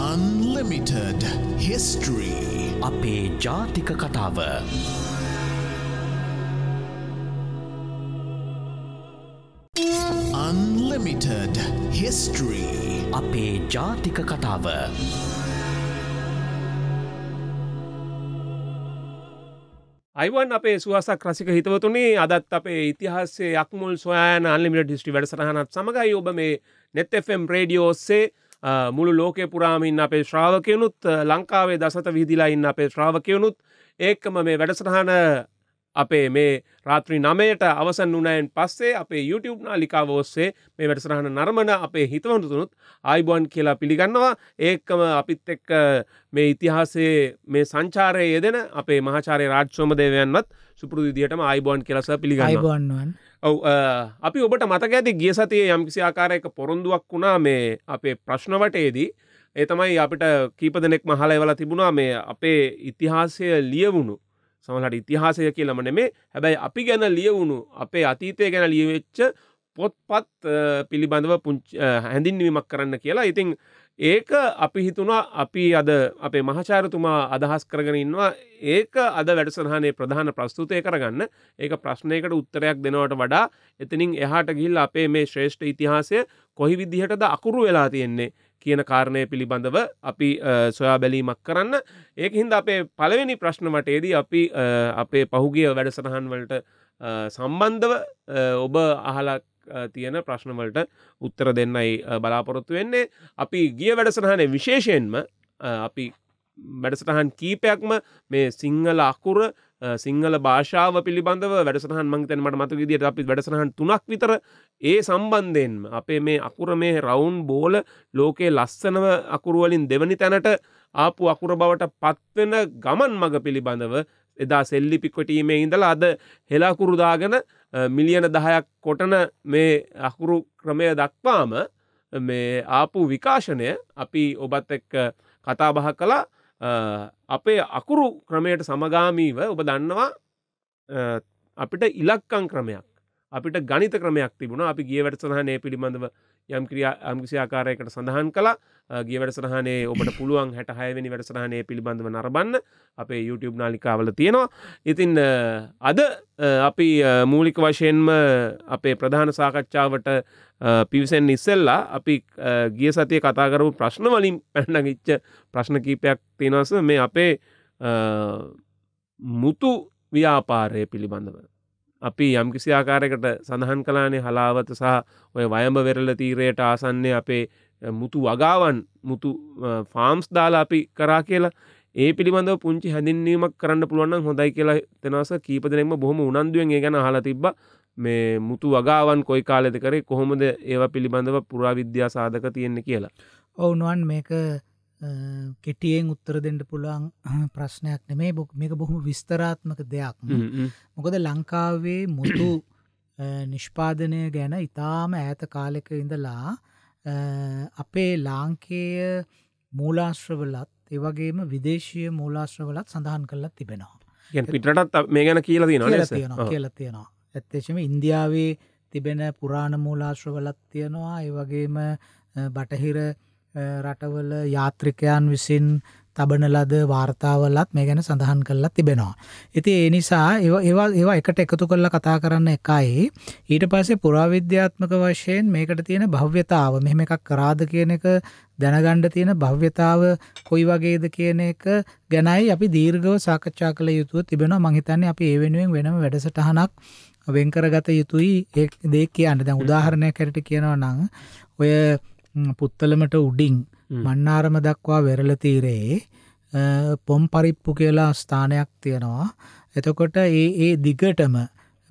Unlimited History අපේ ජාතික කතාව Unlimited History අපේ ජාතික කතාව අයිවන් අපේ සුවසක් රසික හිතවතුනේ අදත් අපේ ඉතිහාසේ අක්මුල් සොයාන අල්ලිමිට ිස්ටි වැඩසටහනත් සමඟයි ඔබ මේ නෙත් FM රඩියෝස්සේ මුළු ලෝකය පුරාමින් අපේ ශ්‍රාවකයනුත් ලංකාවේ දසත විහිදිලා ඉන්න අපේ ශ්‍රාවකයනුත් ඒකම මේ වැඩසටහන අපේ මේ රාත්‍රී නමයට අවසන් වනයෙන් පස්සේ අපේ YouTube නාලිකාව ඔස්සේ මේ වැඩසරහන නර්මන අපේ හිතවඳුතුනුත් අයිබොන් කියලා පිළිගන්නවා ඒකම අපිත් එක්ක මේ ඉතිහාසේ මේ සංචාරය යෙදෙන අපේ මහාචාරය රාජ්ශෝම දේවයන්වත් සුපුරදු විදිහටම අයිබොන් කියලස පිළිගන්න අයිබොන්වන් ඔව අපි ඔබට මතක ඇති ගිය සතිය යම්කිසි ආකාරයක පොරොන්දුවක් වුණා මේ අපේ ප්‍රශ්නවටයේදී ඒ තමයි අපිට කීප දෙනෙක් මහලා එවලා තිබුණා මේ අපේ ඉතිහාසය ලියවුණු සමහට ඉතිහාසය කියලම නෙමේ හැබැයි අපි ගැන ලියවුණු අපේ අතීතය ගැන ලියවෙච්ච පොත්පත් පිළිබඳව පුංච හැඳින්වීමක් කරන්න කියලා ඉතිං ඒක අපි හිතුණා අපි අද අපේ මහචාරතුමා අදහස් කරගෙන ඉන්නවා ඒක අද වැඩසහනේ ප්‍රධාන ප්‍රස්තුතය කරගන්න ඒක ප්‍රශ්නයකට උත්තරයක් දෙනවට වඩා එතනින් එහාට ගිල් අපේ මේ ශ්‍රේෂ්ඨ ඉතිහාසය කොහි විදිහටද අකුරු වෙලා තියෙන්නේ කියන කාරණය පිළිබඳව අපි සොයා බැලීමක් කරන්න ඒක හින්ද අපේ පළවෙනි ප්‍රශ්නමටේදී අපි අපේ පහුගිය වැඩසටහන් වලට සම්බන්ධව ඔබ අහලක් තියෙන ප්‍රශ්නවලට උත්තර දෙන්නයි බලාපොරොත්තු වෙන්නේ අපි ගිය වැඩසටහනේ විශේෂයෙන්ම අපි වැඩසටහන් කීපයක්ම මේ සිංහල අකුර සිංහල භාෂාව පිළිබඳව වැඩසටහන් මංතන මට මතු විදිට අපි වැඩසටහන් තුනක් විතර ඒ සම්බන්ධයෙන්ම අපේ මේ අකුර මේ රවුන් බෝල ලෝකයේ ලස්සනව අකුරුවලින් දෙවනි තැනට ආපු අකුර බවට පත්වෙන ගමන් මඟ පිළිබඳව එදා සෙල්ලි පික්වටීමේ ඉඳලා අද හෙලාකුරුදාගෙන මිලියන දහයක් කොටන මේ අකුරු ක්‍රමය දක්වාම මේ ආපු විකාශනය අපි ඔබත් එක් කතාබහ කලා අපේ අකුරු ක්‍රමයට සමගාමීව ඔබ දන්නවා අපිට ඉලක්කං ක්‍රමයක් අපිට ගනිත ක්‍රමයක් තිබුණ අපි ගිය වැඩසනහනය පිළිබඳව යම් ක්‍රියා අම්කිසි ආකාරයකට සඳහන් කලා ගිය වැඩසරහනේ ඔබට පුළුවන් හැට හයවැනි වැඩසරහනය පිළිබඳව නරබන්න අපේ YouTube නාලිකාවල තියෙනවා. ඉතින් අද අපි මූලික වශයෙන්ම අපේ ප්‍රධාන සාකච්ඡාවට පිවිසෙන් ඉස්සෙල්ලා අපි ගිය සතිය කතාකරපු ප්‍රශ්න වලින් පැනගිච්ච ප්‍රශ්න කීපයක් තියෙනස මේ අපේ මුතු ව්‍යාපාරය පිළිබඳව අපි යම්කිසි ආකාරයකට සඳහන් කලානේ හලාවත සහ ඔය වයඹ වෙරල තීරයට ආසන්නේ අපේ මුතු වගාවන් මුතු ෆාම්ස් දාලා අපි කරා කියලා ඒ පිළිබඳව පුංචි හැඳින්වීමක් කරන්න පුළුවන් හොඳයි කියලා තෙනස කීප දෙනෙක්ම බොහොම උනන්දුවෙන් ඒ ගැන අහලා තිබ්බා මේ මුතු වගාවන් කොයි කාලෙද කරේ කොහොමද ඒවා පිළිබඳව පුරාවිද්‍යා සාධක තියෙන්නේ කියලා. ඔවුනුවන් මේක කෙටියෙන් උත්තර දෙන්න පුළුවන් ප්‍රශ්නයක් නෙමේ බොක් මේක බොහොම විස්තරාත්මක දෙයක් මොකද ලංකාවේ මුතු නිෂ්පාදනය ගැන ඉතාම ඈත කාලෙක ඉඳලා අපේ ලාංකේය මූලාශ්‍රවලත් ඒවගේම විදේශය මූලාශ්‍රවලත් සඳහන් කරලත් තිබෙනවා පිටත් මේ ගැන කියලා තියෙනවා කියලා තියෙනවා ඇත්තේශම ඉන්දියාවේ තිබෙන පුරාණ මූලාශ්‍රවලත් තියෙනවා ඒවගේම බටහිර රටවල යාත්‍රිකයන් විසින් තබන ලද වාර්තාවලත් මේ ගැන සඳහන් කරලා තිබෙනවා. ඉතින් ඒ නිසා ඒවා ඒවා එකට එකතු කරලා කතා කරන්න එකයි. ඊට පස්සේ පුරාවිද්‍යාත්මක වශයෙන් මේකට තියෙන භව්‍යතාව මෙහෙම එකක් කරාද කියන එක දැනගන්න තියෙන භව්‍යතාව කොයි වගේද කියන එක ගැනයි අපි දීර්ඝව සාකච්ඡා කළ යුතුව තිබෙනවා. මම හිතන්නේ අපි ඒ වෙනුවෙන් වෙනම වැඩසටහනක් වෙන් කරගත යුතුයි ඒ දේ කියන්න. දැන් උදාහරණයක් හැටියට කියනවා නම් ඔය පුත්තලමට උඩින් මන්නාරම දක්වා වෙරලතීරයේ පොම් පරිප්පු කියලා ස්ථානයක් තියෙනවා. එතකොට ඒ ඒ දිගටම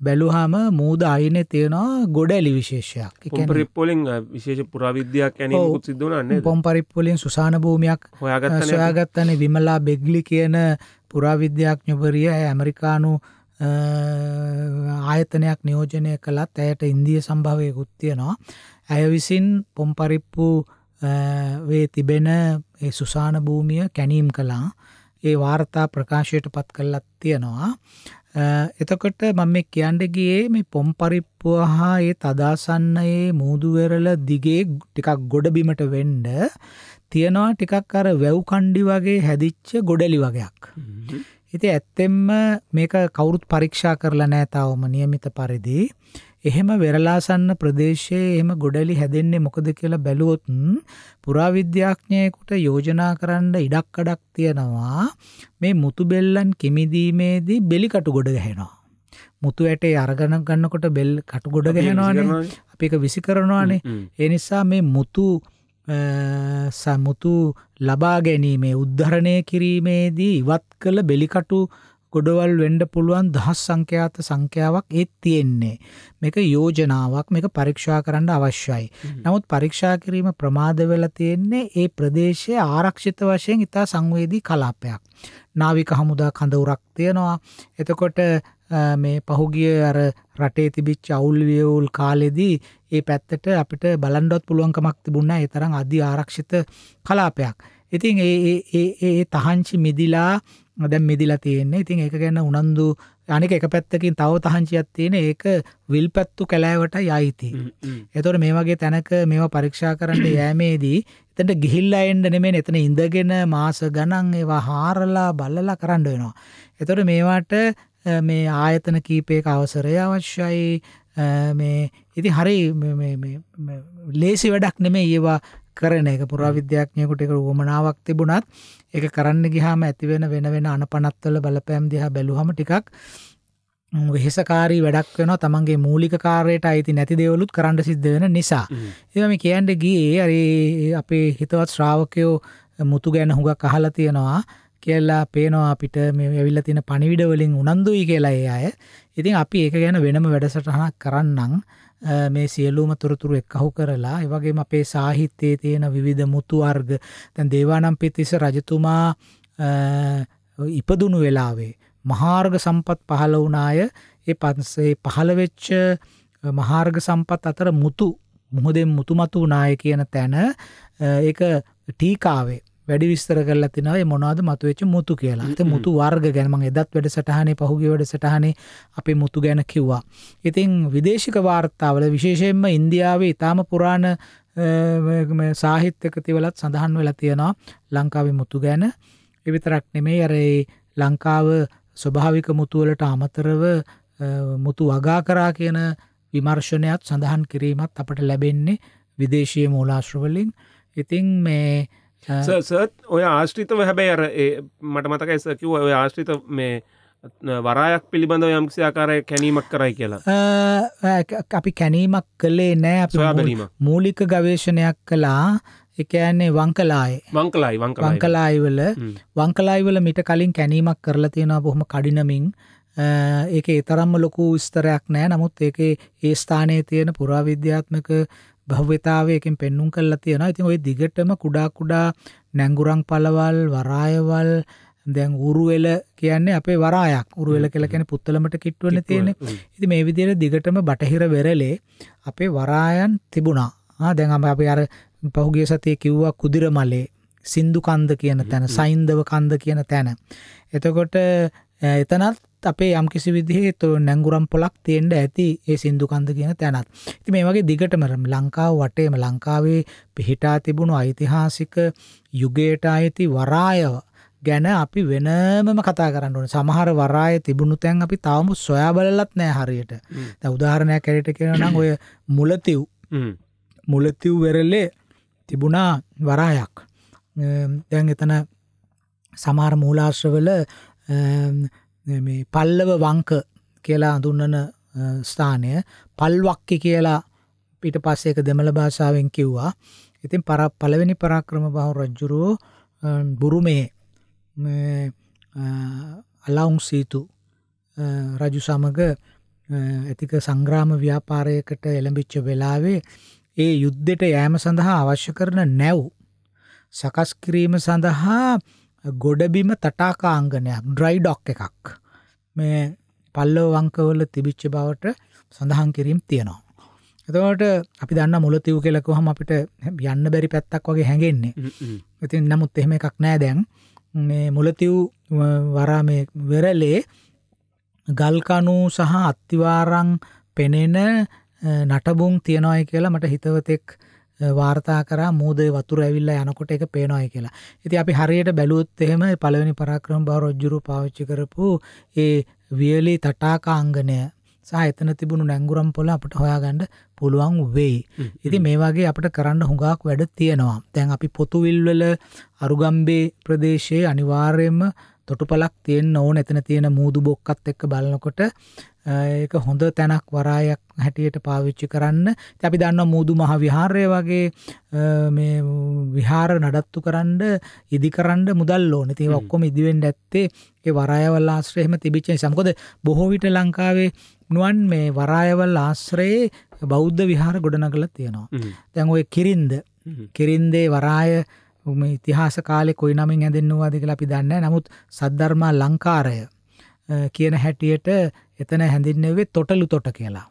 බැලුහම මූද අයින තියෙනවා ගොඩඇලි විශේෂයක් පොම්පරිප්පොලින් විශේෂ පුරාවිද්‍යයක් ඇන සිදුවන්න පොම්පරිප්පොලින් සුසාන භූමයක් සොයාගත්තන විමලා බෙග්ලි කියන පුරාවිද්‍යාඥපරිය ඇමරිකානු ආයතනයක් නියෝජනය කළත් ඇයට ඉන්දිය සම්භාවයකුත්තියනවා ඇය විසින් පොම්පරිප්පු වේ තිබෙන සුසාන භූමිය කැනීම් කළා ඒ වාර්තා ප්‍රකාශයට පත් කල්ලත් තියෙනවා එතකොට මම මේ කියන්න ගියේ මේ පොම්පරිප්පුව හා ඒ තදාසන්නයේ මූදුවෙරළ දිගේ ටිකක් ගොඩබිමට වෙන්න තියනවා ටිකක් අර වැව් කණ්ඩි වගේ හැදිච්ච ගොඩලි වගයක්. ඉතින් ඇත්තෙන්ම මේක කවුරුත් පරීක්ෂා කරලා නැහැ තවම નિયમિત පරිදි. එහෙම වෙරළාසන්න ප්‍රදේශයේ එහෙම ගොඩලි හැදෙන්නේ මොකද කියලා බැලුවොත් පුරාවිද්‍යාඥයෙකුට යෝජනා කරන්න ඉඩක් අඩක් තියෙනවා මේ මුතු බෙල්ලන් කිමිදීමේදී බෙලි කටු ගොඩ ගැහෙනවා මුතු ඇටේ අරගෙන ගන්නකොට බෙල් කටු ගොඩ ගැහෙනවානේ අපි ඒක විසි කරනවානේ ඒ නිසා මේ මුතු සමුතු ලබා ගැනීමේ උද්ධරණය කිරීමේදී ඉවත් කළ බෙලිකටු ගොඩවල් වෙන්න පුළුවන් දහස් සංඛ්‍යාත සංඛ්‍යාවක් ඒත් තියෙන්නේ. මේක යෝජනාවක් මේක පරීක්ෂා කරන්න අවශ්‍යයි. නමුත් පරීක්ෂා කිරීම ප්‍රමාද වෙලා තියෙන්නේ ඒ ප්‍රදේශයේ ආරක්ෂිත වශයෙන් ඉතා සංවේදී කලාපයක්. නාවික හමුදා කඳවුරක් තියෙනවා. එතකොට මේ පහුගිය අර රටේ තිබිච්ච අවුල් වියවුල් කාලෙදී ඒ පැත්තට අපිට බලන්ඩොත් පුළුවන්කමක් තිබුණා ඒ තරම් අධි ආරක්ෂිත කලාපයක්. ඉතින් ඒ ඒ තහංචි මිදිලා දැන් මිදිලා තියෙන්නේ. ඉතින් ඒක ගැන උනන්දු අනික එක පැත්තකින් තව තහංචියක් තියෙන ඒක විල්පැත්තු කැලෑවට යයිති. එතකොට මේ වගේ තැනක මේවා පරීක්ෂා කරන්න යෑමේදී එතනට ගිහිල්ලා එන්න නෙමෙයි එතන ඉඳගෙන මාස ගණන් ඒවා හාරලා බලලා කරන්න වෙනවා. එතකොට මේවට මේ ආයතන කීපයක අවසරය අවශ්‍යයි. මේ ඉතින් හරි මේ ලේසි වැඩක් නෙමෙයි ඒවා කරන එක පුරාවිද්‍යාඥයෙකුට ඒක උවමනාවක් තිබුණත් ඒක කරන්න ගියාම ඇති වෙන වෙන වෙන අනපනත්වල බලපෑම් දිහා බැලුවම ටිකක් වෙහෙසකාරී වැඩක් වෙනවා තමන්ගේ මූලික කාර්යයට අයිති නැති දේවලුත් කරන්න සිද්ධ වෙන නිසා. ඒවා මේ කියන්න ගියේ අර අපේ හිතවත් ශ්‍රාවකයෝ මුතු ගැන හුඟක් අහලා තියෙනවා. කියලා පේනවා අපිට මේ ඇවිල්ල තියෙන පණිවිඩ වලින් උනන්දුයි කියලා ඒ අය. ඉතින් අපි ඒක ගැන වෙනම වැඩසටහනක් කරන්නම්. මේ සියලුම තොරතුරු එක්කහු කරලා ඒ වගේම අපේ සාහිත්‍යයේ තියෙන විවිධ මුතු වර්ග දැන් දේවානම්පියතිස්ස රජතුමා ඉපදුණු වෙලාවේ මහාර්ග සම්පත් පහළ වුණාය ඒ පන්සේ පහළ වෙච්ච මහාර්ග සම්පත් අතර මුතු මුහදෙන් මුතුමතු වුණාය කියන තැන ඒක ටීකාවේ වැඩි විස්තර කරලා තිනව මොනවද මතුවෙච්ච මුතු කියලා. ඒත් මුතු වර්ග ගැන මම එදත් වැඩසටහනේ පහුගිය වැඩසටහනේ අපේ මුතු ගැන කිව්වා. ඉතින් විදේශික වාර්තාවල විශේෂයෙන්ම ඉන්දියාවේ ඊටාම පුරාණ සාහිත්‍යක තිවලත් සඳහන් වෙලා තියෙනවා ලංකාවේ මුතු ගැන. ඒ විතරක් නෙමෙයි අර ලංකාව ස්වභාවික මුතු වලට අමතරව මුතු වගා කරා කියන විමර්ශනයත් සඳහන් කිරීමත් අපට ලැබෙන්නේ විදේශීය මූලාශ්‍රවලින්. ඉතින් මේ සර්ත් ඔය ආශ්‍රිතව හැබැයි අර මට මතකයි සකිව ඔය ආශ්‍රිත මේ වරායක් පිළිබඳව යම්කිසි ආකාරය කැනීමක් කරයි කියලා අපි කැනීමක් කළේ නෑ මූලික ගවේශණයක් කලා එකන්නේ වංකලායි වංකලායි වංකලායිවල වංකලායිවල මිට කලින් කැනීමක් කරලා තියෙනවා බොහොම කඩිනමින් ඒක ඒතරම්ම ලොකු විස්තරයක් නෑ නමුත් ඒක ඒ ස්ථානයේ තියෙන පුරාවිද්‍යාත්මක භව්‍යතාවයකින් පෙන්눔 කරලා තියෙනවා. ඉතින් ওই දිගටම කුඩා කුඩා නැංගුරම් පළවල්, වරායවල් දැන් උරුවෙල කියන්නේ අපේ වරායක්. උරුවෙල කියලා කියන්නේ පුත්තලමට කිට්ටුවන තියෙන්නේ. ඉතින් මේ විදිහට දිගටම බටහිර වෙරළේ අපේ වරායන් තිබුණා. ආ දැන් අපි අර පහුගිය සතියේ කිව්වා කුදිරමලේ සින්දු කන්ද කියන තැන, සයින්දව කන්ද කියන තැන. එතකොට එතනත් අපේ යම් කිසි විදිහේ තො නැංගුරම් පොලක් තියෙන්ට ඇති ඒ සින්දුකන්ද කියන තැනත්. ඉති මේ වගේ දිගටමරම ලංකාව වටේම ලංකාවේ පිහිටා තිබුණු ඓතිහාසික යුගයට අයිති වරායව ගැන අපි වෙනමම කතා කරන්න ඕන සමහර වරාය තිබුණු තැන් අපි තවම සොයා බලලත් නෑ හරියට ද උදාහරණයක් කැරට කෙනනම් ඔය මුලතිව් මුලතිව් වෙරල්ලේ තිබුණා වරායක් දැන් එතන සමාර මූලාශ්‍රවල මේ පල්ලව වංක කියලා අඳුන්නන ස්ථානය පල්වක්කි කියලා පිට පස්සේක දෙමළ භාෂාවෙන් කිව්වා ඉතින් පර පලවෙනි පරාක්‍රම බහු රජ්ජුරුවෝ බුරුමේ අලවුන් සීතු රජු සමඟ ඇතික සංග්‍රාම ව්‍යාපාරයකට එළඹිච්ච වෙලාවේ ඒ යුද්ධෙට යෑම සඳහා අවශ්‍ය කරන නැව් සකස්කිරීම සඳහා ගොඩබිම තටාකාංගනයක් ඩ්‍රයිඩොක් එකක් මේ පල්ලවංකවල තිබිච්ච බවට සඳහන් කිරීම් තියෙනවා. එතවට අපි දන්න මුලතිව් කෙලකු හම අපිට යන්න බැරි පැත්තක් වගේ හැඟෙන්නේ ඉතින් නමුත් එහෙම එකක් නෑ දැන් මේ මුලතිව් වරා මේ වෙරලේ ගල්කනු සහ අත්තිවාරං පෙනෙන නටබුන් තියෙනවායි කියලා මට හිතවතෙක් වාර්තා කරා මූදේ වතුර ඇවිල්ලා යනකොට එක පේනවායි කියලා. ඉතින් අපි හරියට බැලුවොත් එහෙම පළවෙනි පරාක්‍රම බාර රජුරු පාවිච්චි කරපු ඒ වියලි තටාකාංගණය සහ එතන තිබුණු නැංගුරම් පොළ අපට හොයාගන්න පුළුවන් වෙයි. ඉතින් මේ වගේ අපිට කරන්න හුඟක් වැඩ තියෙනවා. දැන් අපි පොතුවිල් වල අරුගම්බේ ප්‍රදේශයේ අනිවාර්යයෙන්ම තොටුපලක් තියෙන්න ඕන. එතන තියෙන මූදු බොක්කත් එක්ක බලනකොට ඒක හොඳ තැනක් වරායක් හැටියට පාවිච්චි කරන්න. ඉතින් අපි දන්නවා මූදු මහ විහාරය වගේ මේ විහාර නඩත්තු කරන්න ඉදිකරන්න මුදල් ඕනේ. ඉතින් ඔක්කොම ඉදි වෙන්න ඇත්තේ ඒ වරායවල ආශ්‍රය එහෙම තිබිච්ච නිසා. මොකද බොහෝ විට ලංකාවේ නුවන් මේ වරායවල ආශ්‍රයේ බෞද්ධ විහාර ගොඩනගලා තියෙනවා. දැන් ওই කිරින්ද කිරින්දේ වරාය මේ ඉතිහාස කාලේ කොයි නමින් ඇඳෙන්නවාද කියලා අපි දන්නේ නැහැ. නමුත් සද්ධර්මා ලංකාරය කියන හැටියට එතන හැඳින්නෙවේ තොටලු තොට කියලා.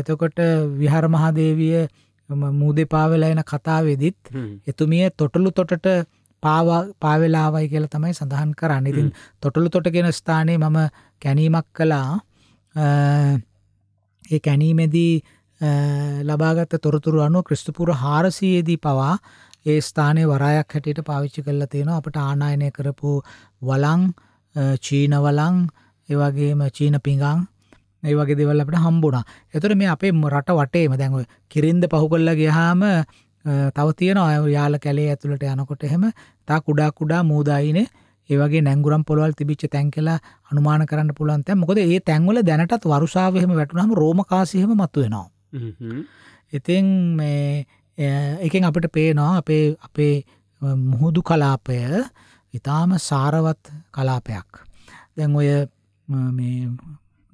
එතකොට විහාර මහාදේවිය මූදේ පාවෙලා එන කතාවේදිත් එතුමිය තොටලු තොටට පාවෙලාවයි කියල තමයි සඳහන් කරන්න ඉතින් තොටලු තොට කියෙන ස්ථානයේ මම කැනීමක් කළා ඒ කැනීමෙදී ලබාගත තොරතුරු අනුව ක්‍රිස්තුපුර හාරසයේදී පවා ඒ ස්ථානය වරායක් හැටියට පාවිච්චි කල්ල තියෙනවා අපට ආනායනය කරපු වලං චීනවලං ඒවගේම චීන පිඟං ඒවගේ දෙවල් අපට හම්බුණා එතුර මේ අපේ රට වටේම දැන්ව කිරින්ද පහු කොල්ල ගහාම තව තියෙන අය යාල කැලේ ඇතුළට යනකොට එහෙම තා කුඩා කුඩා මූදායිනේ ඒවගේ නැංගුරම් පොළවල් තිබිච්ච තැන් කියලා අනුමාන කරන්න පුළුවන් තැන් මොකද ඒ තැන්වල දැනටත් වරුසාව එහෙම වැටුනහම රෝමකාසි එහෙම මතුවෙනවා ඉතින් මේ එකෙන් අපිට පේනවා අපේ අපේ මුහුදු කලාපය ඉතාම සාරවත් කලාපයක් දැන් ඔය මේ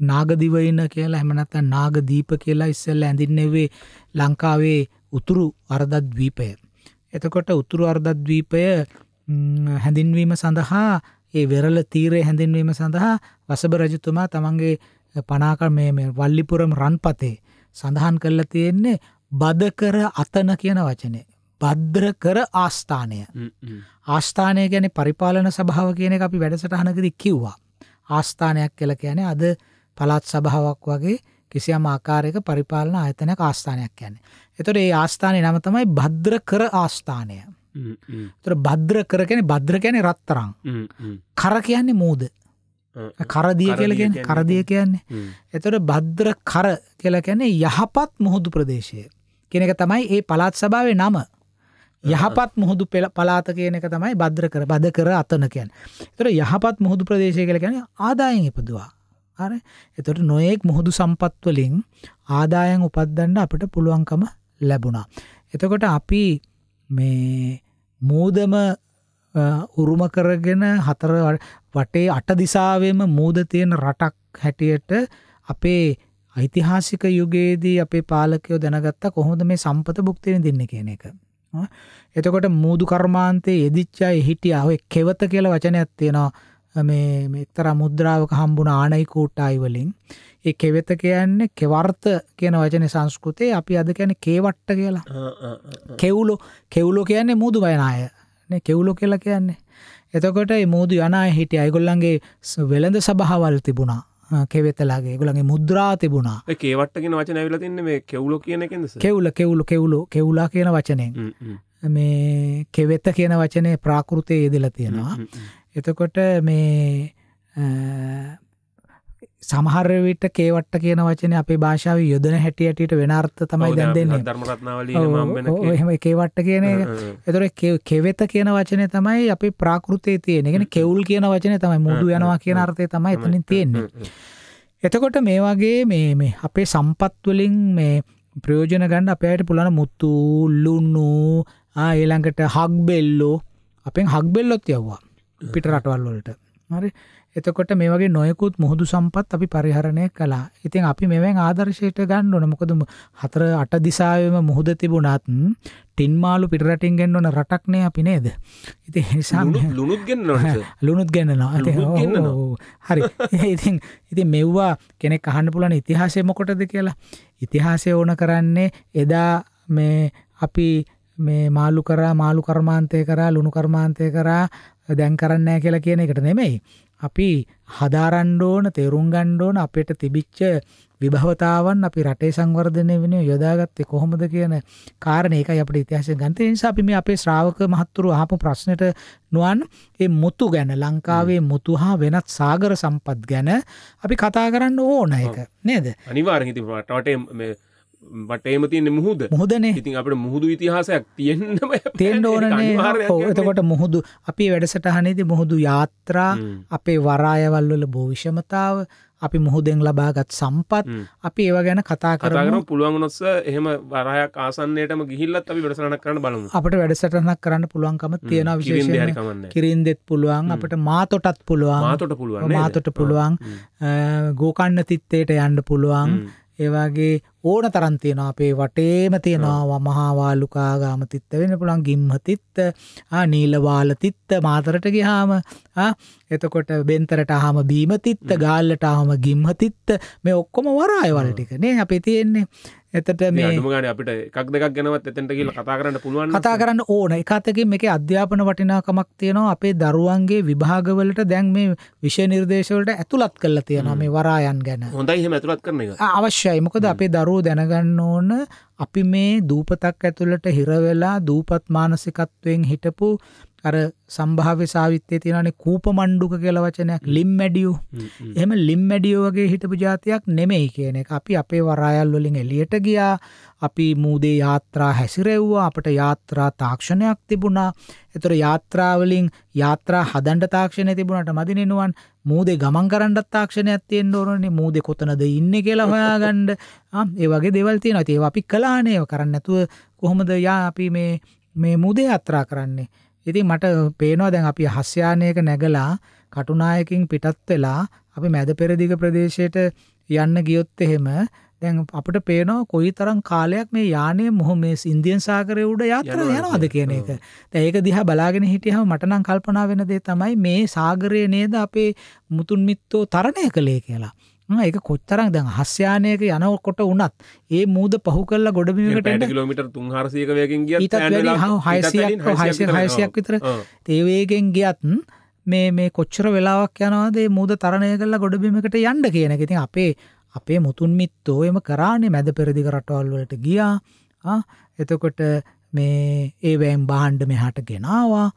නාගදිවයින කියලා හැමනත්ත නාගදීප කියලා ඉස්සෙල්ල ඇඳින්නෙවේ ලංකාවේ උතුරු අර්ධද්වීපය. එතකොට උතුරු අර්ධද්වීපය හැඳින්වීම සඳහා ඒ වෙරළ තීරය හැඳින්වීම සඳහා වසභ රජතුමා තමන්ගේ පනාකර මේ වල්ලිපුරම් රන්පතේ සඳහන් කරලා තියෙන්නේ බදකර අතන කියන වචනේ. බද්ද්‍ර කර ආස්ථානය. ආස්ථානය ගැන පරිපාලන සභාව කියන එක අපි වැඩසටහනකද කිව්වා. ආස්ථානයක් කියලා කියන්නේ අද පළාත් සභාවක් වගේ කිසියම් ආකාරයක පරිපාලන ආයතනයක ආස්ථානයක් කියන්නේ. එතකොට ඒ ආස්ථානයේ නම තමයි භද්‍ර කර ආස්ථානය. එතකොට භද්‍ර කර කියන්නේ භද්‍ර කියන්නේ රත්තරන්. කර කියන්නේ මෝද. කරදිය කියලා කියන්නේ කරදිය කියන්නේ. එතකොට භද්‍ර කර කියලා කියන්නේ යහපත් මුහුදු ප්‍රදේශය. කියන එක තමයි ඒ පළාත් සභාවේ නම. යහපත් මුහුදු පෙළ පලාත කියන එක තමයි බද්‍ර කර බද කර අතනකයන්. තොට යහපත් මුහුදු ප්‍රදේශය කළ ගැන ආදායෙන් ඉපදවා. අර එතොට නොයෙක් මුහුදු සම්පත්වලින් ආදායන් උපත්දන්න අපට පුළුවන්කම ලැබුණා. එතකොට අපි මේ මූදම උරුම කරගෙන හතර වටේ අට දිසාවෙම මූද තියෙන රටක් හැටියට අපේ ඓතිහාසික යුගයේදී අපේ පාලකයෝ දැනගත්තා කොහොමද මේ සම්පත භුක්තියෙන් දෙන්න කියන එක. එතකොට මූදු කර්මාන්තයේ යෙදිච්චයි හිටියා ඔය කෙවත කියලා වචනයක් තියෙනවා මේ එක්තරා මුද්‍රාවක හම්බුණ ආණයි කූට්ටායි වලින් ඒ කෙවත කියන්නේ කෙවර්ත කියන වචනේ සංස්කෘතේ අපි අද කියන්නේ කේවට්ට කියලා කෙවුලෝ කෙවුලෝ කියන්නේ මූදු වයනාය නේ කෙවුලෝ කියලා කියන්නේ එතකොට මේ මූදු යනාය හිටියා ඒගොල්ලන්ගේ වෙළඳ සභාවල් තිබුණා කෙවෙතලාගේ ගොලගේ මුද්‍රා තිබුණා ඒවටගෙන වචන ඇවිලතින්න මේ කෙවුලො කියන කෙවුල කෙවුලු කෙවුලු කෙවුලා කියන වචනයෙන් මේ කෙවෙත්ත කියන වචනය ප්‍රාකෘතය යෙදිල තියෙනවා එතකොට මේ සමහර විට කේවට්ට කියන වචනේ අපේ භාෂාව යොදන හැටි හැටියට වෙන අර්ථ තමයි දැන් දෙන්නේ. ධර්මරත්නාවලියේ මම වෙන එහෙම කේවට්ට කියන එක. ඒතකොට කෙවෙත කියන වචනේ තමයි අපේ ප්‍රාකෘතයේ තියෙන. ඒ කියන්නේ කෙවුල් කියන වචනේ තමයි මූදු යනවා කියන අර්ථය තමයි එතනින් තියෙන්නේ. එතකොට මේ වගේ මේ මේ අපේ සම්පත් වලින් මේ ප්‍රයෝජන ගන්න අපේ අයට පුළුවන් මුතු, ලුණු, ආ ඊළඟට හග්බෙල්ලෝ අපෙන් හග්බෙල්ලොත් යවුවා පිට රටවල් වලට. හරි. එතකොට මේ වගේ නොයකුත් මුහුදු සම්පත් අපි පරිහරණය කළා. ඉතින් අපි මෙවෙන් ආදර්ශයට ගන්න ඕන. මොකද හතර අට දිශාවෙම මුහුද තිබුණත් ටින් මාළු පිටරටින් ගෙන්න ඕන රටක් නේ අපි නේද? ඉතින් ඒ නිසා ලුණුත් ගෙන්නනවා. ලුණුත් ගෙන්නනවා. ඉතින් හරි. ඉතින් ඉතින් මෙව්වා කෙනෙක් අහන්න පුළුවන් ඉතිහාසය මොකටද කියලා. ඉතිහාසය ඕන කරන්නේ එදා මේ අපි මේ මාළු කරා මාළු කර්මාන්තය කරා ලුණු කර්මාන්තය කරා දැන් කරන්නේ කියලා කියන එකට නෙමෙයි. අපි හදාරන්න ඕන තේරුම් ගන්න ඕන අපිට තිබිච්ච විභවතාවන් අපි රටේ සංවර්ධනය වෙනුවෙන් යොදාගත්තේ කොහොමද කියන කාරණේ එකයි අපිට ඉතිහාසයෙන් ගන්න තියෙන නිසා අපි මේ අපේ ශ්‍රාවක මහත්තුරු අහපු ප්‍රශ්නෙට නුවන් මේ මුතු ගැන ලංකාවේ මුතු හා වෙනත් සාගර සම්පත් ගැන අපි කතා කරන්න ඕන එක නේද අනිවාර්යෙන් ඉතින් රටේ වටේම තියන්න මුහුද මුහදන ඉතින් අපට මුහුදු ඉතිහාසයක් තියෙන්න්නම තියෙන්න්න ඕනනේ එතකොට මුහුදු අපි වැඩසටහනේද මුහුදු යාත්‍රා අපේ වරායවල්වල භෝවිෂමතාව අපි මුහුදෙන් ලබාගත් සම්පත් අපි ඒව ගැන කතා කරගන පුළුවන්ගොස්ස එහෙම වරය කාසන්නේටම ගිහිල්ලත් අපි වැඩසටන කරන බලමු අපට වැඩසටනක් කරන්න පුළුවන්කම තියෙන විශේෂ කිරින් දෙත් පුළුවන් අපට මාතොටත් පුළුවන් මාතොට පුළුවන් මාතොට පුළුවන් ගෝකන්න තිත්තේට යන්න පුළුවන් ඒවාගේ ඕන තරන් තියෙනවා අපේ වටේම තියෙනවා මහාවාලුකාගාම තිත්ත වෙන්න පුළුවන් ගිම්හ තිත්ත නීලවාල තිත්ත මාතරට ගිහාම එතකොට බෙන්තරට අහම බීම තිත්ත ගාල්ලට අහම ගිම්හ තිත්ත මේ ඔක්කොම වරායවල ටිකනේ අපි තියෙන්නේ එතට මේ අඩුගන අපිට එකක් දෙක් ගැනවත් එතැට කියල කතා කරන්න පුළුවන් කතා කරන්න ඕන එකතකින් එක අධ්‍යාපන වටිනාකමක් තියෙනවා අපේ දරුවන්ගේ විභාගවලට දැන් මේ විෂය නිර්දේශවලට ඇතුළත් කල්ල තියෙනවා මේ වරායන් ගැන හොඳයි හෙම ඇතුළත් කරන එක අවශ්‍යයි මොකද අපේ දරුව දැනගන්න ඕන අපි මේ දූපතක් ඇතුළට හිරවෙලා දූපත් මානසිකත්වයෙන් හිටපු අර සම්භාව්‍ය සාහිත්‍යයේ තියෙනනේ කූප මණ්ඩුක කියලා වචනයක් ලිම්මැඩියෝ. එහෙම ලිම්මැඩියෝ වගේ හිටපු જાතියක් නෙමෙයි කියන එක. අපි අපේ වරායල් වලින් එළියට ගියා. අපි මූදේ යාත්‍රා හැසිරෙව්වා. අපට යාත්‍රා තාක්ෂණයක් තිබුණා. ඒතර යාත්‍රා වලින් යාත්‍රා හදන්න තාක්ෂණය තිබුණාට මදිනෙනුවන් මූදේ ගමන් කරන්නත් තාක්ෂණයක් තියෙන්න ඕනනේ. මූදේ කොතනද ඉන්නේ කියලා හොයාගන්න. ආ ඒ වගේ දේවල් තියෙනවා. ඒවා අපි කළානේ. කරන්නේ නැතුව කොහොමද යා අපි මේ මේ මූදේ යාත්‍රා කරන්නේ? ඉතින් මට පේනවා දැන් අපි හස්යානයක නැගලා කටුනායකින් පිටත් වෙලා අපි මැද පෙරදිග ප්‍රදේශයට යන්න ගියොත් එහෙම දැන් අපිට පේනවා කොයිතරම් කාලයක් මේ යානය මොහොම මේ ඉන්දියන් සාගරය උඩ යාත්‍රා යනවාද කියන එක. දැන් ඒක දිහා බලාගෙන හිටියම මට නම් කල්පනා වෙන දේ තමයි මේ සාගරය නේද අපේ මුතුන් මිත්තෝ තරණය කළේ කියලා. ඒක කොච්චරක් දැන් හස්්‍යයානයක යනකොට උනත් ඒ මූද පහු කල්ල ගොඩමිට කිලමිට තුන් හරසයක වයකින් හයසියක් විතර තේවේගෙන් ගියත් මේ මේ කොච්චර වෙලාවක් යනවාදේ මූද තරණය කල්ලා ගොඩබිමකට යන්ඩ කියන ඉතින් අපේ අපේ මුතුන් මිත්තෝ එම කරානේ මැද පෙරදිග රටවල් වලට ගියා එතකොට මේ ඒවෑම් බාණ්ඩ මෙහට ගෙනවා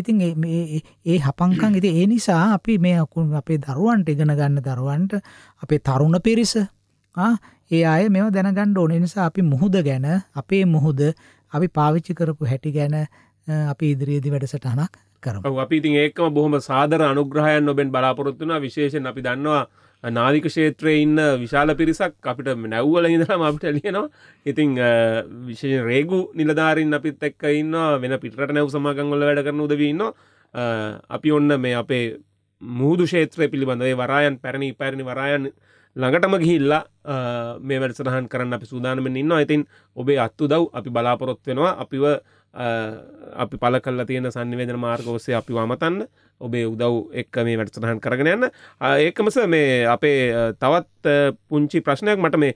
ඉතින් ඒ හපංකන් ඉති ඒ නිසා අපි මේ අකුන් අපේ දරුවන්ට ඉගෙන ගන්න දරුවන්ට අපේ තරුණ පිරිස ඒ අය මෙව දැනගන්න ඕන නිසා අපි මුහුද ගැන අපේ මුහුද අපි පාවිච්චි කරපු හැටි ගැන අපි ඉදිරියේදි වැඩසටහනක් කරම අපි ඉතින් ඒකම බොහොම සාදර අනුග්‍රහයන් ඔබෙන් බලාපොරොත්තුනා විශේෂෙන් අපි දන්නවා නාවික ෂේත්‍රය ඉන්න විශාල පිරිසක් අපිට නැව්වල ඉඳලාම අපිට ලියනවා ඉතිං විශෂ රේගු නිලධාරින් අපිත් එක්ක ඉන්න වෙන පිටට නැව් සමාගංගොල වැඩ කරන උදවන්න අපි ඔන්න මේ අපේ මුහුදු ෂේත්‍රය පිළිබඳේ වරායන් පැරණි පැරණි වරායන් ළඟටම ගිහිල්ලා මේ වැඩසටහන් කරන්න අපි සූදානමෙන් ඉන්න ඉතින් ඔබේ අත්තු දව් අපි බලාපොරොත්වෙනවා අපිව අපි පල කල්ල තියෙන සන්නිවේදන මාර්ගෝස්සේ අපි වමතන්න ඔබේ උදව් එක්ක මේ වැඩසටහන් කරගෙන යන්න ඒකමස මේ අපේ තවත් පුංචි ප්‍රශ්නයක් මට මේ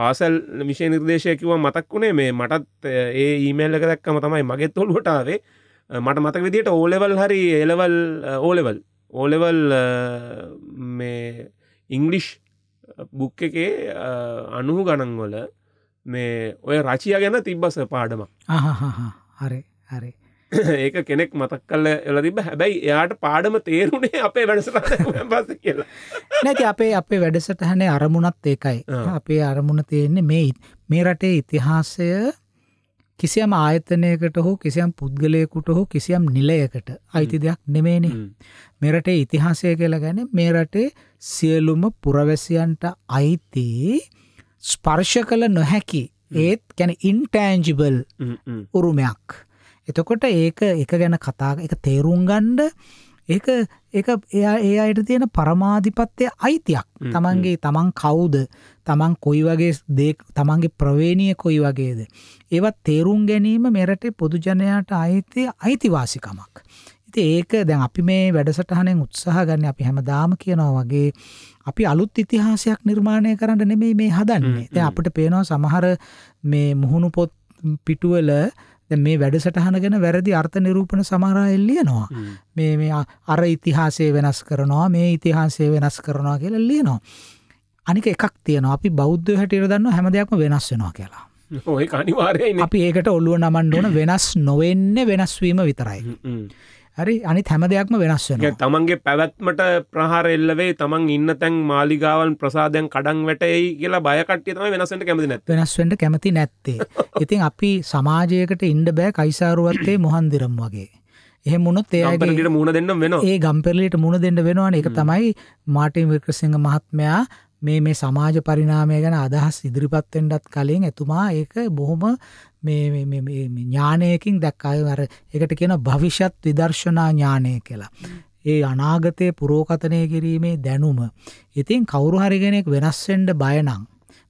පාසල් විශෂය නිර්දේශයකිව මතක් වුණේ මේ මටත් ඒ ඊමේල් එක දැක්කම තමයි මගේ තොල්ුවටාවේ මට මතක විදිට ඕලෙවල් හරි එලවල් ඕලෙවල් ඕලෙවල් මේ ඉංගලිෂ් බුක් එකේ අනුහු ගණන්වල මේ ඔය රචිය ගැන තිබ්බස පාඩම හරි හරි ඒක කෙනෙක් මතක් කල්ල එල තිබ හැබැයි එයාට පාඩම තේරුණේ අපේ වැඩසටහන පස කියලා නැති අපේ අපේ වැඩසටහනේ අරමුණත් ඒකයි අපේ අරමුණ තියෙන්නේ මේ මේ රටේ ඉතිහාසය කිසියම් ආයතනයකට හෝ කිසියම් පුද්ගලයකුට හෝ කිසියම් නිලයකට අයිති දෙයක් නෙමේනි. මෙරටේ ඉතිහාසය කියලා ගැන මේ රටේ සියලුම පුරවැසියන්ට අයිති ස්පර්ශ කළ නොහැකි ඒත් ගැන ඉන්ටෑන්ජිබල් උරුමයක්. එතකොට ඒක එක ගැන කතා එක තේරුම් ගණ්ඩ ඒක ඒක එයා ඒ අයට තියෙන පරමාධිපත්වය අයිතියක් තමන්ගේ තමන් කවුද තමන් කොයි වගේ දේක් තමන්ගේ ප්‍රවේණිය කොයි වගේද. ඒවත් තේරුම් ගැනීම මෙරටේ පොදුජනයාට අයිති අයිතිවාසිකමක්. ඉති ඒක දැන් අපි මේ වැඩසටහනෙන් උත්සාහ ගන්න අපි හැම දාම කියනවා වගේ අපි අලුත් ඉතිහාසයක් නිර්මාණය කරන්න නෙමෙයි මේ හදන්නේ දැ අපට පේනවා සමහර මේ මුහුණු පොත් පිටුවල මේ වැඩසටහන ගැන වැරදි අර්ථ නිරූපණ සමහරා එල්ලියනවා. මේ අර ඉතිහාසය වෙනස් කරනවා මේ ඉතිහාසය වෙනස් කරනවා කියලා ලියනවා. අනික එකක් තියෙන අපි බෞද්ධ හැටියට දන්න හැම දෙයක්ම වෙනස් වෙනවා කියලා ඒ අනිවාරය අපි ඒකට ඔල්ලුව නමන් ඕන වෙනස් නොවෙන්න වෙනස්වීම විතරයි හරි අනි හැම දෙයක්ම වෙනස් වෙන තමන්ගේ පැවැත්මට ප්‍රහාර එල්ලවේ තමන් ඉන්න තැන් මාලිගාවන් ප්‍රසාදයන් කඩන් වැටයි කියලා බයකට්ය තම වෙනසට කැමති නැත් වෙනස්වෙන්ට කැමති නැත්තේ ඉතින් අපි සමාජයකට ඉන්ඩ බෑ කයිසාරුවත්තේ මොහන්දිරම් වගේ එහෙමුණොත් ඒයට මුණ දෙන්න වෙන ඒ ගම්පෙරලිට මුණ දෙන්න වෙනවාන එක තමයි මාටින් වික්‍රසිංහ මහත්මයා මේ මේ සමාජ පරිණාමය ගැන අදහස් ඉදිරිපත් වෙන්නත් කලින් එතුමා ඒක බොහොම මේ ඥානයකින් දැක්කාය අර ඒකට කියන භවිෂත් විදර්ශනා ඥානය කියලා. ඒ අනාගතය පුරෝකතනය කිරීමේ දැනුම. ඉතින් කවුරු හරිගෙනෙක් වෙනස්සෙන්ඩ බයනං.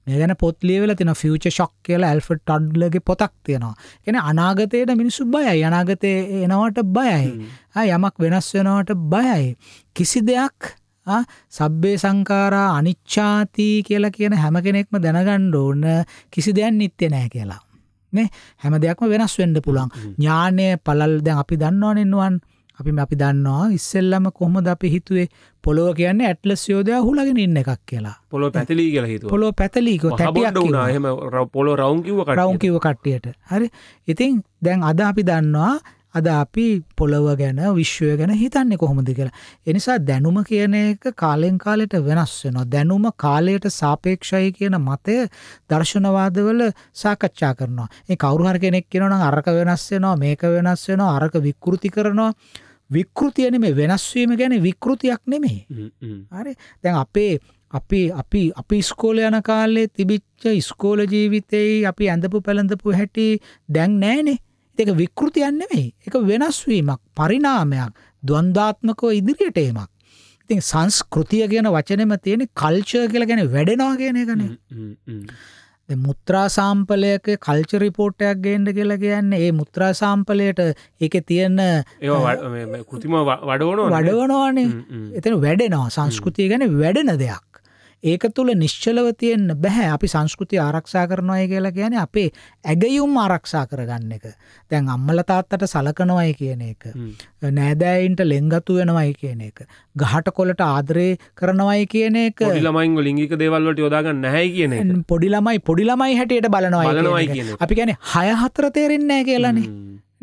මේ ගැන පොත් ලියවෙලා තින ෆියච ශක් කියලා ඇල්ෆට ටඩ්ලගේ පොතක් තියෙනවා එන අනාගතයට මිනිස්සු බයයි අනාගතය එනවට බයයි යමක් වෙනස් වෙනවට බයයි කිසි දෙයක් සබ්බේ සංඛාරා අනිච්ඡාති කියලා කියන හැම කෙනෙක්ම දැනගන්න ඕන කිසි දෙයක් නිත්‍ය නෑ කියලා. නේ හැම දෙයක්ම වෙනස් වෙන්න පුළුවන්. ඥානය පළල් දැන් අපි දන්නවනේ නුවන්. අපි අපි දන්නවා ඉස්සෙල්ලම කොහොමද අපි හිතුවේ පොළොව කියන්නේ ඇට්ලස් යෝධයා හුලගෙන ඉන්න එකක් කියලා. පොළොව පැතලී කියලා හිතුවා. පොළොව පැතලී කිව්ව තැටියක් වුණා. එහෙම පොළොව රවුම් කිව්ව කට්ටියට. රවුම් කිව්ව කට්ටියට. හරි. ඉතින් දැන් අද අපි දන්නවා අද අපි පොළොව ගැන විශ්වය ගැන හිතන්නේ කොහොමද කියලා. එනිසා දැනුම කියන එක කාලෙන් කාලෙට වෙනස් වෙනවා. දැනුම කාලයට සාපේක්ෂයි කියන මතය දර්ශනවාදවල සාකච්ඡා කරනවා. ඒ කවුරු හරි කෙනෙක් කියනවා නම් අරක වෙනස් වෙනවා, මේක වෙනස් වෙනවා, අරක විකෘති කරනවා. විකෘතිය නෙමෙයි වෙනස් වීම කියන්නේ විකෘතියක් නෙමෙයි. හරි. දැන් අපේ අපි අපි අපි ස්කෝල යන කාලේ තිබිච්ච ස්කෝල ජීවිතයේ අපි ඇඳපු පැළඳපු හැටි දැන් නෑනේ ඒක විකෘතියක් නෙමෙයි. ඒක වෙනස් වීමක්, පරිණාමයක්, ද්වන්දාත්මකව ඉදිරියට ඒමක්. ඉතින් සංස්කෘතිය කියන වචනෙම තියෙන කල්චර් කියලා කියන්නේ වැඩෙනවා කියන එකනේ. දැන් මුත්‍රා සාම්පලයක කල්චර් රිපෝට් එකක් ගේන්න කියලා කියන්නේ ඒ මුත්‍රා සාම්පලයට ඒකේ තියෙන ඒවා කෘතිම වඩවනවා වඩවනවානේ. එතන වැඩෙනවා සංස්කෘතිය කියන්නේ වැඩෙන දෙයක්. ඒක තුළ නිශ්චලව තියෙන්න බැහැ අපි සංස්කෘති ආරක්ෂා කරනවායි කියලා කියන්නේ අපේ ඇගයුම් ආරක්ෂා කරගන්න එක. දැන් අම්මල තාත්තට සලකනවායි කියන එක. නෑදෑයින්ට ලෙංගතු වෙනවායි කියන එක. ගහට කොලට ආදරේ කරනවායි කියන එක. පොඩි ළමයින්ව ලිංගික දේවල් වලට යොදා ගන්න නැහැ කියන එක. පොඩි ළමයි පොඩි ළමයි හැටියට බලනවායි කියන එක. අපි කියන්නේ 6 4 තේරෙන්නේ නැහැ කියලානේ.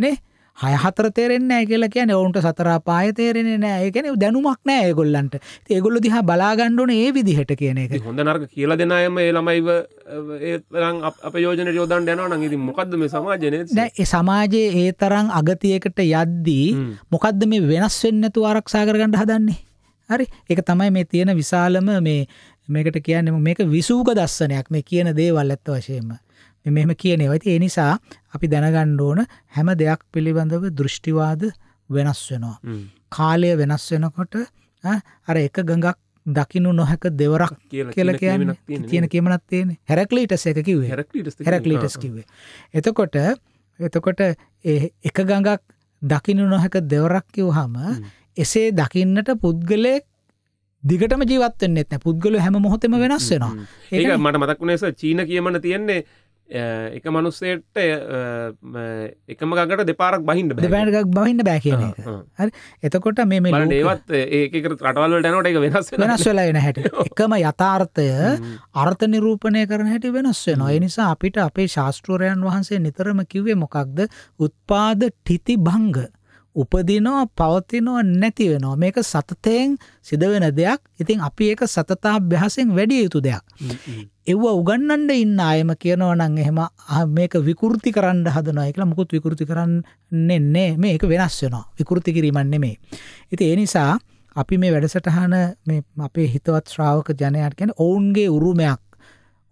නේ? හය හතර තේරෙන්නේ නැහැ කියලා කියන්නේ ඔවුන්ට සතර පාය තේරෙන්නේ නැහැ. ඒ කියන්නේ දැනුමක් නැහැ ඒගොල්ලන්ට. ඉතින් ඒගොල්ලෝ දිහා බලා ගන්න ඕනේ ඒ විදිහට කියන එක. හොඳ නරක කියලා දෙන අයම ඒ ළමයිව ඒ තරම් අපේ යෝජනට යොදන්න යනවා නම් ඉතින් මොකද්ද මේ සමාජය නේද? දැන් ඒ සමාජයේ ඒ තරම් අගතියකට යද්දී මොකද්ද මේ වෙනස් වෙන්නේ නැතුව ආරක්ෂා කරගන්න හදන්නේ? හරි. ඒක තමයි මේ තියෙන විශාලම මේ මේකට කියන්නේ මේක විසූක දස්සනයක් මේ කියන දේවල් ඇත්ත වශයෙන්ම. මෙහෙම කියන ඒවා. ඉතින් ඒ නිසා අපි දැනගන්න ඕන හැම දෙයක් පිළිබඳව දෘෂ්ටිවාද වෙනස් වෙනවා. කාලය වෙනස් වෙනකොට අර එක ගඟක් දකිනු නොහැක දෙවරක් කියලා කියන්නේ තියෙන කියමනක් තියෙන්නේ. හැරක්ලීටස් එක කිව්වේ. හැරක්ලීටස් කිව්වේ. එතකොට එතකොට එක ගඟක් දකිනු නොහැක දෙවරක් කිව්වහම එසේ දකින්නට පුද්ගලයෙක් දිගටම ජීවත් වෙන්නෙත් නැහැ. පුද්ගලයෝ හැම මොහොතෙම වෙනස් වෙනවා. ඒක මට මතක් වුණේ චීන කියමන තියෙන්නේ එක මනුස්සයට එකම ගට දෙපාරක් බහින්න බැඩක් බහින්න බෑ කියන හරි එතකොට මේ ඒවත් ඒක රටවල්ලට නට එක වෙනස් වෙනස් වෙලා එන හැට එකම යථාර්ථය අර්ථ නිරූපණය කරන හැටි වෙනස් වෙන ඔය නිසා අපිට අපේ ශාස්ත්‍රෝරයන් වහන්සේ නිතරම කිව්වේ මොකක්ද උත්පාද ටිති බංග උපදිනවා පවතිනවා නැති වෙනවා මේක සතතයෙන් සිද වෙන දෙයක් ඉතින් අපි ඒක සතතා අභ්‍යාසයෙන් වැඩිය යුතු දෙයක් එව්ව උගන්නන්න ඉන්න අයම කියනවා නම් එහෙම මේක විකෘති කරන්න හදනවා කියලා මුකුත් විකෘති කරන්නේ නැහැ මේ ඒක වෙනස් වෙනවා විකෘති කිරීමක් නෙමෙයි ඉතින් ඒ නිසා අපි මේ වැඩසටහන මේ අපේ හිතවත් ශ්‍රාවක ජනයාට කියන්නේ ඔවුන්ගේ උරුමයක්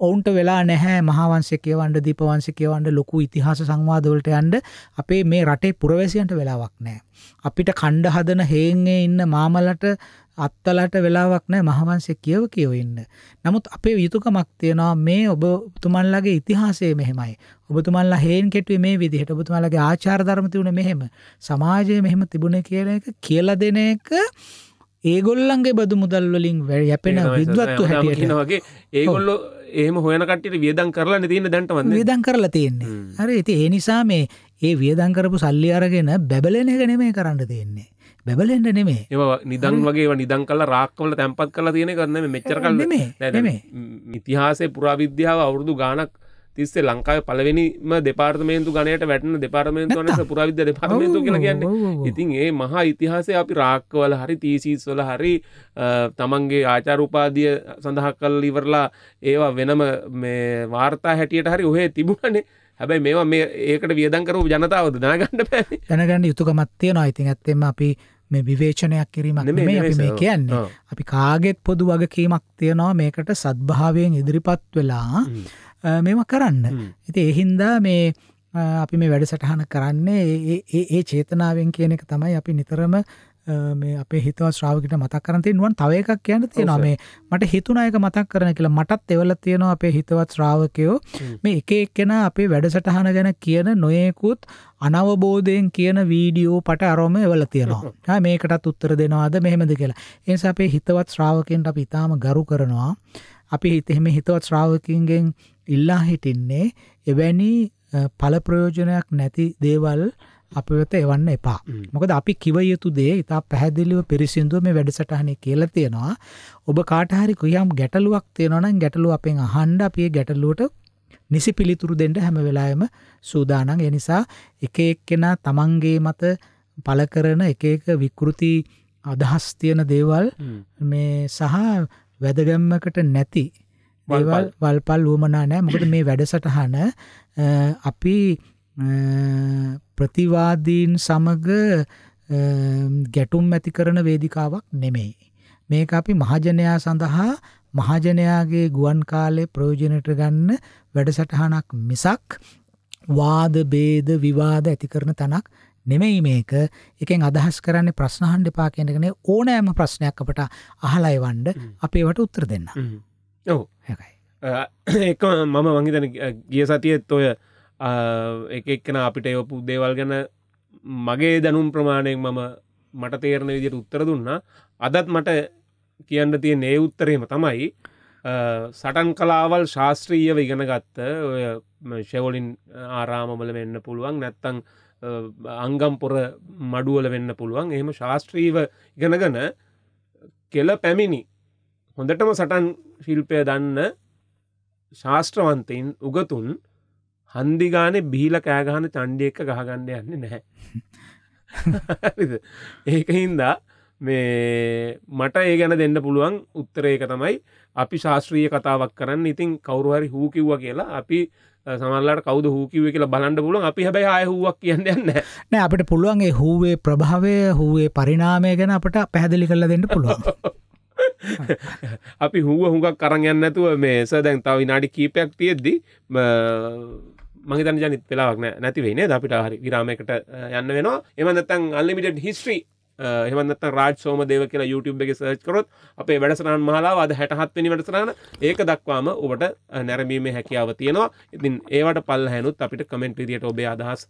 ඔවුන්ට වෙලා නැහැ මහාවංශය කියවන්න දීපවංශය කියවන්න ලොකු ඉතිහාස සංවාදවලට යන්න අපේ මේ රටේ පුරවැසියන්ට වෙලාවක් නැහැ. අපිට කණ්ඩ හදන හේන්ගේ ඉන්න මාමලට අත්තලට වෙලාවක් නෑ මහවන්සේ කියව කියව ඉන්න. නමුත් අපේ යුතුකමක් තියෙනවා මේ ඔබතුමන්ලගේ ඉතිහාසය මෙහෙමයි. ඔබතුමන්ලා හේන් කෙටුවේ මේ විදිහට ඔබතුමන්ලගේ ආචාර ධර්ම තිබුණේ මෙහෙම. සමාජයේ මෙහෙම තිබුණේ කියලා එක කියලා දෙන එක ඒගොල්ලන්ගේ බදු මුදල් වලින් යැපෙන විද්වත්තු හැටියට. ඒගොල්ලෝ ඒම හොයනකට වියදන් කරලා තියෙන දැන්ටම විදන් කරලා තියෙන්නේ හරි ඇති ඒ නිසා මේ ඒ වියදංකරපු සල්ලි අරගෙන බැබලෙන එක නෙමේ කරන්න තියෙන්නේ බැබලෙන්ට නෙමේ ඒ නිදන් වගේ නිදන් කල රාක්කවල තැන්පත් කලා තියෙන කරන්න මෙච්චර කල් නෙමේ ඉතිහාසේ පුරාවිද්‍යාව අවුරුදු ගානක් තිස්සේ ලංකාව පලවෙනිම දෙපාර්තමේන්තු ගණයට වැටන දෙපාර්මේන්තු වන පුරවිද දෙපාර්මේතු කියලා කියන්නේ ඉතින් ඒ මහා ඉතිහාසය අපි රාක්කවල හරි තීසිීස්වල හරි තමන්ගේ ආචාරූපාදිය සඳහක් කල් ඉවරලා ඒවා වෙනම මේ වාර්තා හැටියට හරි ඔහේ තිබුණනේ හැබැයි මේවා මේ ඒකට වියදංකරූ ජනතාව දනාගන්න පැ දැනගන්න යුතුකමත්තියනවා ඉතින් ඇත්තෙම අපි මේ විවේචනයක් කිරීමක් මේ අපි මේ කියන්නේ අපි කාගෙත් පොදු වගකීමක් තියෙනවා මේකට සද්භාවයෙන් ඉදිරිපත් වෙලා මෙම කරන්න. ඉති එහින්දා මේ අපි මේ වැඩ සටහන කරන්නේ ඒ චේතනාවෙන් කියන එක තමයි අපි නිතරම මේ අපේ හිතව ශ්‍රාවකට මතක් කරන්තේ නුවන් තව එකක් කියන්න තියෙනවා මේ මට හිතුනායක මතක් කරන කියලා මටත් එවල තියෙනවා අපේ හිතවත් ශ්‍රාවකයෝ මේ එක එක්කෙන අපේ වැඩසටහන ගැන කියන නොයෙකුත් අනවබෝධයෙන් කියන වීඩියෝ පට අරෝම එවල තියෙනවා මේකටත් උත්තර දෙනවාද මෙහෙමද කියලා එනිස අපේ හිතවත් ශ්‍රාවකෙන්ට අපි ඉතාම ගරු කරනවා අපි හිතෙම හිතවත් ශ්‍රාවකින්ගෙන් ඉල්ලා හිටින්නේ එවැනි පලප්‍රයෝජනයක් නැති දේවල් අප වෙත එවන්න එපා මොකද අපි කිවයුතු දේ ඉතා පැහැදිලිව පිරිසිදුව මේ වැඩසටහනේ කියල තියෙනවා ඔබ කාටහරි කුයම් ගැටලුවක් තියෙනවනම් ගැටලු අපෙන් අහන්ඩ අපිය ගැටලුවට නිසි පිළිතුරු දෙන්න හැම වෙලායම සූදානන් එනිසා එක එක්කෙනා තමන්ගේ මත පල කරන එක එක විකෘති අදහස් තියෙන දේවල් මේ සහ වැදගැම්මකට නැති දේවල් වල්පල් වුවමනා නෑ මොකද මේ වැඩසටහන අපි ප්‍රතිවාදීන් සමග ගැටුම් ඇති කරන වේදිකාවක් නෙමෙයි. මේක අපි මහජනයා සඳහා මහජනයාගේ ගුවන් කාලේ ප්‍රයෝජනයට ගන්න වැඩසටහනක් මිසක් වාද බේද විවාද ඇති කරන තනක් නෙමෙයි මේක එකෙන් අදහස් කරන්නේ ප්‍රශ්න අහන්න එපා කියන එකනේ ඕනෑම ප්‍රශ්නයක් අපට අහලා එවන්න අපේවට උත්තර දෙන්න. ඔහු හැකයි එක මම මංහිතන ගිය සතියත් ඔය එකක්න අපිට යොපු දේවල් ගැන මගේ දැනුම් ප්‍රමාණයෙන් මම මට තේරණ විදියට උත්තර දුන්නා අදත් මට කියන්න තිය නේ උත්තරේම තමයි සටන් කලාවල් ශාස්ත්‍රීයව ඉගෙන ගත්ත ඔය ශෙවලින් ආරාමවල වෙන්න පුළුවන් නැත්තං අංගම්පොර මඩුවල වෙන්න පුළුවන් එහෙම ශාස්ත්‍රීව ඉගෙනගන කෙල පැමිණි හොඳටම සටන් ශිල්පය දන්න ශාස්ත්‍රවන්තයින් උගතුන් හන්දිගානේ බිහිල කෑගහන චණ්ඩිය එක ගහගණ්ඩ යන්න නැහැ ඒක හින්දා මේ මට ඒ ගැන දෙන්න පුළුවන් උත්තරේක තමයි අපි ශාස්ත්‍රීය කතාවක් කරන්න ඉතින් කවරුහරි හූ කිව්ව කියලා අපි සමල්ලට කවද හූකිව කියලා බලන්න පුළුවන් අපි හැබයි ආය හුවක් කියන්න යන්න නෑ අපට පුළුවන්ගේ හූවේ ප්‍රභාවය හූේ පරිනාමය ගැන අපට පැහැදිලි කරලා දෙන්න පුළුවන්. අපි හුව හුඟක් කරන් යන්න ඇතුව මේ ස දැන් තව විනාඩි කීපයක් තියෙද්දි මගේ තන ජනිත් වෙලාවක් නැති වෙන්නේ අපිට හරි විරාමයකට යන්න වෙනවා එම නැත්තන් අල්ලිමිට හිස්ට්‍රී එහමත් රාජ් සෝම දේව කියලා YouTube එක සර්ච් කරොත් අපේ වැඩසටහන් මහලා අද 67 වෙනි වැඩසටහන ඒක දක්වාම ඔබට නැරඹීමේ හැකියාව තියෙනවා. ඉතින් ඒවට පල්ල හැනුත් අපිට කමෙන්ට් විදියට ඔබේ අදහස්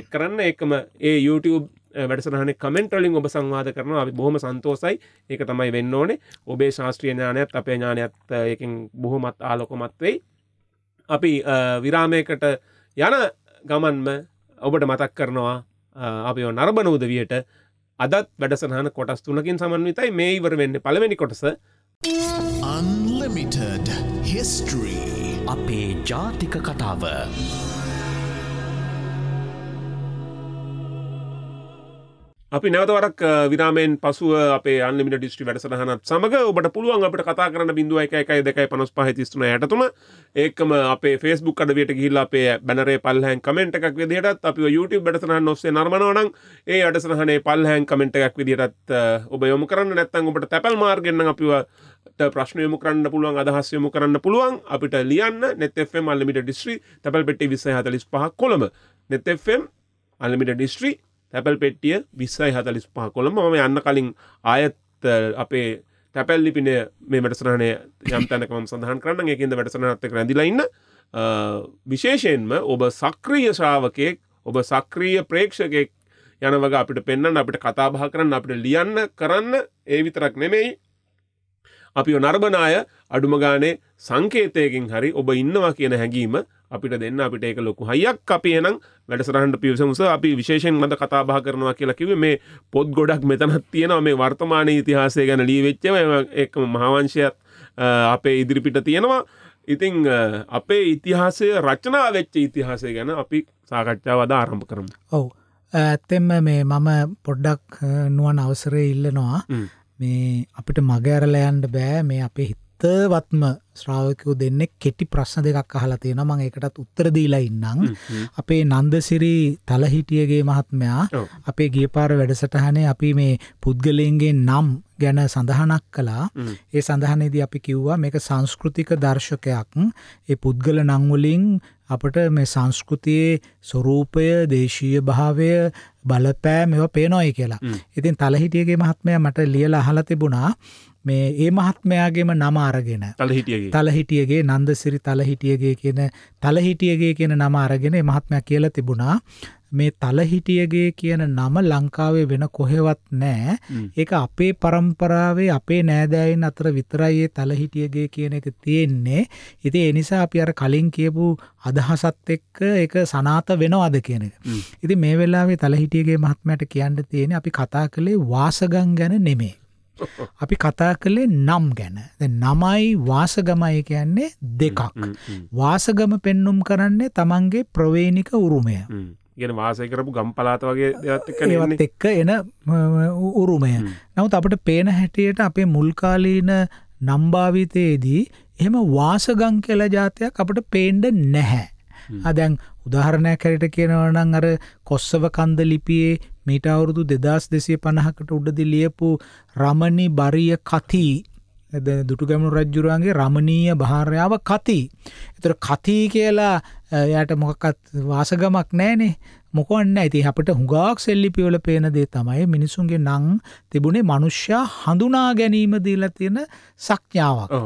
එක් කරන්න. ඒකම ඒ YouTube වැඩසරහන කමෙන්ටලින් ඔබ සංවාද කරන අපි බොහොම සන්තෝසයි ඒක තමයි වෙන්න ඕනේ ඔබේ ශාස්ත්‍රීය ඥානයත් අපේ ඥානයත් එකින් බොහොමත් ආලොකොමත් වෙයි අපි විරාමයකට යන ගමන්ම ඔබට මතක් කරනවා අපි නරබන උදවියට අදත් වැඩසහන කොටස් තුනකින් සමන්විතයි මේ ඉවර වෙන්න පළවෙනි කොටස Unlimited History අපේ ජාතික කතාව අපි නැවතවරක් විරාමෙන් පසුව අපේ අන්නමිට ඩිස්ටි වැඩසටහනත් සමඟ ඔබට පුළුවන් අපට කතා කරන්න බිඳුව එක එකයි දෙකයි පනස් පහතිස්තුන ඇතුන ඒකම අපේ ෆෙස්බුක් අඩවයට ගිල්ලා අපේ බැනරේ පල්හැන් කමෙන්ට් එකක් විදිහටත් අපි YouTube වැඩසටහන් නොස්සේ නර්මනවනම් ඒ අඩසටහනේ පල්හැන් කමෙන්ට් එකක් විදිහටත් ඔබ යොමු කරන්න නැත්තම් ඔබට තැපල් මාර්ගෙන් අපිව ප්‍රශ්න යොමු කරන්න පුළුවන් අදහස් යොමු කරන්න පුළුවන් අපිට ලියන්න net fm අල්ලමිට ඩිස්ට්‍රි තැපල් පෙට්ටි 245 Colombo net fm අල්ලමිට ඩිස්ට්‍රි තැපැල් පෙට්ටිය විස්සයි හතලිස් පහ කොළම ම යන්න කලින් ආයත් අපේ තැපැල් ලිපින මේ වැටසනහනය යම් තැනකම සඳහන් කරන්න එකද වැටසනහත්ත රැඳලඉන්න විශේෂයෙන්ම ඔබ සක්‍රීය ශ්‍රාවකයෙක් ඔබ සක්‍රීය ප්‍රේක්ෂකෙක් යන වග අපිට පෙන්න්න අපිට කතාබහ කරන්න අපිට ලියන්න කරන්න ඒ විතරක් නෙමෙයි අපි නර්බනාය අඩුමගානේ සංකේතයකින් හරි ඔබ ඉන්නවා කියන හැඟීම අපිට දෙන්න අපිට ඒක ලොකු හයියක් අපි එනම් වැඩසරහන්ට පිවසමුස අපි විශේෂෙන් මඳ කතාබා කරනවා කියලා කිව මේ පොත් ගොඩක් මෙතනත් තියෙනවා මේ වර්තමාන ඉතිහාසය ගැන ලී වෙච්චම එක මහාවංශයත් අපේ ඉදිරිපිට තියෙනවා ඉතිං අපේ ඉතිහාසය රචනා වෙච්ච ඉතිහාසය ගැන අපි සාකච්ඡාවද ආරම්භ කරම ඔවු ඇත්තෙම මේ මම පොඩ්ඩක් නුවන් අවසරය ඉල්ලනවා මේ අපිට මගඇරලයන්ට බෑ මේ අපේ හිත් ඇත්තවත්ම ශ්‍රාවකයෝ දෙන්නෙක් කෙටි ප්‍රශ්න දෙකක් අහලා තියෙනවා මම ඒකටත් උත්තර දීලා ඉන්නම් අපේ නන්දසිරි තලහිටියගේ මහත්මයා අපේ ගියපාර වැඩසටහනේ අපි මේ පුද්ගලයන්ගේ නම් ගැන සඳහනක් කළා ඒ සඳහනේදී අපි කිව්වා මේක සංස්කෘතික දර්ශකයක් ඒ පුද්ගල නම් වලින් අපට මේ සංස්කෘතියේ ස්වરૂපය දේශීය භාවය බලපෑ මේවා පේනොයි කියලා. ඉතින් තලහිටියගේ මහත්මයා මට ලියලා අහලා තිබුණා මේ ඒ මහත්මයාගේම නම අරගෙන තලහිටියගේ නන්දසිරි තලහිටියගේ කියන තලහිටියගේ කියන නම අරගෙන මහත්මයක් කියලා තිබුණා මේ තලහිටියගේ කියන නම ලංකාවේ වෙන කොහෙවත් නෑ ඒක අපේ පරම්පරාවේ අපේ නෑදෑයින් අතර විතරයි ඒ තලහිටියගේ කියන එක තියෙන්නේ ඉතින් ඒ නිසා අපි අර කලින් කියපු අදහසත් එක්ක ඒක සනාත වෙනවද කියන එක. ඉතින් මේ වෙලාවේ තලහිටියගේ මහත්මයාට කියන්න තියෙන්නේ අපි කතා කළේ වාසගම් ගැන නෙමෙයි. අපි කතා කළේ නම් ගැන. නමයි වාසගමයි කියන්නේ දෙකක්. වාසගම පෙන්නුම් කරන්නේ තමන්ගේ ප්‍රවේනික උරුමය. ගෙන වාසය කරපු ගම්පලාත වගේ ඒවත් එක්ක එන උරුමය. නමුත් අපට පේන හැටියට අපේ මුල්කාලීන නම්භාවිතයේදී එහෙම වාසගං කියලා ජාතයක් අපට පේන්ඩ නැහැ. දැන් උදාහරණයක් හැරිට කියනවනං අර කොස්සව කන්ද ලිපියේ මීට අවුරුදු දෙදස් දෙසිය පණහකට උඩදි ලියපු රමණි බරිය කතිී දුටුගැමුණු රජ්ජුරුවන්ගේ රමණීය භාර්යාව කති. එතට කතිී කියලා යට මොකක්ත් වාසගමක් නෑනේ මොකන්න ඇති අපට හුඟක් සෙල්ලිපිවල පේන දේ තමයි මිනිසුන්ගේ නං තිබුණේ මනුෂ්‍ය හඳුනා ගැනීම දීලා තියෙන සක්ඥාවක්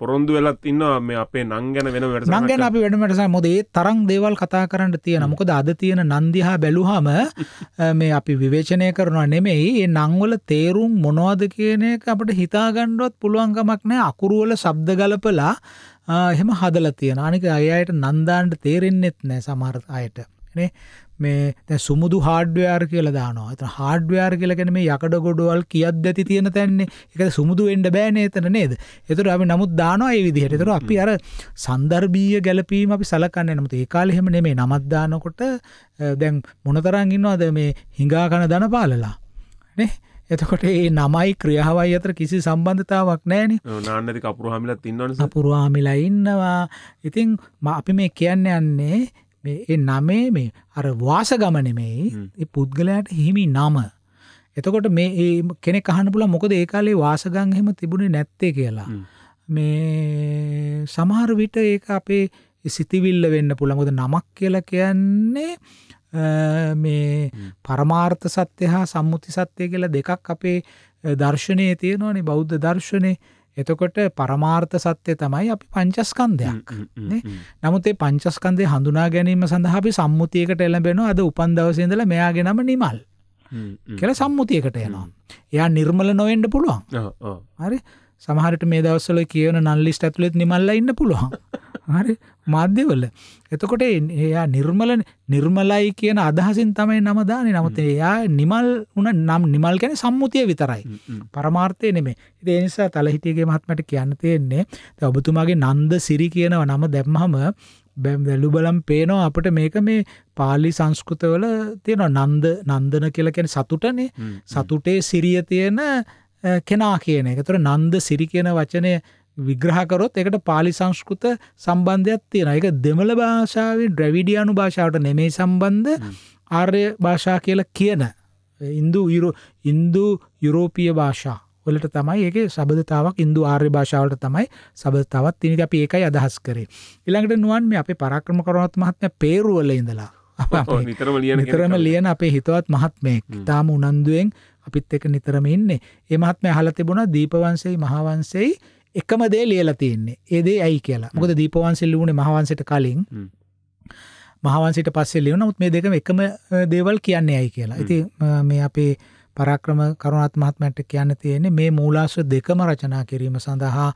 පොරොන්දු වෙලත් ඉන්න මේ අපේ නංගැන වෙන වැට නංගැන අපි වැඩමටස මොදේ තරම් දේවල් කතා කරන්න තියෙන මොකද අද තියෙන නන්දිහා බැලුහම මේ අපි විවේචනය කරනවා නෙමෙයි ඒ නංවල තේරුම් මොනවද කියන එක අපට හිතාගණ්ඩුවත් පුළුවන්ගමක් නෑ අකුරුවල සබ්ද ගලපලා එහෙම හදල තියෙන අනික අය අයට නන්දාන්ට තේරෙන්නෙත් නෑ සමහර අයට නේ මේ දැ සුමුදු හාඩ්වයාර් කියලදානවා ඇත හාඩ්වයාර් කියලගෙන මේ යකඩ ගොඩුවල් කියද ඇති තියෙන තැන්නේ එක සුමුදු එන්ඩ බෑනේ එතන නේද එතුර අපි නමුත් දානවා ඒ විදිහට තුර අපි අර සන්දර්භීය ගැලපීම අපි සලකන්න නමුත් ඒ කාලෙහෙම නෙමේ නමත්දානකොට දැන් මොනතරන් ඉන්නවාද මේ හිඟාකන දන පාලලා නේ එතකොට ඒ නමයි ක්‍රියාවයි අතර කිසි සම්බන්ධතාවක් නෑන නාන්නති කපුරහමිලත් ඉන්නවන සපුරවාමිලා ඉන්නවා ඉතින් අපි මේ කියන්න යන්නේ ඒ නමේ මේ අර වාසගමනෙමෙයි පුද්ගලයාට හිමි නම. එතකොට මේ කෙනෙ කහන්න පුළ මොකද ඒකාලේ වාසගං හෙම තිබුණේ නැත්තේ කියලා. මේ සමහර විට ඒක අපේ සිතිවිල්ල වෙන්න පුළමුද නමක් කියලා කියන්නේ මේ පරමාර්ථ සත්‍ය හා සම්මුති සත්‍යය කියලා දෙකක් අපේ දර්ශනය තියෙනවානේ බෞද්ධ දර්ශනය එතකොට පරමාර්ථ සත්‍යය තමයි අපි පංචස්කන්ධයක් නමුත් ඒ පංචස්කන්දය හඳුනා ගැනීම සඳහාපි සම්මුතියකට එළඹෙන අද උපන් දවසේදල මෙයාගෙනම නිමල් කියල සම්මුතියකට යනවා. එයා නිර්මල නොවෙන්ඩ පුළුවන් හරි සමහරට මේ දවස්සල කියන නල්ලිස්ට ඇතුලෙත් නිමල්ල ඉන්න පුළුවන් හරි මාධ්‍යවල. එතකොට එයා නිර්මල නිර්මලයි කියන අදහසින් තමයි නම දානේ. නමුත් එයා නිමල් වුණ නම් නිමල් කියන්නේ සම්මුතිය විතරයි. පරමාර්ථය නෙමෙයි. ඉතින් ඒ නිසා තලහිටියගේ මහත්මයාට කියන්න තියෙන්නේ දැන් ඔබතුමාගේ නන්ද සිරි කියනව නම දැම්මම බැම් වැලුබලම් පේනවා අපට මේක මේ පාලි සංස්කෘතවල තියෙන නන්ද නන්දන කියලා කියන්නේ සතුටනේ සතුටේ සිරිය තියෙන කෙනා කියන එක. ඒතර නන්ද සිරි කියන වචනය විග්‍රහකරොත් එකට පාලි සංස්කෘත සම්බන්ධයක් තියෙන එක දෙමළ භාෂාවේ ඩ්‍රැවිඩියනු භාෂාවට නෙමෙයි සම්බන්ධ ආර්ය භාෂා කියලා කියන ඉන්දු ඉන්දු යුරෝපිය භාෂා වලට තමයි ඒක සබධතාවක් ඉන්දු ආර්ය භාෂාවලට තමයි සබධතාවත් තිනි අපි ඒකයි අදහස් කරේ ඉළඟට නුවන් මේ අපේ පරක්‍රම කරනවත් මහත්ම පේරුවල ඉඳලා නිතරම ලියන අපේ හිතවත් මහත්මයෙක් තාම උනන්දුවෙන් අපිත් එක නිතරම ඉන්නේ ඒ මහත්ම හල තිබුණා දීපවන්සෙයි මහාවන්සෙයි එකම දේ ලියලා තියෙන්නේ ඒදේ ඇයි කියලා මොකද දීපවන්සිල් වුණේ මහවන්සට කලින් මහවන්සිට පස්සේ ලියුණ මුත් මේ දෙකම එකම දේවල් කියන්නේ ඇයි කියලා ඉති මේ අපේ පරාක්‍රම කරුණාත් මහත්මයට කියන්න තියෙන්නේ මේ මූලාශ්‍ර දෙකම රචනා කිරීම සඳහා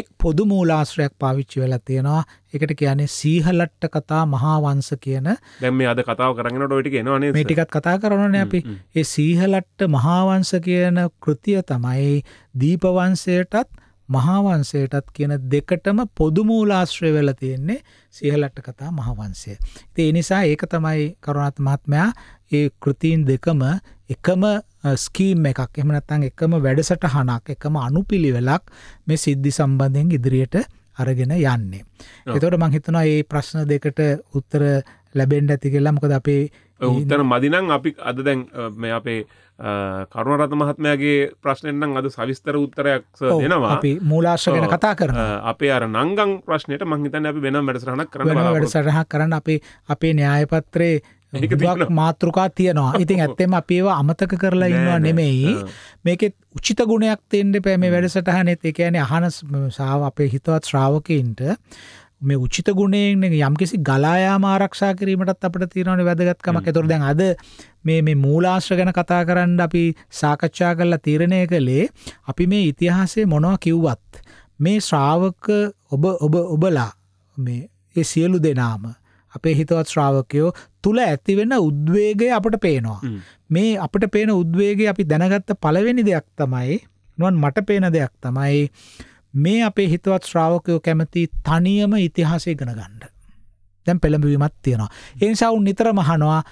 එක් පොදු මූලාශ්‍රයක් පාවිච්චි වෙලා තියෙනවා එකට කියන්නේ සීහලට්ට කතා මහාවංශ කියන දැන් මේ අද කතාව කරගෙන ඩොයිටික එනවනේ මේ ටිකක් කතා කරනවානේ අපි ඒ සීහලට්ට මහාවංශ කියන කෘතිය තමයි දීපවංශයටත් මහාවංශයටත් කියන දෙකටම පොදු මූලාශ්‍රය වෙලා තියෙන්නේ සියලට කතා මහාවංශය. ඉතින් ඒ නිසා ඒක තමයි කරුණාත් මහත්මයා ඒ කෘතීන් දෙකම එකම ස්කීම් එකක් එහෙම නැත්නම් එකම වැඩසටහනක් එකම අනුපිළිවෙලක් මේ සිද්ධි සම්බන්ධයෙන් ඉදිරියට අරගෙන යන්නේ. එතකොට මම හිතනවා මේ ප්‍රශ්න දෙකට උත්තර ලැබෙන්න ඇති කියලා මොකද අපේ උත්තර මදිනං අපි අද දැන් මේ අපේ කරුණරත මහත්මයාගේ ප්‍රශ්නෙන්නම් අද සවිස්තර උත්තරයක් දෙනවා අපි මූලාශ්‍ර ගැන කතා කරන අපේ අර නංගම් ප්‍රශ්නයට මංහිතන්න අපි වෙන වැඩසරහනක් කරන්න වැඩසරහක් කරන්න අපේ අපේ න්‍යායපත්‍රයේ ගක් මාතෘකා තියනවා ඉතින් ඇත්තෙම අපේව අමතක කරලා ඉන්නවා නෙමෙයි මේකෙත් උචිත ගුණයක් තෙන්ඩ පෑ මේ වැඩසටහනෙත් එකෑන අහන සාව අපේ හිතවත් ශ්‍රාවකයින්ට මේ උචිත ගුණයෙන් යම්කිසි ගලායාම ආරක්ෂා කිරීමටත් අපට තියෙනවනේ වැදගත්කමක්. ඒතොර දැන් අද මේ මේ මූලාශ්‍ර ගැන කතා කරන්න අපි සාකච්ඡා කරලා තීරණය කළේ අපි මේ ඉතිහාසයේ මොනවා කිව්වත් මේ ශ්‍රාවක ඔබ ඔබ ඔබලා මේ ඒ සියලු දෙනාම අපේ හිතවත් ශ්‍රාවකයෝ තුළ ඇතිවෙන උද්වේගය අපට පේනවා. මේ අපට පේන උද්වේගේ අපි දැනගත්ත පළවෙනි දෙයක් තමයි නුවන් මට පේන දෙයක් තමයි මේ අපේ හිතවත් ශ්‍රාවකයෝ කැමති තනියම ඉතිහාසය ගෙන ගණ්ඩ දැම් පෙළඹවීමත් තියෙනවා එනිසාවුන් නිතර මහනවා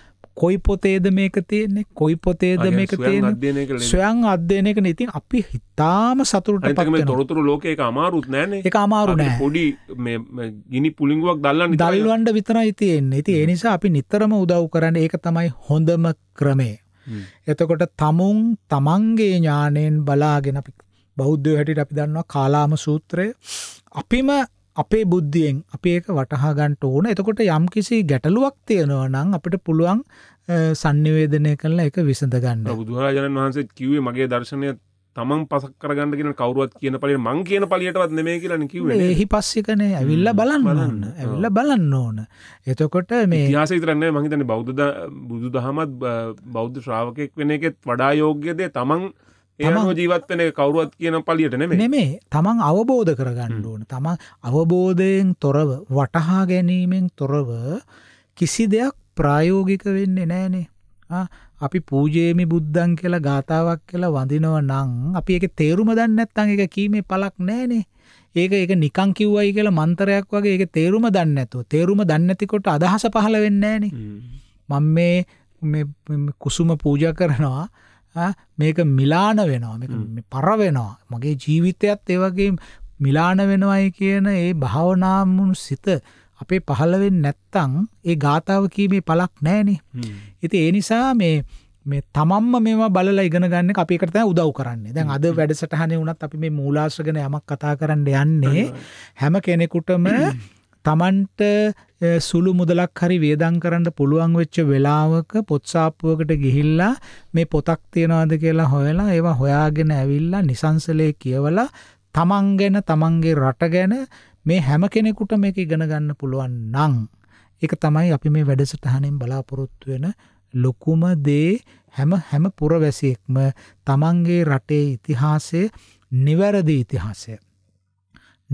කොයි පොතේද මේක තියෙන්නේ කොයි පොතේද මේක තියෙන ස්වයන් අධ්‍යයනයක නති අපි හිතාම සතුරට තොරතුරු ලෝක අමාරුත් නෑන එක අමාරු නෑ පොඩි ගිනි පුලිගුවක් දල්ලන්න දල්වන්ඩ විතරයි තියෙන්නේ ඇති එනිසා අපි නිතරම උදව් කරන්න ඒක තමයි හොඳම ක්‍රමේ එතකොට තමුන් තමන්ගේ ඥානයෙන් බලාගෙන අපි බෞද්ධය හැටිට අපි දන්නවා කාලාම සූත්‍රය අපිම අපේ බුද්ධියෙන් අපි ඒක වටහා ගන්නට ඕන. එතකොට යම්කිසි ගැටලුවක් තියෙනවා නම් අපිට පුළුවන් sannivedanaya කරලා ඒක විසඳ ගන්න. බුදුරජාණන් වහන්සේ කිව්වේ මගේ දර්ශනය තමන් පසක් කරගන්න කියන කවුරුවත් කියන පලියට මං කියන පලියටවත් නෙමෙයි කියලා කිව්වේ. එහි පස්සෙකනේ ඇවිල්ලා බලන්න ඕන. ඇවිල්ලා බලන්න ඕන. එතකොට මේ ඉතිහාසය විතරක් නෙමෙයි මං හිතන්නේ බෞද්ධ බුදුදහමත් බෞද්ධ ශ්‍රාවකෙක් වෙන එකෙත් වඩා යෝග්‍ය දේ තමන් ඒම ජීවත්වන කවරුවත් කියන පලියට නෙම නෙමේ තමන් අවබෝධ කරගන්න ඕන තමන් අවබෝධයෙන් තොරව වටහා ගැනීමෙන් තොරව කිසි දෙයක් ප්‍රායෝගික වෙන්නේ නෑනේ අපි පූජේමි බුද්ධන් කියලා ගාථාවක් කියලා වඳිනව නං අපි එක තේරුම දන්නත්තන් එක කීමේ පලක් නෑනේ ඒක ඒක නිකං කිව්වයි කියලා මන්තරයක් වගේ ඒක තේරුම දන්නඇතු තේරුම දන්නඇතිකොට අදහස පහළ වෙන්නෑනේ මං මේ කුසුම පූජ කරනවා මේක මිලාන වෙනවා මේ පරවෙනවා මගේ ජීවිතයත් ඒවගේ මිලාන වෙනවයි කියන ඒ භාවනාමුණු සිත අපේ පහළවෙන් නැත්තං ඒ ගාථාව කීමේ පලක් නෑනේ. ඉති ඒ නිසා මේ මේ තමම්ම මෙම බලලා ඉගෙන ගන්න අපිකට උදව් කරන්නේ දැන් අද වැඩසටහනේ වුණත් අපි මේ මූලාශ්‍රගෙන යමක් කතා කරන්න යන්නේ හැම කෙනෙකුටම තමන්ට සුළු මුදලක් හරි වේදම් කරන්න පුළුවන් වෙච්ච වෙලාවක පොත්සාප්පුවකට ගිහිල්ලා මේ පොතක් තියනවාද කියලා හොයලා ඒවා හොයාගෙන ඇවිල්ලා නිසංසලේ කියවලා තමන් ගැන තමන්ගේ රට ගැන මේ හැම කෙනෙකුට මේක ඉගෙන ගන්න පුළුවන් නම් ඒක තමයි අපි මේ වැඩසටහනෙන් බලාපොරොත්තු වෙන ලොකුම දේ හැම හැම පුරවැසියෙක්ම තමන්ගේ රටේ ඉතිහාසය නිවැරදි ඉතිහාසය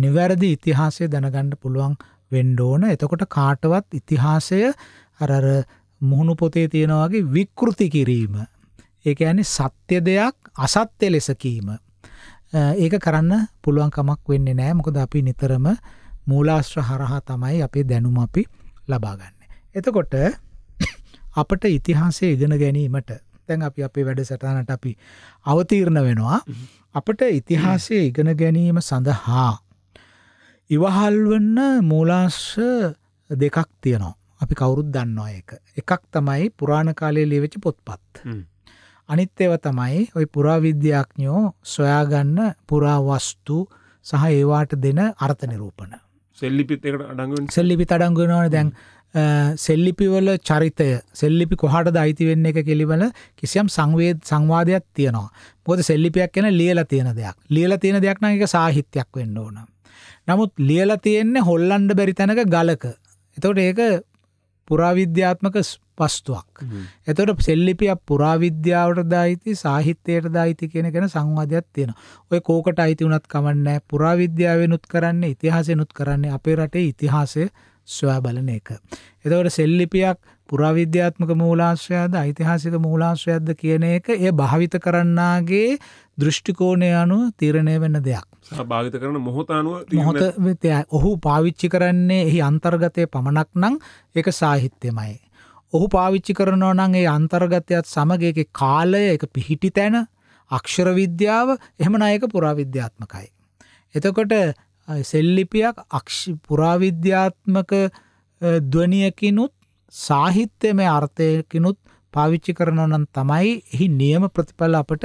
නිවැරදි ඉතිහාසය දැනගන්න පුළුවන් වෙන්න ඕන. එතකොට කාටවත් ඉතිහාසය අර අර මුහුණු පොතේ තියෙනවා වගේ විකෘති කිරීම. ඒ කියන්නේ සත්‍ය දෙයක් අසත්‍ය ලෙස කීම. ඒක කරන්න පුළුවන් කමක් වෙන්නේ නැහැ. මොකද අපි නිතරම මූලාශ්‍ර හරහා තමයි අපේ දැනුම අපි ලබා ගන්න. එතකොට අපට ඉතිහාසය ඉගෙන ගැනීමට දැන් අපි අපේ වැඩසටහනට අපි අවතීර්ණ වෙනවා. අපට ඉතිහාසය ඉගෙන ගැනීම සඳහා ඉවහල් වන්න මූලාංශ දෙකක් තියෙනවා. අපි කවුරුත් දන්නවා ඒක. එකක් තමයි පුරාණ කාලයේ ලියවෙච්ච පොත්පත්. අනිත් ඒවා තමයි ওই පුරාවිද්‍යාඥයෝ සොයාගන්න පුරාවස්තු සහ ඒවාට දෙන අර්ථ නිරූපණ. සෙල්ලිපිත් ඒකට අඩංගු වෙන සෙල්ලිපිත් අඩංගු වෙනවනේ දැන් සෙල්ලිපිවල චරිතය සෙල්ලිපි කොහටද අයිති වෙන්නේ එක පිළිබඳ කිසියම් සංවේද සංවාදයක් තියෙනවා. මොකද සෙල්ලිපියක් ගැන ලියලා තියෙන දෙයක්. ලියලා තියෙන දෙයක් නම් ඒක සාහිත්‍යයක් වෙන්න ඕන. නමුත් ලියලා තියෙන්නේ හොල්ලන්ඩ බැරි තැනක ගලක. එතකොට ඒක පුරාවිද්‍යාත්මක පස්තුවක්. එතට සෙල්ලිපියක් පුරාවිද්‍යාවට දායිති සාහිත්‍යයට දායිති කියෙන කෙන සංවාධයක් තියෙන. ඔය කෝකට අයිති වනත් කමන්නෑ පුරාවිද්‍යාවෙනුත් කරන්නේ ඉතිහාසයනුත් කරන්නේ අපේ රටේ ඉතිහාසය සොයා බලන එක. එතවට සෙල්ලිපියක් පුරාවිද්‍යාත්මක මූලාශ්‍රයද ඓතිහාසික මූලාශ්‍රයක්ද කියන එක එය භාවිත කරන්නාගේ දෘෂ්ටි කෝණය අනුව තීරණය වෙන දෙයක්. භාවිත කරන මොහොත අනුව මොහොත ඔහු පාවිච්චි කරන්නේ එහි අන්තර්ගතය පමණක් නම් ඒක සාහිත්‍යමයි. ඔහු පාවිච්චි කරනවා නම් ඒ අන්තර්ගතයත් සමග ඒකේ කාලය ඒක පිහිටි තැන අක්ෂර විද්‍යාව එහෙම නායක පුරාවිද්‍යාත්මකයි. එතකොට සෙල්ලිපියක් අක්ෂි පුරාවිද්‍යාත්මක ධ්වනියකිනුත් සාහිත්‍යමය අර්ථයකිනුත් පාවිච්චි කරනවා නම් තමයි එහි නියම ප්‍රතිඵල අපට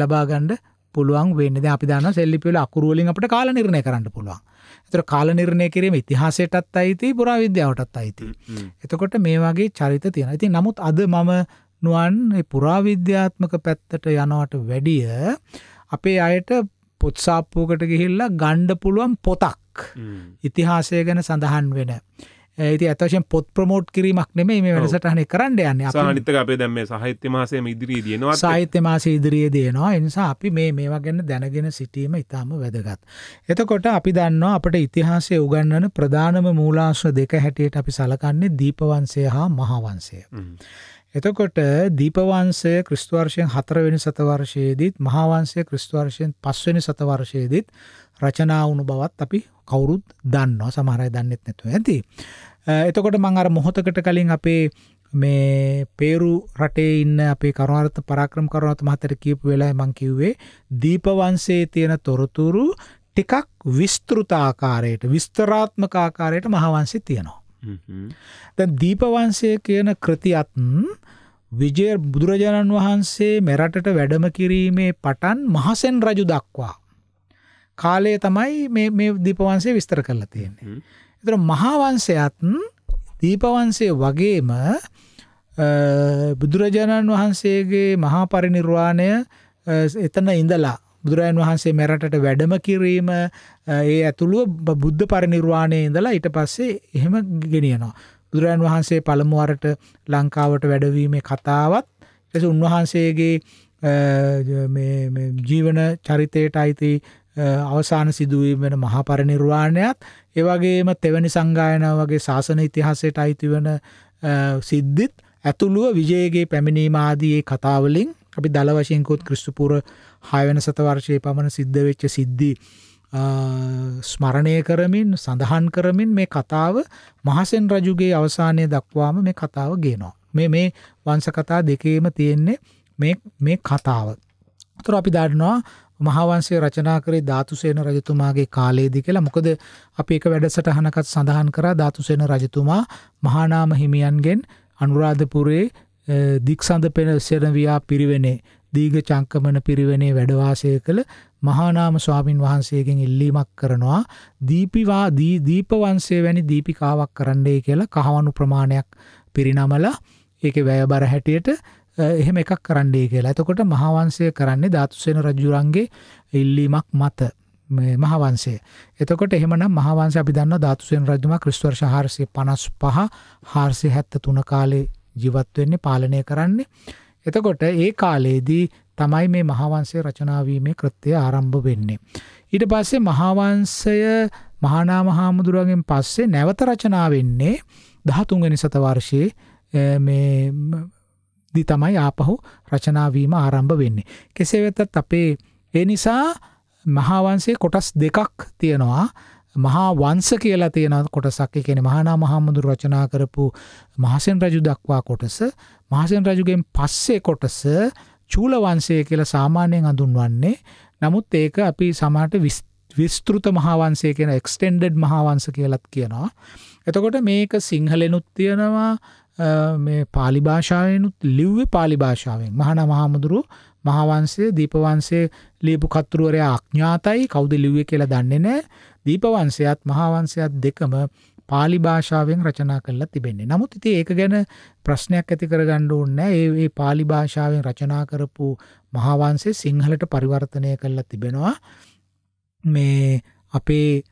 ලබා ගන්න පුළුවන් වෙන්නේ. දැන් අපි දන්නවා සෙල්ලිපි වල අකුරු වලින් අපිට කාල නිර්ණය කරන්න පුළුවන්. ඒතර කාල නිර්ණය කිරීම ඉතිහාසයටත් අයිති, පුරාවිද්‍යාවටත් අයිති. එතකොට මේ වගේ චරිත තියෙනවා. ඉතින් නමුත් අද මම නුවන් මේ පුරාවිද්‍යාත්මක පැත්තට යනවට වැඩිය අපේ අයට පොත් සාප්පුවකට ගිහිල්ලා ගණ්ඩ පුළුවන් පොතක් ඉතිහාසය ගැන සඳහන් වෙන. ඇති අතශයෙන් පොත් ප්‍රමෝට් කිරීමක් නෙමේ මේ වැඩසටහන කරන්න යන්න අනිතක අපේ දැම සහිත්‍ය මාසයම ඉදිරියේ දයනවා සාහිත්‍ය මාස ඉදිරියේ දයනවා එනිසා අපි මේ මේවා ගැන දැනගෙන සිටීම ඉතාම වැදගත්. එතකොට අපි දන්නවා අපට ඉතිහාසය උගන්නන ප්‍රධානම මූලාශ්‍ර දෙක හැටියට අපි සලකන්නේ දීපවන්සය හා මහාවන්සය. එතකොට දීපවන්සය ක්‍රිස්තුවර්ශයෙන් හතරවෙනි සතවර්ශයේදීත් මහාවන්සය ක්‍රිස්තුවර්ශයෙන් පස්වනි සතවර්ශයේදීත් රචනා වුණු බවත් අපි කවුරුත් දන්නවා සමහරයි දන්නෙත් නැතුව ඇති. එතකොට මං අර මොහොතකට කලින් අපේ මේ පේරු රටේ ඉන්න අපේ කරුණාරත්න පරාක්‍රම කරුණාරත්න මහත්තයට කියපු වෙලාවේ මං කිව්වේ දීපවංශයේ තියෙන තොරතුරු ටිකක් විස්තෘත ආකාරයට විස්තරාත්මක ආකාරයට මහවංශي තියෙනවා. දැන් දීපවංශය කියන කෘතියත් විජය බුදුරජාණන් වහන්සේ මෙරටට වැඩම කිරීමේ පටන් මහසෙන් රජු දක්වා කාලය තමයි මේ මේ දීපවංශය විස්තර කරලා තියෙන්නේ. එතන මහාවංශයත් දීපවංශයේ වගේම බුදුරජාණන් වහන්සේගේ මහා පරිනිර්වාණය එතන ඉඳලා බුදුරජාණන් වහන්සේ මෙරටට වැඩම කිරීම ඒ ඇතුළුව බුද්ධ පරිනිර්වාණය ඉඳලා ඊට පස්සේ එහෙම ගෙනියනවා. බුදුරජාණන් වහන්සේ පළමු වරට ලංකාවට වැඩවීමේ කතාවත් ඊට උන්වහන්සේගේ මේ ජීවන චරිතයට අයිති අවසාන සිදුවීම් වෙන මහා පරිනිර්වාණයත් ඒ වගේම තෙවැනි සංගායනාව වගේ ශාසන ඉතිහාසයට අයිති වෙන සිද්ධිත් ඇතුළුව විජයගේ පැමිණීම ආදී කතා වලින් අපි දල වශයෙන් කෝත් ක්‍රිස්තු පූර්ව 6 වෙනි සතවර්ෂයේ පමණ සිද්ධ වෙච්ච සිද්ධි ස්මරණය කරමින් සඳහන් කරමින් මේ කතාව මහසෙන් රජුගේ අවසානය දක්වාම මේ කතාව ගේනවා. මේ මේ වංශ කතා දෙකේම තියෙන්නේ මේ මේ කතාව. ඒතර අපි දන්නවා මහාවන්සේ රචනා කරේ ධාතුසේන රජතුමාගේ කාලයේදී කියලා. මොකද අපි එක වැඩසටහනකත් සඳහන් කරා ධාතුසේන රජතුමා මහානාම හිමියන්ගෙන් අනුරාධපුරයේ දික්සඳ පෙන සෙනවියා පිරිවෙනේ දීඝ චංකමන පිරිවෙනේ වැඩවාසය කළ මහානාම ස්වාමින් වහන්සේගෙන් ඉල්ලීමක් කරනවා දීපිවා දී දීපවංශය වැනි දීපිකාවක් කරන්නයි කියලා කහවණු ප්‍රමාණයක් පිරිනමලා ඒකේ වැයබර හැටියට එහෙම එකක් කරන්නයි කියලා. එතකොට මහාවංශය කරන්නේ ධාතුසේන රජුරන්ගේ ඉල්ලීමක් මත. මේ මහාවංශය. එතකොට එහෙමනම් මහාවංශය අපි දන්නවා ධාතුසේන රජතුමා ක්‍රිස්තු වර්ෂ 455 473 කාලේ ජීවත් වෙන්නේ පාලනය කරන්නේ. එතකොට ඒ කාලේදී තමයි මේ මහාවංශය රචනා වීමේ කෘත්‍යය ආරම්භ වෙන්නේ. ඊට පස්සේ මහාවංශය මහානාම හාමුදුරුවන්ගෙන් පස්සේ නැවත රචනා වෙන්නේ 13 වෙනි සතවර්ෂයේ මේ දී තමයි ආපහු රචනාවීම ආරම්භ වෙන්නේ. කෙසේ වෙතත් අපේ ඒ නිසා මහාවන්සේ කොටස් දෙකක් තියෙනවා මහා වංස කියලා තියෙන කොටසක් ඒ කියන්නේ මහානා මහමුදුර රචනා කරපු මහසෙන් රජු දක්වා කොටස මහසෙන් රජුගෙන් පස්සේ කොටස චූල වංශය කියලා සාමාන්‍යයෙන් හඳුන්වන්නේ නමුත් ඒක අපි සමහරට විස්තෘත මහාවංශය කියන extended මහාවංශ කියලාත් කියනවා එතකොට මේක සිංහලෙනුත් තියෙනවා මේ පාලි භාෂාවෙනුත් ලිව්වේ පාලි භාෂාවෙන් මහන මහාමුදුරු මහාවංශයේ දීපවංශයේ ලියපු කතුරුවරයා අඥාතයි කවුද ලිව්වේ කියලා දන්නේ නැහැ දීපවංශයත් මහාවංශයත් දෙකම පාලි භාෂාවෙන් රචනා කරලා තිබෙන්නේ. නමුත් ඉතින් ඒක ගැන ප්‍රශ්නයක් ඇති කරගන්න ඕනේ නැහැ. ඒ ඒ පාලි භාෂාවෙන් රචනා කරපු මහාවංශය සිංහලට පරිවර්තනය කරලා තිබෙනවා. මේ අපේ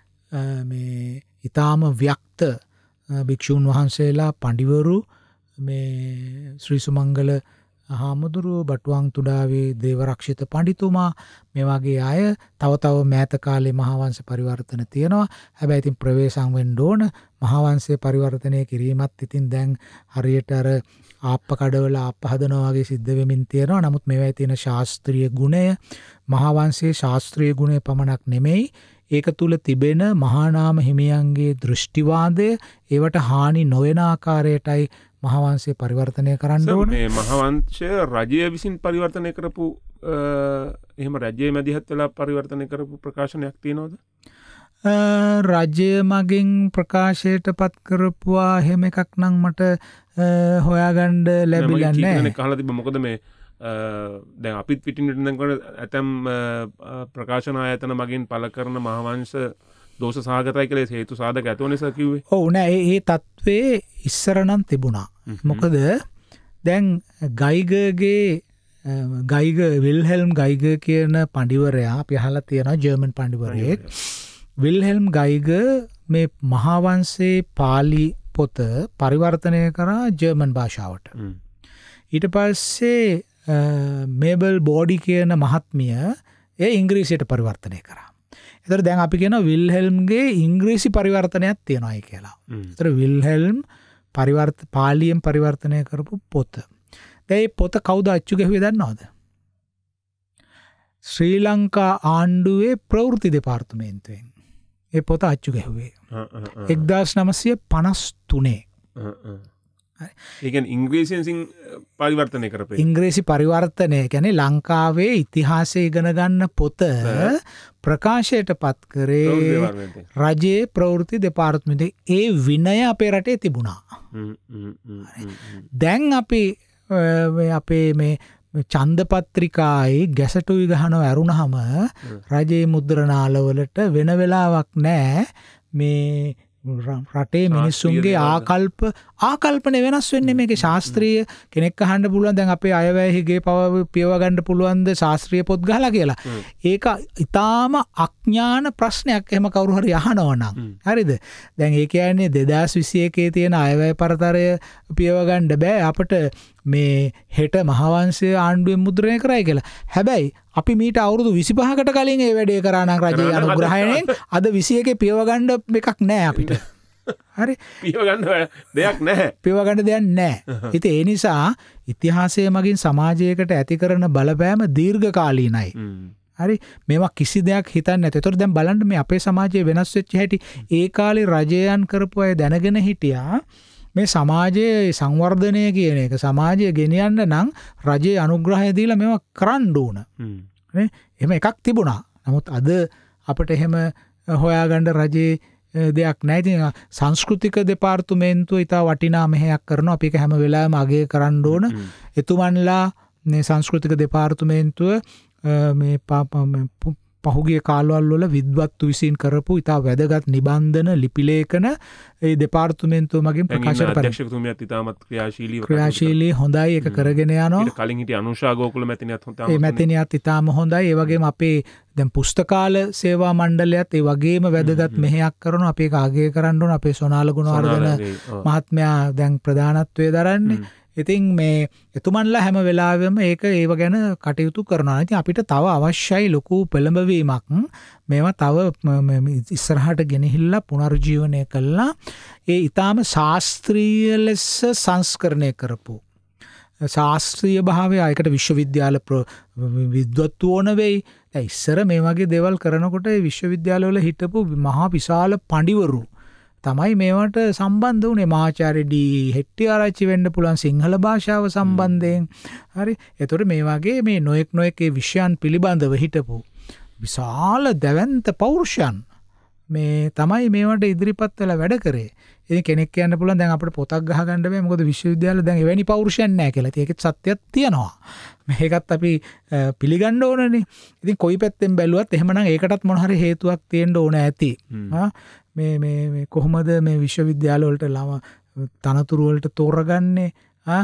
මේ ඊටාම ව්‍යක්ත භික්ෂූන් වහන්සේලා පඬිවරු මේ ශ්‍රී සුමංගල හාමුදුරුව බටුවන් තුඩාවේ දේවරක්ෂිත පඬිතුමා මෙවාගේ අය තවතව මෑතකාලේ මහාවංශ පරිවර්තන තියෙනවා හැබැයි ඉතින් ප්‍රවේශම්වෙන් ඩෝන මහාවන්සේ පරිවර්තනය කිරීමත් ඉතින් දැන් හරියට අර ආප්ප කඩවල අපහදනවාගේ සිද්ධ වෙමින් තියෙනවා නමුත් මෙවැයි තියෙන ශාස්ත්‍රීය ගුණය මහාවන්සේ ශාස්ත්‍රීය ගුණය පමණක් නෙමෙයි ඒක තුළ තිබෙන මහානාම හිමියන්ගේ දෘෂ්ටිවාදය ඒවට හානි නොවෙන ආකාරයටයි මහවන්සේ පරිවර්තනය කරන්න ඕන මේ මහවංශය රජය විසින් පරිවර්තනය කරපු එහෙම රජයේ මැදිහත් වෙලා පරිවර්තනය කරපු ප්‍රකාශනයක් තියෙනවද රජය මගින් ප්‍රකාශයට පත් කරපුවා හෙම එකක් නං මට හොයාගණ්ඩ ලැබිලන්න කහලතිබ මොකද මේ දැන් අපිත් පිටිනිටදකොට ඇතැම් ප්‍රකාශනා ඇතන මගින් පල කරන මහවංශ දෝෂ සාගතයි කලේ හේතු සාධක ඇතුව නිසා කිවේ ඕන ඒ තත්ත්වේ ඉස්සරනම් තිබුණා මොකද දැන් ගයිගගේ ගයිග විල්හෙල්ම් ගයිග කියන පඩිවරයා පිහල තියෙන ජර්මන් පඩිවරයෙක් විල්හෙල්ම් ගයිග මේ මහාවන්සේ පාලි පොත පරිවර්තනය කරා ජර්මන් භාෂාවට ඊට පස්සේ මේබල් බෝඩි කියන මහත්මිය ඒ ඉංග්‍රීසියට පරිවර්තනය කරා එතර දැන් අපි කියෙන විල්හෙල්ම්ගේ ඉංග්‍රීසි පරිවර්තනයක් තියෙනයි කියලා. තර විල්හෙල්ම් පාලියම් පරිවර්තනය කරපු පොත. දැයි පොත කවුද අච්චු ගැහවේ දන්නවාද. ශ්‍රී ලංකා ආණ්ඩුවේ ප්‍රවෘති දෙපාර්තමේන්තුවෙන්. ඒ පොත අච්චු ගැහවේ. එක්දස් නමසය පනස් තුනේ. ඒකන් ඉංග්‍රීසින්සින් පරිවර්තනය කරප ඉංග්‍රීසි පරිවර්තනය ගැන ලංකාවේ ඉතිහාසය ඉගෙන ගන්න පොත ප්‍රකාශයට පත් කරේ රජයේ ප්‍රවෘති දෙපාර්ත්මිට ඒ විනය අපේ රටේ තිබුණා දැන් අපි අපේ මේ චන්දපත්‍රිකායි ගැසටුයි ගහනව ඇරුණ හම රජයේ මුද්‍රනාලවලට වෙන වෙලාවක් නෑ මේ රටේ මිනිස්සුන්ගේ ආකල්ප ආකල්පන වෙනස් වෙන්න මේක ශාස්ත්‍රීය කෙනෙක් අහන්න පුළුවන් දැන් අපේ අයවැයහිගේ පව පියවගණ්ඩ පුළුවන්ද ශාස්ත්‍රීය පොත් ගහලා කියලා. ඒක ඉතාම අඥ්ඥාන ප්‍රශ්නයක් එම කවරුහරි යහනවනම්. හරිද දැන් ඒක ඇන්නේ දෙදස් විසියකේ තියෙන අයවැය පරතරය පියවගණ්ඩ බෑ අපට මේ හෙට මහවන්සේ ආණ්ඩුවෙන් මුද්‍රණය කරයි කියලා හැබැයි අපි මීට අවුරුදු විසිපහකට කලින් ඒ වැඩේ කරන රජය අනුග්‍රහණයෙන් අද විසිය එක පියවගණ්ඩ එකක් නෑ අපිට හරි පියගන්න දෙයක් නැහැ පිවගඩ දෙයක් නෑ හිති ඒ නිසා ඉතිහාසය මගින් සමාජයකට ඇති කරන බලපෑම දීර්ඝකාලීනයි හරි මෙවා කිසි දෙයක් හිතන්න ඇතතොර දැම් බලන්ට මේ අපේ සමාජය වෙනස් වෙච්ච හැටි ඒ කාලි රජයන් කරපු අය දැනගෙන හිටියා මේ සමාජයේ සංවර්ධනය කියන එක සමාජය ගෙනියන්න නම් රජයේ අනුග්‍රහය දීලා මෙවා කරන්න ඕන. එම එකක් තිබුණා. නමුත් අද අපට එහෙම හොයාගණ්ඩ රජයේ දෙයක් නැති සංස්කෘතික දෙපාර්තුමේන්තු ඉතා වටිනා මෙහයක් කරන අපික හැම වෙලාම අගේ කරන්න ඕන එතුමන්ලා සංස්කෘතික දෙපාර්තුමේන්තුව පහුගේ කාලවල් වල විද්වත්තු විසින් කරපු ඉතා වැදගත් නිබන්ධන ලිපිලේඛන ඒ දෙපාර්තමේන්තුව මගින් ප්‍රකාශයට පරීක්ෂකතුමියත් ඉතාමත් ක්‍රියාශීලී ක්‍රියාශීලී හොඳයි ඒක කරගෙන යනවා කලින් හිටිය අනුෂා ගෝකුල මැතිනියත් හොඳයි ඒ මැතිනියත් ඉතාම හොඳයි ඒ වගේම අපේ දැන් පුස්තකාල සේවා මණ්ඩලයත් ඒ වගේම වැදගත් මෙහෙයක් කරනවා අපි ඒක ආගය කරන්න ඕන අපේ සොනාල ගුණවර්ධන මහත්මයා දැන් ප්‍රධානත්වයේ දරන්නේ ඉතින් මේ එතුමන්ලා හැම වෙලාවෙම ඒක ඒව ගැන කටයුතු කරනවා. ඉතින් අපිට තව අවශ්‍යයි ලොකු පෙළඹවීමක්. මේවා තව ඉස්සරහට ගෙනහිල්ලා පුනර්ජීවනය කළා. ඒ ඊටාම ශාස්ත්‍රීය ලෙස සංස්කරණය කරපු ශාස්ත්‍රීය භාවය අයකට විශ්වවිද්‍යාල විද්වත්තු ඕන වෙයි. ඉස්සර මේ වගේ දේවල් කරනකොට විශ්වවිද්‍යාලවල හිටපු මහා විශාල පඬිවරු තමයි මේවට සම්බන්ධ වුනේ මහාචාර්ය ඩී හෙට්ටි ආරච්චි වෙන්න පුළුවන් සිංහල භාෂාව සම්බන්ධයෙන්. හරි. ඒතකොට මේ වගේ මේ නොඑක් නොඑකේ විෂයන් පිළිබඳව හිටපු විශාල දැවැන්ත පෞරුෂයන් මේ තමයි මේවට ඉදිරිපත් වෙලා වැඩ කරේ. ඉතින් කෙනෙක් කියන්න පුළුවන් දැන් අපිට පොතක් ගහ ගන්න බෑ මොකද විශ්වවිද්‍යාල දැන් එවැනි පෞරුෂයන් නැහැ කියලා. ඉතින් ඒකෙත් සත්‍යයක් තියෙනවා. මේකත් අපි පිළිගන්න ඕනනේ. ඉතින් කොයි පැත්තෙන් බැලුවත් එහෙමනම් ඒකටත් මොන හරි හේතුවක් තියෙන්න ඕන ඇති. මේ මේ මේ කොහොමද මේ විශ්වවිද්‍යාල වලට ළම තනතුරු වලට තෝරගන්නේ ආ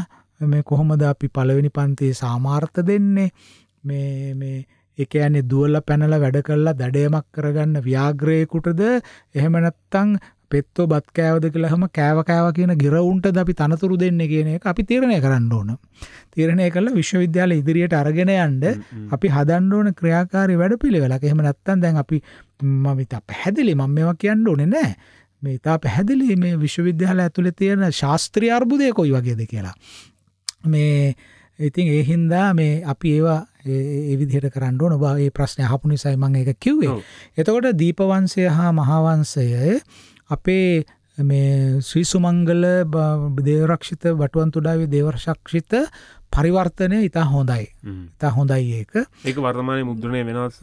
මේ කොහොමද අපි පළවෙනි පන්තියේ සාමාර්ථ දෙන්නේ මේ මේ ඒ කියන්නේ දුවලා පැනලා වැඩ කළා දඩයමක් කරගන්න ව්‍යාග්‍රේකුටද එහෙම නැත්නම් පෙත්තෝ බත් කෑවද කියලා හැම කෑව කෑව කියන ගිරවුන්ටද අපි තනතුරු දෙන්නේ කියන එක අපි තීරණය කරන්න ඕන. තීරණය කළා විශ්වවිද්‍යාල ඉදිරියට අරගෙන යන්න අපි හදන්න ඕන ක්‍රියාකාරී වැඩපිළිවෙලක්. එහෙම නැත්නම් දැන් අපි මම ඉත පැහැදිලි මම මේවා කියන්න ඕනේ නෑ. මේ ඉතා පැහැදිලි මේ විශ්වවිද්‍යාල ඇතුළේ තියෙන ශාස්ත්‍රීය අර්බුදය කොයි වගේද කියලා. මේ ඉතින් ඒ හින්දා මේ අපි ඒවා ඒ විදිහට කරන්න ඕන. ඔබ මේ ප්‍රශ්නේ අහපු නිසායි මම ඒක කිව්වේ. එතකොට දීපවංශය හා මහාවංශය අපේ මේ ශ්‍රීසුමංගල දේවරක්ෂිත වටුවන් තුඩාවේ දේවරශක්ෂිත පරිවර්තනය ඉතා හොඳයි ඉතා හොඳයි ඒක ඒ වර්තමානය මුද්‍රණය වෙනස්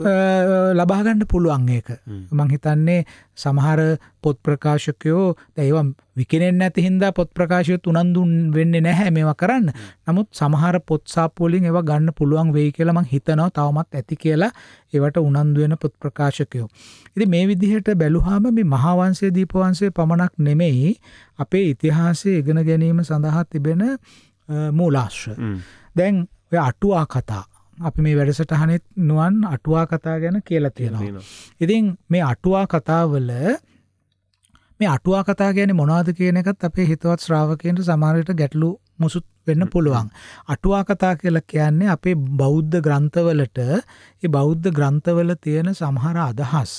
ලබාගණ්ඩ පුළුවන් ඒක මංහිතන්නේ සමහර පොත් ප්‍රකාශකයෝ දැයිවා විකෙනෙන් ඇති හින්දා පොත් ප්‍රකාශය තුනන්දුන් වෙන්න නැහැ මේවා කරන්න නමුත් සමහර පොත්සාපෝලින් ඒව ගන්න පුළුවන් වෙයි කියලා මං හිතනව තවමත් ඇති කියලා ඒවට උනන්දුවෙන පොත් ප්‍රකාශකයෝ. ඉති මේ විදිහට බැලුහාම මේ මහාවන්සේ දීපවන්සේ පමණක් නෙමෙයි අපේ ඉතිහාසය ඉගෙන ගැනීම සඳහා තිබෙන මූලාශ්‍ර. දැන් ඔය අටුවා කතා අපි මේ වැඩසටහනෙත් නුවන් අටුවා කතා ගැන කියලා තියෙනවා. ඉතින් මේ අටුවා කතාවල මේ අටුවා කතා ගැන මොනාද කියන එකත් අපේ හිතවත් ශ්‍රාවකයන්ට සමාරයට ගැටලු මුසුත් වෙන්න පුළුවන්. අටුවා කතා කියලා කියන්නේ අපේ බෞද්ධ ග්‍රන්ථවලට ඒ බෞද්ධ ග්‍රන්ථවල තියෙන සමහර අදහස්.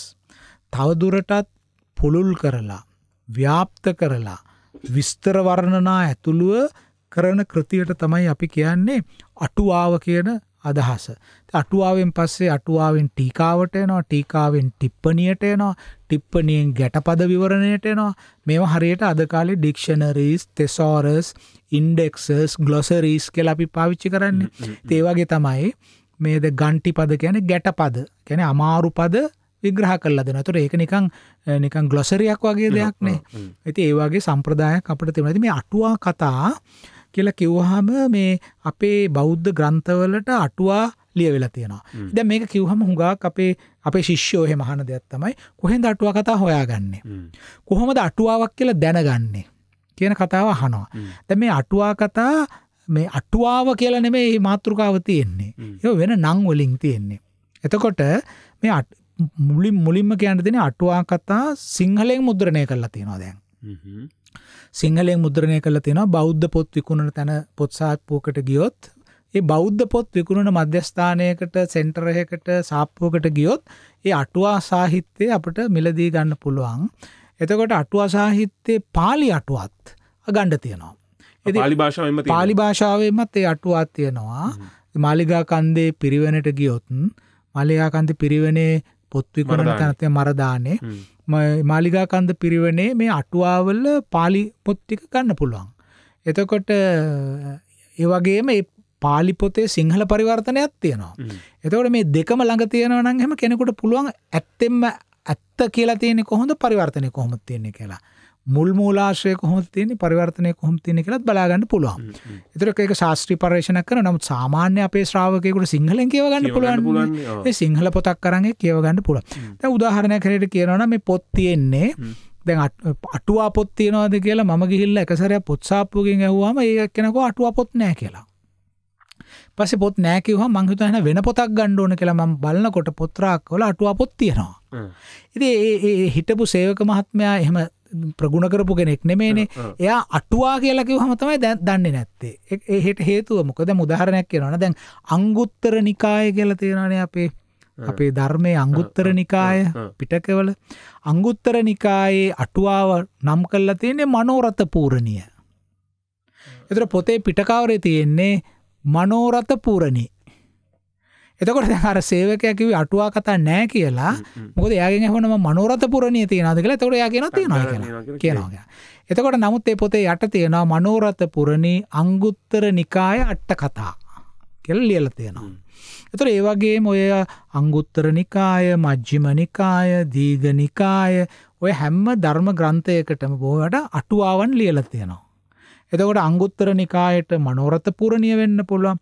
තවදුරටත් පුළුල් කරලා ව්‍යාප්ත කරලා විස්තර වර්ණනා ඇතුළුව කරන කෘතියට තමයි අපි කියන්නේ අටුවාව කියන අදහස. අටුවාවෙන් පස්සේ අටුවාවෙන් ටීකාවට එනවා ටීකාවෙන් ටිප්පණියට එනවා ටිප්පණියෙන් ගැටපද විවරණයට එනවා මේවා හරියට අද කාලේ ඩික්ෂනරීස් තෙසෝරස් ඉන්ඩෙක්සස් ග්ලොසරීස් කියලා අපි පාවිච්චි කරන්නේ. ඒ වගේ තමයි මේද ගන්ටි පද කියන්නේ ගැටපද කියන්නේ අමාරු පද විග්‍රහ කරලා දෙනවා. ඒතර ඒක නිකන් නිකන් ග්ලොසරියක් වගේ දෙයක් නේ. ඉතින් ඒ වගේ සම්ප්‍රදායක් අපිට තිබුණා. මේ අටුවා කතා කියලා කිව්වහම මේ අපේ බෞද්ධ ග්‍රන්ථවලට අටුවා ලියවෙලා තියෙනවා. දැන් මේක කිව්වම හුඟක් අපේ අපේ ශිෂ්‍යෝ එහෙම අහන දෙයක් තමයි කොහෙන්ද අටුවා කතා හොයාගන්නේ? කොහොමද අටුවාවක් කියලා දැනගන්නේ? කියන කතාව අහනවා. දැන් මේ අටුවා කතා මේ අටුවාව කියලා නෙමෙයි මේ මාතෘකාව තියෙන්නේ. ඒක වෙන නම් වලින් තියෙන්නේ. එතකොට මේ මුලින් මුලින්ම කියන්න දෙන අටුවා කතා සිංහලෙන් මුද්‍රණය කරලා තියෙනවා දැන්. සිංහලෙන් මුද්‍රණය කළ තියෙනවා බෞද්ධ පොත් විකුණන තැන පොත්සාත්පුූකට ගියොත් ඒ බෞද්ධ පොත් විකුණන මධ්‍යස්ථානයකට සෙන්ටරහකට සාප්පුුවකට ගියොත් ඒ අටුවා සාහිත්‍යය අපට මිලදී ගන්න පුළුවන්. එතකොට අටුවා සාහිත්‍යයේ පාලි අටුවත් ගණ්ඩ තියෙනවා. පාලිභාෂාවෙන් පාලි භාෂාවෙන්මත් ඒ අටුවත් තියෙනවා මාලිගා කන්දේ පිරිවෙනට ගියොතුන් මලයාකන්ති පිරිවෙනේ පොත්විකරන තනත්ය මරදානේ මාලිගා කන්ද පිරිවෙනේ මේ අටුවාවල pāli පොත් ටික ගන්න පුළුවන්. එතකොට ඒ වගේම මේ pāli පොතේ සිංහල පරිවර්තනයක් තියෙනවා. එතකොට මේ දෙකම ළඟ තියෙනවා නම් එහෙම කෙනෙකුට පුළුවන් ඇත්තෙන්ම ඇත්ත කියලා තියෙන්නේ කොහොමද පරිවර්තනය කොහොමද තියෙන්නේ කියලා. මුල් මූලාශ්‍රය කොහොමද තියෙන්නේ පරිවර්තනය කොහොමද තියෙන්නේ කියලාත් බලා ගන්න පුළුවන්. ඒතර ඒක ශාස්ත්‍රීය පරිශ්‍රණයක් කරන නමුත් සාමාන්‍ය අපේ ශ්‍රාවකයෙකුට සිංහලෙන් කියව ගන්න පුළුවන්. ඒ සිංහල පොතක් අරන් කියව ගන්න පුළුවන්. දැන් උදාහරණයක් හැටියට කියනවා නම් මේ පොත් තියෙන්නේ දැන් අටුවා පොත් තියනවාද කියලා මම ගිහිල්ලා එක සැරයක් පොත් සාප්පුවකින් ඇහුවාම ඒක කෙනකෝ අටුවා පොත් නෑ කියලා. පස්සේ පොත් නෑ කිව්වා මං හිතුවා එහෙනම් වෙන පොතක් ගන්න ඕන කියලා මම බලනකොට පොත් රාක්කවල අටුවා පොත් තියෙනවා. ඉතින් ඒ හිටපු සේවක මහත්මයා එහෙම ප්‍රගුණ කරපු කෙනෙක් නෙමේනේ. එයා අටුවා කියලා කිව්වම තමයි දැන් දන්නේ නැත්තේ. ඒ හේට හේතුව මොකද? උදාහරණයක් කියනවනේ දැන් අංගුත්තර නිකාය කියලා තියෙනවානේ අපේ අපේ ධර්මයේ අංගුත්තර නිකාය පිටකවල අංගුත්තර නිකායේ අටුවාව නම් කරලා තියෙන්නේ මනෝරත පූර්ණිය. ඒතර පොතේ පිටකාවරේ තියෙන්නේ මනෝරත පූරණි එතකොට දැහර සේවකයක් කිවි අටුවා කතා නෑ කියලා මොකද යාගෙන් හොනම මනෝරත පුරණිය තියෙනද කියලා එතකොට යාගෙන තියෙනවා කියලා කියනවා. එතකොට නමුත් ඒ පොතේ යට තියෙනවා මනෝරත පුරණී අංගුත්තර නිකාය අට කතා කියලා ලියලා තියෙනවා. එතකොට ඒ වගේම ඔය අංගුත්තර නිකාය, මජ්ක්‍ධිම නිකාය, දීඝ නිකාය ඔය හැම ධර්ම ග්‍රන්ථයකටම බොහෝට අටුවාවන් ලියලා තියෙනවා. එතකොට අංගුත්තර නිකායට මනෝරත පුරණිය වෙන්න පුළුවන්.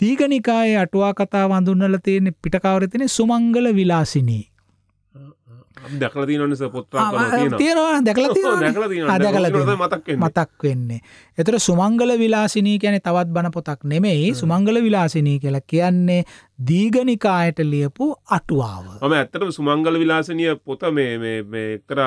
දීඝනිකායේ අටුවා කතාව හඳුන්වලා තියෙන පිටකවරේ තියෙන සුමංගල විලාසිනී දැකල තියනස පොත් තියෙනවා දැකල මතක් මතක් වෙන්නේ එතර සුමංගල විලාසිනී කියැන තවත් බණ පොතක් නෙමෙයි සුමංගල විලාසිනී කියලා කියන්නේ දීගනිකායට ලියපු අටුවාව ම ඇත්තට සුමංගල විලාසනය පොත මේ එක්තර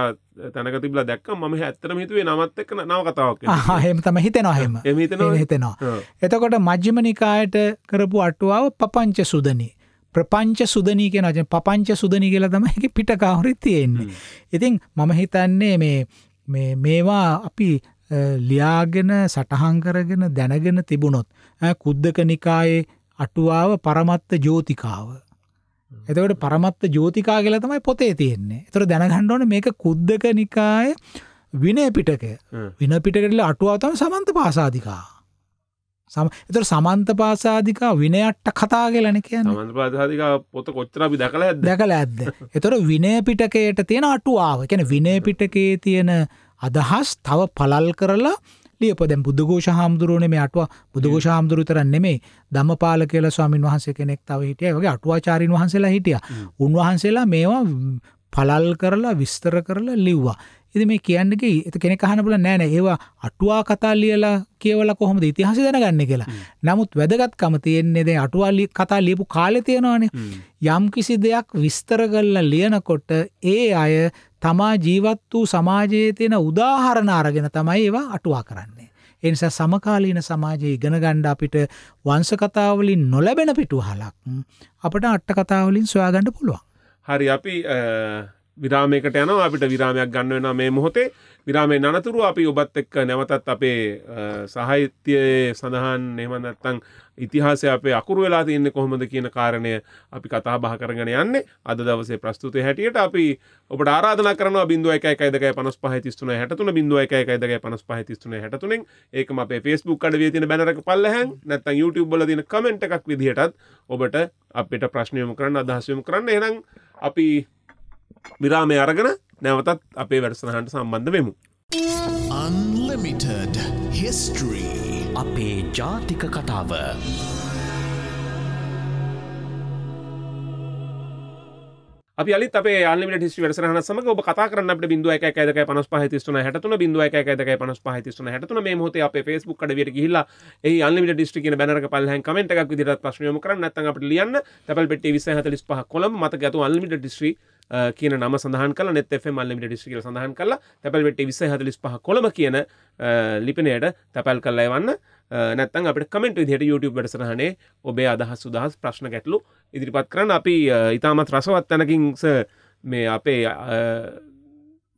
තැනක තිබල දැක්ක ම ඇත්තර හිතුවේ නමත් එක්ක නව කතාවක් හෙම තම හිතෙනවා හෙම හිතෙනවා එතකොට මජ්්‍යමනිකායට කරපු අටුවාව පපංච සුදනිී ප්‍රපංච සුදනී කියෙන ජ පපංච සුදනි කියලා තමයි පිටකාවුරත් තියෙන්නේ. ඉතින් මම හිතන්නේ මේ මේවා අපි ලියාගෙන සටහන් කරගෙන දැනගෙන තිබුණොත් කුද්දක නිකායේ අටුවාව පරමත්ත ජෝතිකාව. එතකට පරමත්ත ජෝතිකා කියලා තමයි පොතේ තියෙන්නේ. තොර දැනගණ්ඩෝන මේක කුද්දක නිකාය විනය පිටක වින පිටකටල අටුවාතම සමන්ත පාසාධිකා. සම එතකොට සමන්ත පාසාදිකා විනයට කතා කියලානේ කියන්නේ. සමන්ත පාසාදිකා පොත කොච්චර අපි දැකලා ඇද්ද? දැකලා ඇද්ද. එතකොට විනය පිටකයට තියෙන අටුවාව. කියන්නේ විනය පිටකයේ තියෙන අදහස් තව පළල් කරලා ලියපො දැන් බුද්ධඝෝෂ හාමුදුරුවනේ මේ අටුවා බුද්ධඝෝෂ හාමුදුරුව විතරක් නෙමෙයි ධම්මපාල කියලා ස්වාමින් වහන්සේ කෙනෙක් තව හිටියා. ඒ වගේ අටුවාචාරින් වහන්සේලා හිටියා. උන්වහන්සේලා මේවා පළල් කරලා විස්තර කරලා ලිව්වා. ඉතින් මේ කියන්නේ කි එත කෙනෙක් අහන්න පුළුවන් නෑ නෑ ඒවා අටුවා කතා ලියලා කියවලා කොහොමද ඉතිහාසය දැනගන්නේ කියලා. නමුත් වැදගත්කම තියෙන්නේ දැන් අටුවා කතා ලියපු කාලේ තියෙනවානේ. යම් කිසි දෙයක් විස්තර කරලා ලියනකොට ඒ අය තමා ජීවත් වූ සමාජයේ තියෙන උදාහරණ අරගෙන තමයි ඒවා අටුවා කරන්නේ. ඒ නිසා සමකාලීන සමාජයේ ඉගෙන ගන්න අපිට වංශ කතා වලින් නොලැබෙන පිටුවහලක් අපිට අට කතා වලින් සොයා ගන්න පුළුවන්. හරි අපි විරාමයකට යන අපිට විරාමයක් ගන්න වෙන මේ මොහොතේ විරාමය නතුරු අපි ඔබත් එක්ක නැවතත් අපේ සාහිත්‍යයේ සඳහන් එහමනත්තං ඉතිහාසය අපේ අකුරු වෙලා තියන්න කොහොමද කියන කාරණය අපි කතා බහ කරගෙන යන්නේ අද දවසේ ප්‍රස්තුතය හැටියට අපි ඔබට ආරාධන කරන බින්දුව එක එකයිදක පනස් පහතිස්තුන හැටතුන බින්දුව එක එකයිදක පනස් පහතිස්තුන හැටතුනෙන් ඒකම අපේ ෆස්බුක් අඩ තින බැනරක පල්ලහැන් නැත්තන් YouTube බල තින කමෙන්ට් එකක් විදිහටත් ඔබට අපිට ප්‍රශ්නයම කරන්න අදහසයම කරන්න එනම් අපි විරාමය අරගෙන නැවතත් අපේ වැඩසනහන්ට සම්බන්ධ වෙමු. Unlimited History අපේ ජාතික කතාව. ලිත් අප අලිට හිස් වරසහන සම ඔබ කතා කරන්න අපට බිඳුව එක ඇදක පනස් පහතිස්න හටතුන බිඳුව එක ඇදක පනස් පහතිස්න හටතුන මේ හොත අප ෆස්බුක් කඩවට ගහිල්ල ඒ අල්ලිට ඩිස්ටි කියන බැනර පල්හ කමෙන්ටක් විදිරත් පශනයම කරන්න නැතන් අපට ලියන්න තැල් පෙට විසහතලිස් පහ කොළම් මත ගතු අල්ලිට ඩිස්ට්‍රී කියන නම සඳහන් කල නෙත් මල්ලිට ඩිස්ටිකල සඳහන් කලා තැපල් වෙට විස හදලිස් පහ කොම කියන ලිපිනයට තැපැල් කල්ලා වන්න නැත්තන් අපට කමෙන්ට විදිහට YouTube වැඩ සරහනේ ඔබේ අදහස් සුදහස් ප්‍රශ්න ගැටලු ඉදිරිපත් කරන්න අපි ඉතාමත් රසවත් තැනකින්ස මේ අපේ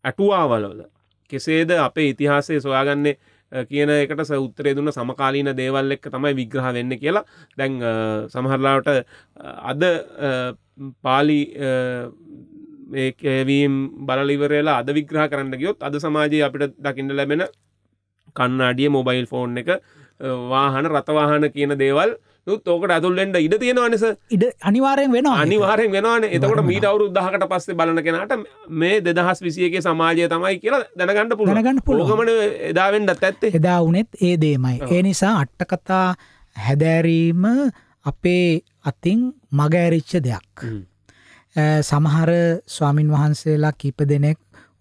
ඇටුවාවලවල කෙසේද අපේ ඉතිහාසය සොයාගන්නේ කියන එකට සෞත්‍රය දුන්න සමකාලීන දේවල් එක්ක තමයි විග්‍රහ වෙන්න කියලා දැන් සමහරලාට අද පාලි ඒවීම් බලලිවරලා අද විග්‍රහ කරන්න ගියොත් අද සමාජයේ අපිට දකිට ලැබෙන කන්න අඩිය මොබයිල් ෆෝන් එක වාහන රතවාහන කියන දේවල් යුත් ඕකට ඇතුල්ලෙන්ට ඉඩ තියෙනවානිස ඉඩ අනිවාරයෙන් වෙන අනිවාරයෙන් වෙනවාන එතකට මීට අවුරු දහකට පස්සේ බලන කෙනට මේ දෙදහස් විසියගේ සමාජය තමයි කියලා දැනගන්නට පුළගන්න පුළොගමන එදාවෙන්ටත් ඇත්තේ එදා වනෙත් ඒ දේමයි ඒ නිසා අට්ටකතා හැදෑරීම අපේ අතින් මගෑරිච්ච දෙයක් සමහර ස්වාමින් වහන්සේලා කිප දෙනෙක්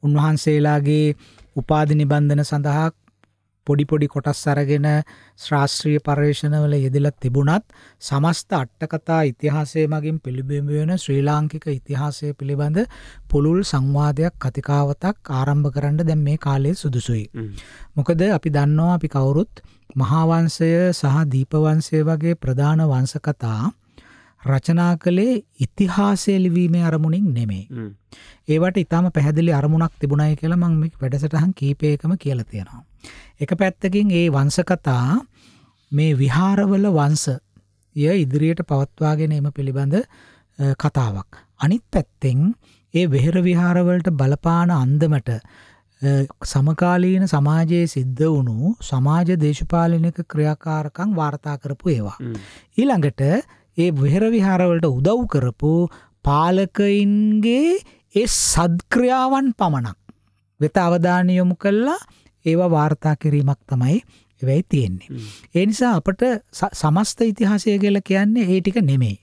උන්වහන්සේලාගේ උපාධ නිබන්ධන සඳහා පොඩි පොඩි කොටස් අරගෙන ශාස්ත්‍රීය පර්යේෂණවල යෙදලා තිබුණත් සමස්ත අට්ටකතා ඉතිහාසය මගින් පිළිබිඹ වෙන ශ්‍රී ලාංකික ඉතිහාසය පිළිබඳ පුළුල් සංවාදයක් කතිකාවතක් ආරම්භ කරන්න දැන් මේ කාලයේ සුදුසුයි. මොකද අපි දන්නවා අපි කවුරුත් මහාවංශය සහ දීපවංශය වගේ ප්‍රධාන වංශකතා රචනා කළේ ඉතිහාසය ලිවීමේ අරමුණින් නෙමේ. ඒවට ඉතාම පැහැදිලි අරමුණක් තිබුණයි කියලා මං මේ වැඩසටහන් කීපයකම කියලා තියෙනවා. එක පැත්තකින් ඒ වංශකතා මේ විහාරවල වංශ ය ඉදිරියට පවත්වාගෙන එම පිළිබඳ කතාවක්. අනිත් පැත්තෙන් ඒ වෙහෙර විහාරවලට බලපාන අන්දමට සමකාලීන සමාජයේ සිද්ධ වුණු සමාජ දේශපාලනික ක්‍රියාකාරකං වාර්තා කරපු ඒවා. ඊළඟට ඒ වෙහෙර විහාරවලට උදව් කරපු පාලකයින්ගේ ඒ සද්ක්‍රියාවන් පමණක් වෙත අවධානයොමු කල්ලා ඒවා වාර්තා කිරීමක් තමයි වෙයි තියෙන්නේ. ඒ නිසා අපට සමස්ත ඉතිහාසය කියලා කියන්නේ ඒ ටික නෙමෙයි.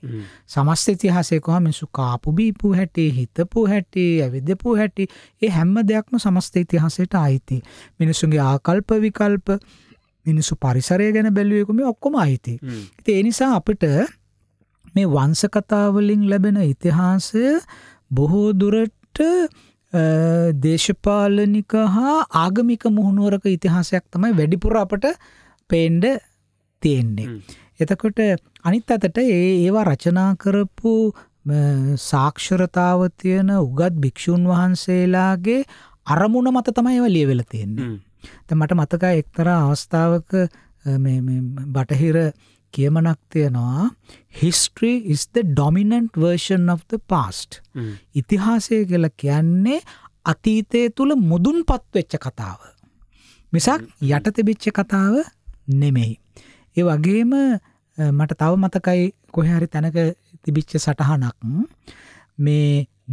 සමස්ත ඉතිහාසය කොහොම මිනිස්සු කාපු බීපු හැටි, හිතපු හැටි, ඇවිදපු හැටි, ඒ හැම දෙයක්ම සමස්ත ඉතිහාසයට ආйти. මිනිසුන්ගේ ආකල්ප විකල්ප, මිනිසු පරිසරය ගැන බැලුවේ කොහොම ඔක්කොම ආйти. ඉතින් ඒ නිසා අපිට මේ වංශ කතා වලින් ලැබෙන ඉතිහාසය බොහෝ දුරට දේශපාලනික හා ආගමික මුහුණුවරක ඉතිහාසයක් තමයි වැඩිපුර අපට පේන්ඩ තියෙන්නේ. එතකොට අනිත් අතට ඒ ඒවා රචනා කරපු සාක්ෂරතාව තියෙන උගත් භික්‍ෂූන් වහන්සේලාගේ අරමුණ මත තමයි ඒව ලියවෙල තියෙන්නේ. ත මට මතකයි එක්තර අවස්ථාවක බටහිර කියමනක් තියෙනවා history is the dominant version of the past ඉතිහාසය කියලා කියන්නේ අතීතය තුළ මුදුන්පත් වෙච්ච කතාව මිසක් යට තිබිච්ච කතාව නෙමෙයි ඒ වගේම මට තව මතකයි කොහරි තැනක තිබිච්ච සටහනක් මේ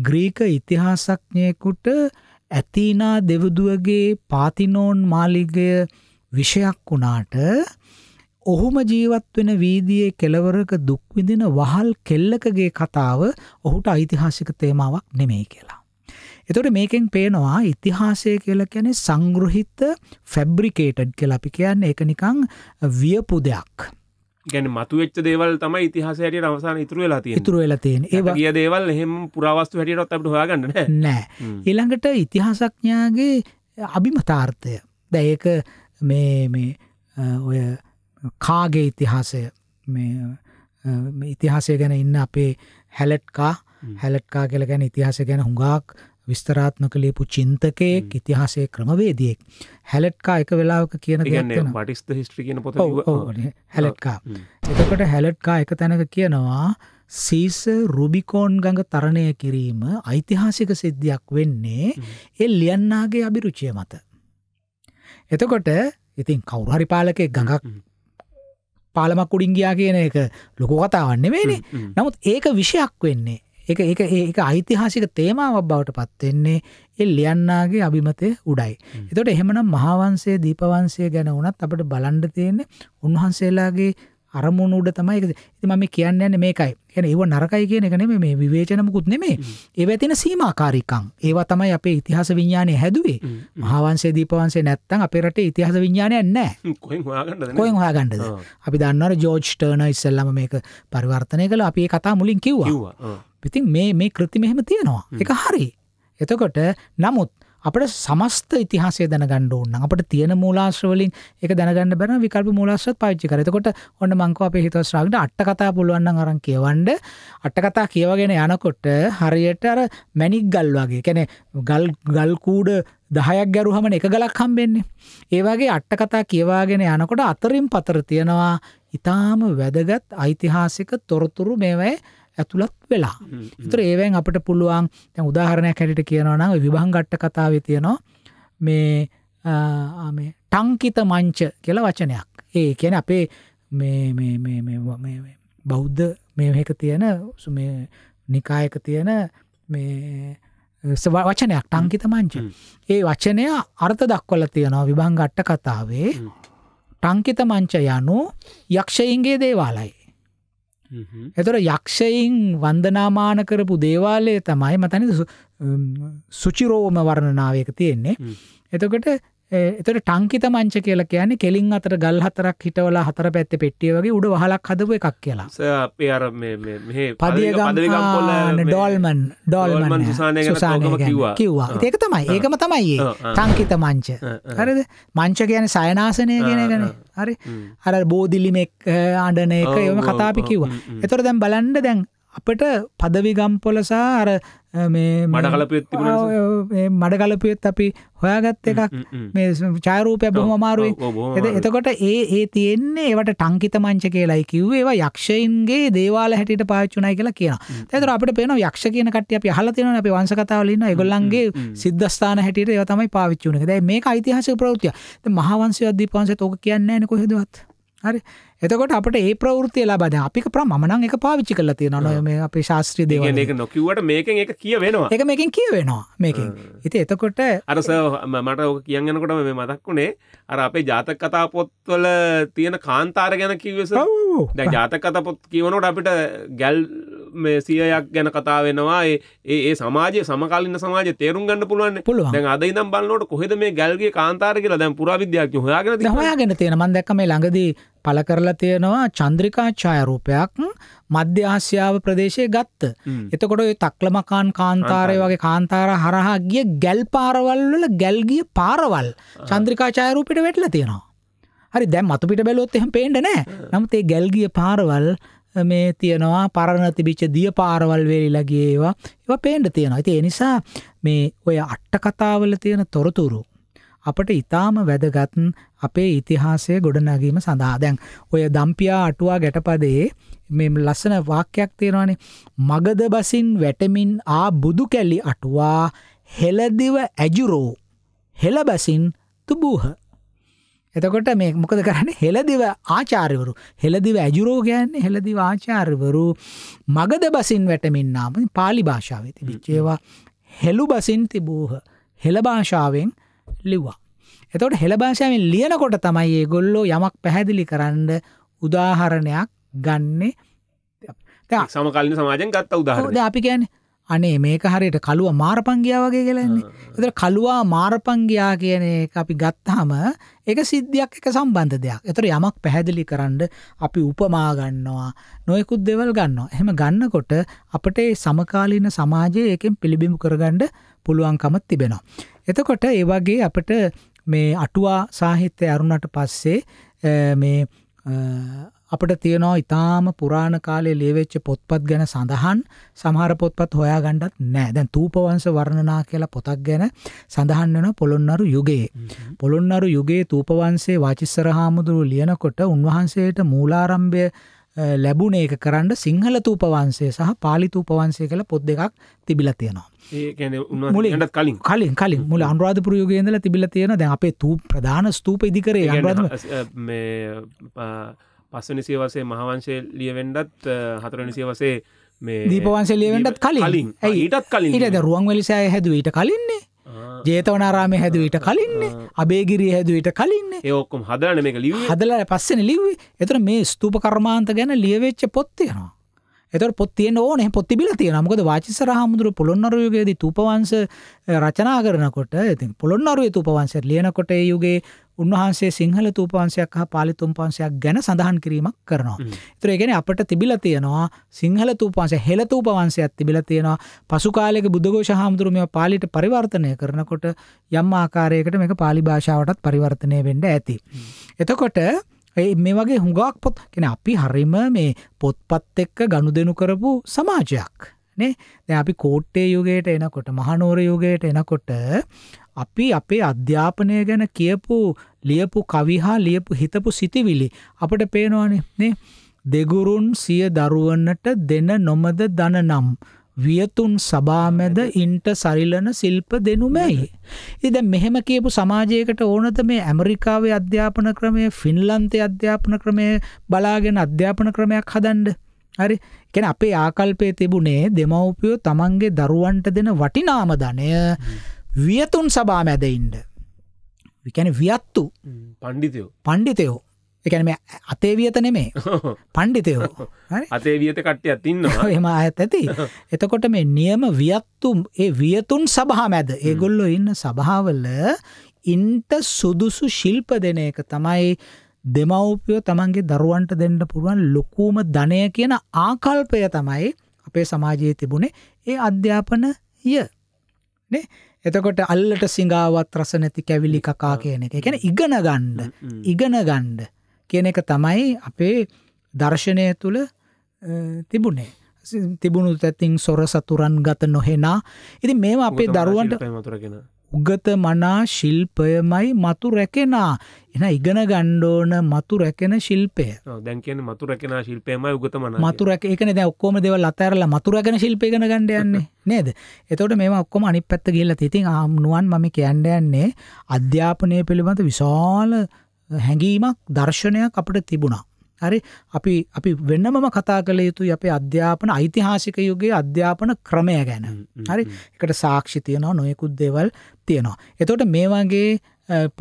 ග්‍රීක ඉතිහාසඥයකුට ඇතිනා දෙවදුවගේ පාතිනෝන් මාලිගය විෂයක් වුණාට ඔහුම ජීවත් වෙන වීදියේ කෙලවරක දුක් විඳින වහල් කෙල්ලකගේ කතාව ඔහුට ඓතිහාසික තේමාවක් නෙමෙයි කියලා. එතකොට මේකෙන් පේනවා ඉතිහාසය කියලා කියන්නේ සංග්‍රහිත ෆැබ්‍රිකේටඩ් කියලා අපි කියන්නේ ඒක නිකන් වියපු දෙයක්. ගැන මතුවෙච්ච දේවල් තමයි ඉතිහාසයට අවසාන ඉතුරු වෙලා තියෙන ඉතුරු වෙලා තියෙන ඒ කිය දේවල් එහෙම පුරාවස්තු හැටියටත් අපිට හොයාගන්න නෑ ඊළඟට ඉතිහාසඥයාගේ අභිමතාර්ථය දැන් ඒක මේ මේ ඔය කාගේ ඉතිහාසය ඉතිහාසය ගැන ඉන්න අපේ හැලට්කා හැලට්කා කියල ගැන ඉතිහාස ගැන හුඟක් විස්තරාත්මක ලියපු චින්තකයෙක් ඉතිහාසේ ක්‍රමවේදියෙක් හැලට්කා එක වෙලාවක කියන හැලට්කා එතකට හැලට්කා එක තැනක කියනවා සීස රුබිකෝන් ගඟ තරණය කිරීම යිතිහාසික සිද්ධියක් වෙන්නේ එල් ලියන්නාගේ අභිරුචිය මත. එතකොට ඉතින් කවුරුහරි පාලකෙක් ගඟක් පාලමක් උඩින් ගියා කියන එක ලොකු කතාවන්නේ වේනේ නමුත් ඒක විෂයක් වෙන්නේ එක එක ඒක ඓතිහාසික තේමාවක් බවට පත්වෙන්නේ එ ලියන්නාගේ අභිමතය උඩයි. එතොට එහෙමනම් මහාවන්සේ දීපවන්සේ ගැන වනත් අපට බලන්ඩ තියෙන්නේ උන්වහන්සේලාගේ අරමුණ උඩ තමයි ඒක. ඉතින් මම කියන්න යන්නේ මේකයි. කියන්නේ ඒව නරකයි කියන එක නෙමෙයි මේ විවේචනමකුත් නෙමෙයි. ඒවා තියෙන සීමාකාරීකම්. ඒවා තමයි අපේ ඉතිහාස විඥානය හැදුවේ. මහාවංශයේ දීපවංශයේ නැත්තම් අපේ රටේ ඉතිහාස විඥානයක් නැහැ. කොහෙන් හොයාගන්නද? කොහෙන් හොයාගන්නද? අපි දන්නවනේ ජෝර්ජ් ටර්නර් ඉස්සෙල්ලාම මේක පරිවර්තනය කළා. අපි ඒ කතාව මුලින් කිව්වා. කිව්වා. ඉතින් මේ මේ කෘති මෙහෙම තියෙනවා. ඒක හරි. එතකොට නමුත් අපට සමස්ත ඉතිහාසය දැනගන්න ඕන අපට තියෙන මූලාශ්‍ර වලින් ඒක දැනගන්න බැර විකල්ප මූලාශ්‍රත් පාවිච්චි කරා. එතකොට ඔන්න මංකෝ අපේ හිතවත් ශ්‍රාවකද අට කතා පුළුවන් නම් අරන් කියවන්න. අට කතා කියවගෙන යනකොට හරියට අර මැණික් ගල් වගේ. කියන්නේ ගල් ගල් කූඩ 10ක් ගැරුවම එක ගලක් හම්බෙන්නේ. ඒ වගේ අට කතා කියවාගෙන යනකොට අතරින් පතර තියෙනවා ඉතාම වැදගත් ඓතිහාසික තොරතුරු මේවයි ඇතුළත් වෙලා. ඉතුර ඒවැන් අපට පුළුවන් තැන් උදාහරණයක් හැටිට කියනවනම් විභංගට්ට කතාව තියෙනවා මේ ටංකිත මංච කියල වචනයක් ඒ කියන අපේ බෞද්ධ මේක තියෙන නිකායක තියෙන වචනයක් ටංකිත මංච ඒ වචනය අර්ථ දක්වල තියෙනවා විභංගට්ට කතාවේ ටංකිත මංච යනු යක්ෂයින්ගේ දේවාලයි. එතොට යක්ෂයින් වන්දනාමාන කරපු දේවාලය තමයි මතනි සුචිරෝම වර්ණනාවයක තියෙන්නේ. එතකට එතට ටංකිත මංච කියලා කියන්නේ කෙලින් අතර ගල් හතරක් හිටවලා හතර පැත්ත පෙට්ටිය වගේ උඩ වහලක් හදපු එකක් කියලා පදියගම්ල ඩොල්මන් ඩොල්මන් කිව්වා ඒක තමයි ඒකම තමයි ටංකිත මංච හරද මංච කියන සයනාසනය කියෙනගන හරි අර බෝධිලිමෙක් ආඩන එක එම කතාපි කිව්වා එතොර දැම් බලන්ඩ දැන් අපට පදවිගම්පොල සහ අර මේ මඩගලපයත් අපි හොයාගත්ත එකක් මේ චාරූපය බොහොම අමාරුයි එතකොට ඒ ඒ තියෙන්නේ ඒවට ටංකිත මංච කියලායි කිව් ඒවා යක්ෂයින්ගේ දේවාල හැටියට පාච්චුනයි කියලා කියන තැතර අපට පේන යක්ෂ කියන කට අප හල තියෙන අප වංසකතාවලන්න ගොල්ලන්ගේ සිද්ධස්ථාන හැටියට ඒ තමයි පාවිච්චුනක දැ මේ අයිතිහාස ප්‍රෘතිය මහාවන්සේ අධ්‍යීපන්සේ තෝක කියන්න නකොහෙදවත් හරි එතකොට අපට ඒ ප්‍රවෘතිය ලබද අපික ප්‍ර මනං එක පාවිච්චි කල තියෙන නොය මේ අපේ ශාස්ත්‍රී දේව එක නොකිවට මේකෙන් එක කියවෙනවා එක මේකින් කියවෙනවා මේකින් ඉති එතකොට අරස මට ඕක කියන්නකොට මේ මතක් වුණේ අර අපේ ජාතක කතා පොත්වල තියෙන කාන්තාර ගැන කිවස ජාතක කතා පොත් කියවනට අපිට ගැල් මේ සියයක් ගැන කතා වෙනවා ඒ සමාජය සමකලින්න සමාජ තේරුම් ගන්න පුළුවන් පුළුවන් අද ඉදම් බලන්නට කොහෙද මේ ගැල්ගේ කාන්තාර කියලා දැන් පුරාවිද්‍යාඥ හොයාගෙන හොයාගෙන තියෙන මන් දැක්ක මේ ළඟදී පළ කරලා තියෙනවා චන්ද්‍රිකා ඡායරූපයක් මධ්‍ය ආසියාව ප්‍රදේශයේ ගත්ත. එතකොට ඔය තක්ලමකාන් කාන්තාරය වගේ කාන්තාර හරහා ගිය ගැල් පාරවල් වල ගැල් ගිය පාරවල් චන්ද්‍රිකා ඡායරූපෙට වැටලා තියෙනවා. හරි දැන් මතු පිට බැලුවොත් එහෙම පේන්නේ නැහැ. නමුත් ඒ ගැල් ගිය පාරවල් මේ තියෙනවා පරණ තිබිච්ච දිය පාරවල් වෙලිලා ගිය ඒවා ඒවා පේන්න තියෙනවා. ඉතින් ඒ නිසා මේ ඔය අට කතාවල තියෙන තොරතුරු අපට ඉතාම වැදගත් අපේ ඉතිහාසය ගොඩනැගීම සඳහා දැන් ඔය දම්පියා අටුවා ගැටපදයේ මෙම ලස්සන වාක්‍යයක් තියෙනවානේ මගද බසින් වැටමින් ආ බුදු කැල්ලි අටුවා හෙළදිව ඇජුරෝ හෙළබැසින් තුබූහ එතකොට මේ මොකද කරන්නේ හෙළදිව ආචාර්යවරු හෙළදිව ඇජුරෝ කියන්නේ හෙළදිව ආචාර්යවරු මගද බසින් වැටමින් නාම පාලි භාෂාවේ තිබිච්ච ඒවා හෙළු බසින් තිබූහ හෙළ භාෂාවෙන් ලිව්වා. එතකොට හෙළ භාෂාවෙන් ලියනකොට තමයි ඒගොල්ලෝ යමක් පැහැදිලි කරන්න උදාහරණයක් ගන්නේ සමකලින් සමාජෙන් ගත්ත උදාහරද අපි කියන්නේ අනේ මේක හරියට කළුව මාරපංගියා වගේ කියලන්නේ. එතකොට කළුවා මාරපංගියා කියන එක අපි ගත්තාම ඒක සිද්ධියක් එක සම්බන්ධ දෙයක්. එතකොට යමක් පැහැදිලි කරන්න අපි උපමා ගන්නවා, නොයෙකුත් දේවල් ගන්නවා. එහෙම ගන්නකොට අපිට සමකාලීන සමාජයේ ඒකෙන් පිළිබිඹු කරගන්න පුළුවන්කම තිබෙනවා. එතකොට ඒ වගේ අපිට මේ අටුවා සාහිත්‍ය අරුණට පස්සේ මේ අපට තියෙනවා ඉතාම පුරාණ කාලේ ලියවෙච්ච පොත්පත් ගැන සඳහන් සමහර පොත්පත් හොයා ගණ්ඩත් නෑ දැන් තූපවංශ වර්ණනා කියලා පොතක් ගැන සඳහන් වෙන පොළොන්නරු යුගයේ. පොළොන්නරු යුගයේ තූපවන්සේ වාචිස්සර හාමුදුරු ලියනකොට උන්වහන්සේට මූලාරම්භය ලැබුණ ඒක කරන්න සිංහල තූපවන්සේ සහ පාලිතූපවන්සේ කළ පොත් දෙකක් තිබිල තියෙනවා කලින් කලින් කලින් මුල අන්රාධපුර යුගයදල තිබිල තියෙන දැන් අපේ තූ ප්‍රධාන ස්තූප ඉදිකරේ අන්රාධ පස්සනි සේවසේ මහවංශය ලියවෙන්ඩත් හතරනි සේවසේ මේ දීපවන්සේ ලියවෙන්ටත් කලින් ඊටත් කලින් ඉට දරුවන් වලිසාය හැද ඊට කලින්නේ ජේතවනාරාම හැදවිට කලින්න අබේගිරිය හැදවිට කලින්න ඒෝක්කම හදරන මේ ලිව හදල පස්සෙන ලිව්වේ එතර මේ ස්තූප කර්මාන්ත ගැන ලියවෙච්ච පොත්තියෙනවා එත පොත්තිය ඕන පොත්තිබිල තිය නමුකද වාචිසර හමුදුර පොළොන්නරයගේදී තුපවන්ස රචනා කරනකොට ඉතින් පොළොන්නරුවේ තුපවන්ස ලියනකොට යුගේ උන්වහන්සේ සිංහල තූපවංශයක් හා පාලි තුම්පවංශයක් ගැන සඳහන් කිරීමක් කරනවා. ඒතර ඒ කියන්නේ අපිට තිබිලා තියෙනවා සිංහල තූපවංශය හෙළ තූපවංශයක් තිබිලා තියෙනවා. පසු කාලයක බුද්ධඝෝෂ හාමුදුරුවෝ මේවා පාලිට පරිවර්තනය කරනකොට යම් ආකාරයකට මේක පාලි භාෂාවටත් පරිවර්තනය වෙන්න ඇති. එතකොට මේ වගේ හුඟක් පොත් කියන්නේ අපි හරීම මේ පොත්පත් එක්ක ගනුදෙනු කරපු සමාජයක්. නේ දැන් අපි කෝට්ටේ යුගයට එනකොට මහනුවර යුගයට එනකොට අපි අපේ අධ්‍යාපනය ගැන කියපු ලියපු කවිහා ලියපු හිතපු සිතිවිලි අපට පේනවානේ දෙගුරුන් සිය දරුවන්නට දෙන නොමද දන නම්. වියතුන් සබාමැද ඉන්ට සරිලන සිල්ප දෙනුමැයි. ඉද මෙහෙම කියපු සමාජයකට ඕනද මේ ඇමරිකාවේ අධ්‍යාපන ක්‍රමය ෆින්ලන්තේ අධ්‍යාපන ක්‍රමය බලාගෙන අධ්‍යාපන ක්‍රමයක් හදන්ඩ. හරි කෙන අපේ ආකල්පය තිබුණේ දෙමවපියෝ තමන්ගේ දරුවන්ට දෙන වටිනාම ධනය වියතුන් සබාමැදයින්ට. විකැන වියත්තු පණ්ඩිතයෝ පණ්ඩිතයෝ එකන අතේ වියත නෙමේ පණ්ඩිතයෝ අතේ වියත කට්ටය තින්නවා එම ඇත් ඇති එතකොට මේ නියම වියත්තුම් ඒ වියතුන් සභහා මැද ඒගොල්ලො ඉන්න සභාවල ඉන්ට සුදුසු ශිල්ප දෙන එක තමයි දෙමවපියෝ තමන්ගේ දරුවන්ට දෙන්න පුළුවන් ලොකූම ධනය කියන ආකල්පය තමයි අපේ සමාජයේ තිබුණේ ඒ අධ්‍යාපන ය නේ එතකොට අල්ලට සිංගාවත් රස නැති කැවිලි කකා කියන එක ගැන ඉගෙන ගණ්ඩ ඉගෙන ගණ්ඩ කියන එක තමයි අපේ දර්ශනය තුළ තිබුණේ තිබුණු තැතින් සොර සතුරන් ගත නොහෙනා ඉති මේවා අපේ දරුවන්ට උගත මනා ශිල්පයමයි මතු රැකෙනා එන ඉගෙන ගණ්ඩෝන මතු රැකෙන ශිල්පය දැන්කන මතු රැකෙන ශිල්පයම උගත මන මතු රැක එකන දැ ඔක්කොම දෙව අතරල මතු රැකෙන ශිල්පයගෙන ගණඩ යන්නේ නේද එතොට මේ ඔක්කොම අනි පැත්ත කියල්ල තිතින් ආම්නුවන් මම කියන්ඩ යන්නේ අධ්‍යාපනය පිළිබඳ විශාල හැඟීමක් දර්ශනයක් අපට තිබුණා හරි අපි අපි වෙන්නමම කතා කළ යුතු අපේ අධ්‍යාපන ඓතිහාසික යුගේ අධ්‍යාපන ක්‍රමය ගැන හරි එකට සාක්ෂි තියනවා නොයෙකුත් දෙවල් තියෙනවා. එතොට මේ වගේ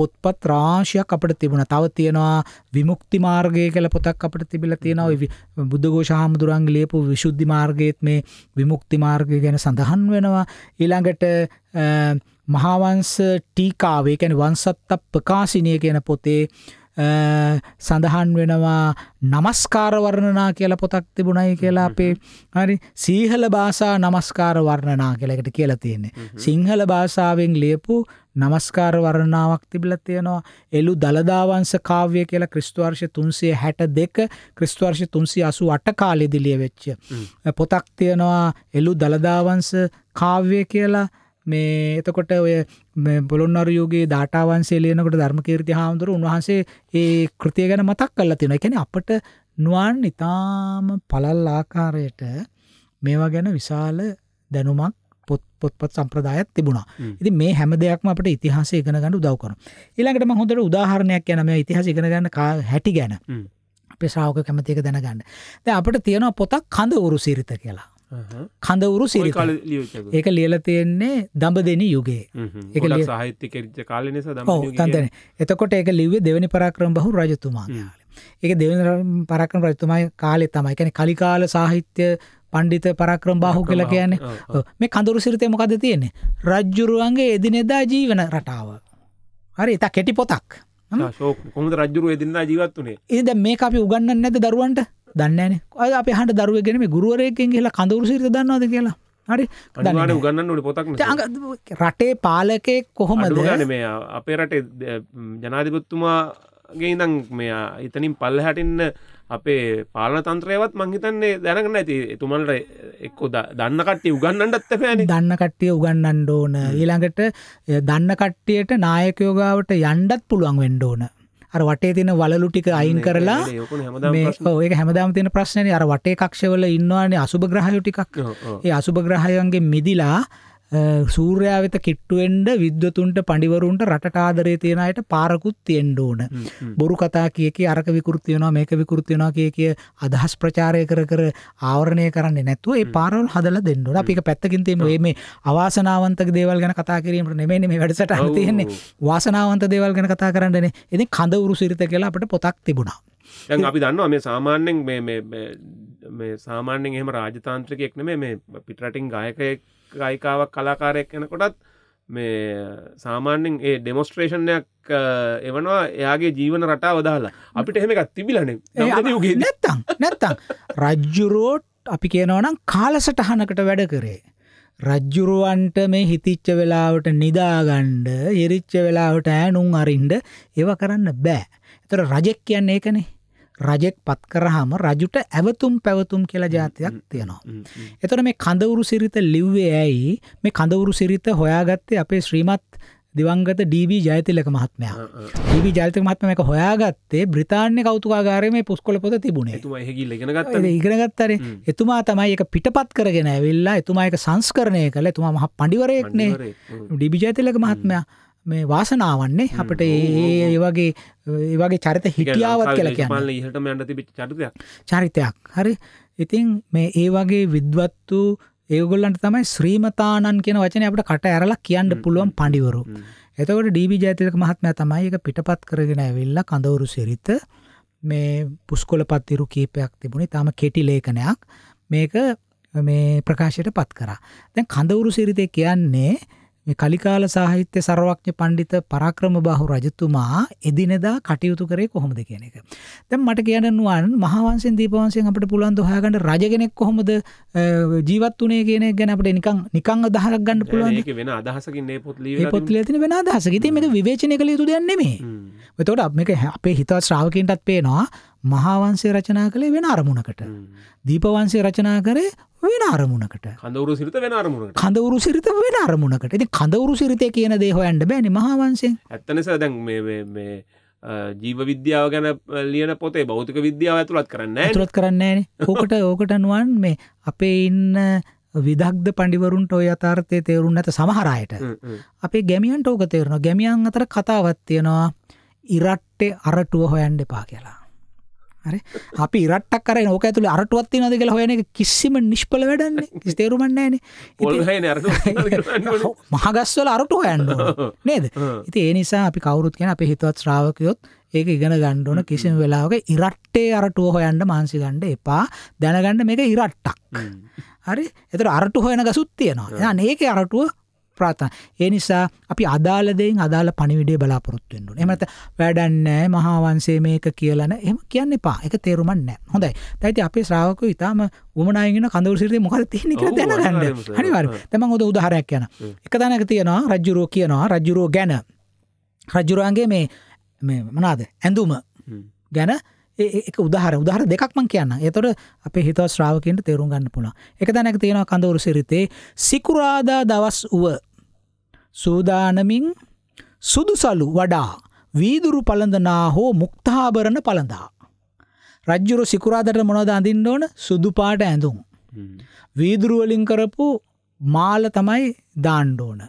පොත්පත් රාශයක් අපට තිබුණ තව තියෙනවා විමුක්ති මාර්ගය කල පොතක් අපට තිබිල තියෙනවා බුද්ධඝෝෂ හාමුදුරන්ගේ ලියපු විශුද්ධි මාර්ගයත් මේ විමුක්ති මාර්ගය ගැන සඳහන් වෙනවා ඊළඟට මහාවංස ටීකාවේ කැන වංසත්ත ප්‍රකාශනය කියන පොතේ සඳහන් වෙනවා নমස්කාර වර්ණනා කියලා පොතක් තිබුණයි කියලා අපේ හරි සීහල භාෂා নমස්කාර වර්ණනා කියලා එකට කියලා තියෙන්නේ. සිංහල භාෂාවෙන් ලියපු নমස්කාර වර්ණනාවක් තිබිලා තියෙනවා. එළු දලදා වංශ කාව්‍ය කියලා ක්‍රිස්තු වර්ෂ 362 ක්‍රිස්තු වර්ෂ 388 කාලෙදි ලියවෙච්ච පොතක් තියෙනවා එළු දලදා වංශ කාව්‍ය කියලා මේ එතකොට ඔය බොළොන්නරු යුගයේ දාඨාවංශය ලියනකොට ධර්මකීර්ති හාමුදුරුව උන්වහන්සේ ඒ කෘතිය ගැන මතක් කරලා තියෙනවා. ඒ කියන්නේ අපට නුවන් ඊටාම පළල් ආකාරයට මේවා ගැන විශාල දැනුමක් පොත් පොත්පත් සම්ප්‍රදායක් තිබුණා. ඉතින් මේ හැම දෙයක්ම අපිට ඉතිහාසය ඉගෙන ගන්න උදව් කරනවා. ඊළඟට මම හොඳට උදාහරණයක් කියන මේ ඉතිහාසය ඉගෙන ගන්න හැටි ගැන අපේ ශ්‍රාවක කැමති එක දැනගන්න. දැන් අපිට තියෙනවා පොතක් කඳ උරු සිරිත කියලා. Uh-huh. කඳවුරු සිරි ඒක ලියල තියෙන්නේ දඹ දෙන යුගේ එක සාහිත්‍ය කාල තන එතකොට එක ලිවේ දෙවැනි පරාක්‍රම බහු රජතුමායාල ඒක දෙවනි පරක්‍රම රජතුමයි කාලෙ තමයි එකැන කලිකාල සාහිත්‍ය පණ්ඩිත පරක්‍රම බාහු කියලා කියන්නේ මේ කඳුරු සිරිතය මොකද තියෙන්නේ රජ්ජුරුවන්ගේ එදිනෙදා ජීවන රටාව හරි ඉතා කෙටි පොතක් කොමද රජ්ජුරුව එදින්නා ජීවත් වනේ ඒද මේ අපි උගන්න නැද දරුවන්ට දන්නේ නැහැ. අය අපි අහන්න දරුවෙක් ගැන මේ ගුරුවරයෙක්ගෙන් ගිහලා කඳවුරු සිරිත දන්නවද කියලා. හරි අනිවාර්ය උගන්නන්න ඕනේ පොතක් නේ. රටේ පාලකේ කොහොමද? මේ අපේ රටේ ජනාධිපතිතුමාගේ ඉඳන් මේ එතනින් පල්ලෙහාටින්න අපේ පාලන තන්ත්‍රයවත් මං හිතන්නේ දැනගන්න ඇති එතුමන්ට එක්කෝ දන්න කට්ටිය උගන්නන්නත් බෑනේ දන්න කට්ටිය උගන්නන්න ඕන ඊළඟට දන්න කට්ටියට නායකයෝ ගාවට යන්නත් පුළුවන් වෙන්න ඕන අර වටේ තින වලු ටික අයින් කරලා ඒක හැමදාම තියෙන ප්‍රශ්නය අර වටේ කක්ෂවල ඉන්නවානේ අසුභ ග්‍රහයෝ ටිකක් ඒ අසුභ ග්‍රහයන්ගේ මිදිලා සූර්යා වෙත කිට්ටුවෙන්ඩ විද්වතුන්ට පඩිවරුන්ට රට ආදරය තියෙන අයට පාරකුත් තියෙන්ඩ ඕන බොරු කතා කියක අරක විකෘතියනවා මේක විකෘතියනවා කිය කිය අදහස් ප්‍රචාරය කර කර ආවරණය කරන්න නැතුව ඒ පාරවල් හදල දෙන්නඩ අපික පැත්තකින්තීම මේ අවාසනාවන්තක දේවල් ගැන කතා කිරීමට නෙමෙන මේ වැඩසට තියෙන්නේ වාසනාවන්ත දේවල් ගැන කතා කරන්නන එති කඳ උරු සිරිත කියලා අපට පොතක් තිබුණා ඇ අපි දන්නවා මේ සාමාන්‍යෙන් මේ සාමාන්‍යෙන් එහෙම රාජතාන්ත්‍රිකයෙක් නෙමේ මේ පිටරටින් ගායකයෙක් ගයිකාවක් කලාකාරයක් කෙනකොටත් මේ සාමාන්‍යෙන් ඒ ඩෙමොස්ට්‍රේෂණයක් එවනවා එයාගේ ජීවන රටා වදාලා අපිට එහෙම එකත් තිබිලන නැත්තං නැත්තං රජ්ජුරෝට් අපි කියනවනම් කාලසටහනකට වැඩ කරේ රජ්ජුරුවන්ට මේ හිතිච්ච වෙලාවට නිදාගණ්ඩ හිරිච්ච වෙලාවට ඈනුම් අරින්ඩ ඒව කරන්න බෑ එතර රජෙක් කියන්න ඒකනේ රජෙක් පත් කරහම රජුට ඇවතුම් පැවතුම් කියලා ජාතියක් තියෙනවා. එතොට මේ කඳවුරු සිරිත ලිව්වේ ඇයි මේ කඳවුරු සිරිත හොයාගත්තේ අපේ ශ්‍රීමත් දිවංගත ඩීබී ජයතිලක මහත්මයා ඩීබී ජයතික මහත්ම එක හොයාගත්තේ බ්‍රතාන්‍ය කෞතුකාගාරය මේ පුස්කොල පොත තිබුණේ ඉගෙනගත්තර එතුමා තමයි එක පිටපත් කරගෙන ඇවිල්ලා එතුමා එක සංස්කරණය කළ එතුමා මහ පඩිවරයෙක්නේ ඩිබි ජයතිලක මහත්මයා මේ වාසනාවන්නේ අපට ඒ වගේ ඒවගේ චරිත හිටියාවත් කියලා කියන්න හට මට තිබි චරිතයක් චරිතයක් හරි ඉතින් මේ ඒ වගේ විද්වත්තු ඒගොල්ලන්ට තමයි ශ්‍රීමතානන් කියන වචන අපට කට ඇරලා කියන්න පුළුවන් පඩිවරු එතකට ඩීබි ජයතිලක මහත්මය තමයි එක පිටපත් කරගෙන ඇවිල්ල කඳවුරු සිරිත මේ පුස්කොල පත්තිරු කීපයක් තිබුණේ තම කෙටි ලේඛනයක් මේක මේ ප්‍රකාශයට පත් කරා දැන් කඳවුරු සිරිතය කියන්නේ මේ කලිකාල සාහිත්‍ය සර්වඥ පණ්ඩිත පරාක්‍රම බාහු රජතුමා එදිනෙදා කටයුතු කරේ කොහොමද කියන එක. දැන් මට කියන්න නුවන් මහවංශෙන් දීපවංශයෙන් අපිට පුළුවන් ද හොයාගන්න රජ කෙනෙක් කොහොමද ජීවත් වුණේ කියන එක ගැන අපිට නිකන් නිකන් අදහසක් ගන්න පුළුවන්. ඒක වෙන අදහසකින් මේ පොත් ලියවිලා පොත් ලියලා තියෙන වෙන අදහසක. ඉතින් මේක විවේචනය කළ යුතු දෙයක් නෙමෙයි. එතකොට මේක අපේ හිතවත් ශ්‍රාවකයන්ටත් පේනවා මහාවන්සේ රචනා කළේ වෙන අරමුණකට. දීපවන්සේ රචනා කරේ වෙන අරමුණකට කඳවරු සිරිත වෙන අරමුණට කඳවරු සිරිත වෙන අරමුණකට ඇති කඳවරු සිරිතය කියන දේ හොයන්ට බෑනි මහාවන්සේ ඇත්තනස දැන් මේ ජීව විද්‍යාව ගැන ලියන පොතේ බෞතික විද්‍යාව ඇතුළත් කරන්න ඇතුළත් කරන්න ඕකට ඕකට නුවන් මේ අපේ ඉන්න විදක්ද පඩිවරුන්ට ඔය අතාර්ථය තේරුන් ඇත සමහරයට අපේ ගැමියන්ට ඕක තේරුණ ගැමියන් අතර කතාවත් තියෙනවා ඉරට්ටේ අරටුව හොයන්ඩ එපා කියලා හරි අපි ඉරට්ටක් කර ඕක ඇතුළ අරටුවත් නද කියලා හොයන එක කිසිම නිෂ්පල වැඩන්නේ තේරුමන්නෑන මහගස්වල අරටු හයන්න නේද ඉති ඒ නිසා අපි කවුරුත් කියෙන අපි හිතවත් ශ්‍රාවකයොත් ඒක ඉගෙන ගණ්ඩුවන කිසිම වෙලාවක ඉරට්ටේ අරටුව හොයන්ඩ මාන්සි ගණ්ඩ එපා දැනගණ්ඩ මේක ඉරට්ටක් හරි එතර අරටු හොයන ගසුත් තියෙනවා ඒක අරටුව ප්‍රාථනා. ඒ නිසා අපි අදාළ දෙයින් අදාළ පණිවිඩය බලාපොරොත්තු වෙන්න ඕනේ. එහෙම නැත්නම් වැඩක් නැහැ මහා වංශයේ මේක කියලා නැහැ. එහෙම කියන්න එපා. ඒක තේරුමක් නැහැ. හොඳයි. දැන් ඉතින් අපේ ශ්‍රාවකයෝ ඊටාම වමනායෙන් ඉන්න කඳවුරු සිරිතේ මොකද තියෙන්නේ කියලා දැනගන්න. අනිවාර්යයෙන්. දැන් මම උද උදාහරණයක් කියනවා. එක තැනක තියෙනවා රජ්ජුරෝ කියනවා රජ්ජුරෝ ගැන රජ්ජුරුවන්ගේ මේ මේ මොනාද ඇඳුම ගැන ඒක උදාහර උදාහර දෙකක් මං කියන්න. ඒතකොට අපේ හිතව ශ්‍රාවකයන්ට තේරුම් ගන්න පුළුවන්. එක දැනක තියෙනවා කඳවුරු සිරිතේ සිකුරාදා දවස් උව සූදානමින් සුදුසලු වඩා වීදුරු පළඳනා හෝ මුක්තාභරණ පළඳා. රජ්ජුරු සිකුරාදට මොනොද අඳින්න ඕන සුදු පාට ඇඳුම්. වීදුරුවලින් කරපු මාල තමයි දාණ්ඩෝන.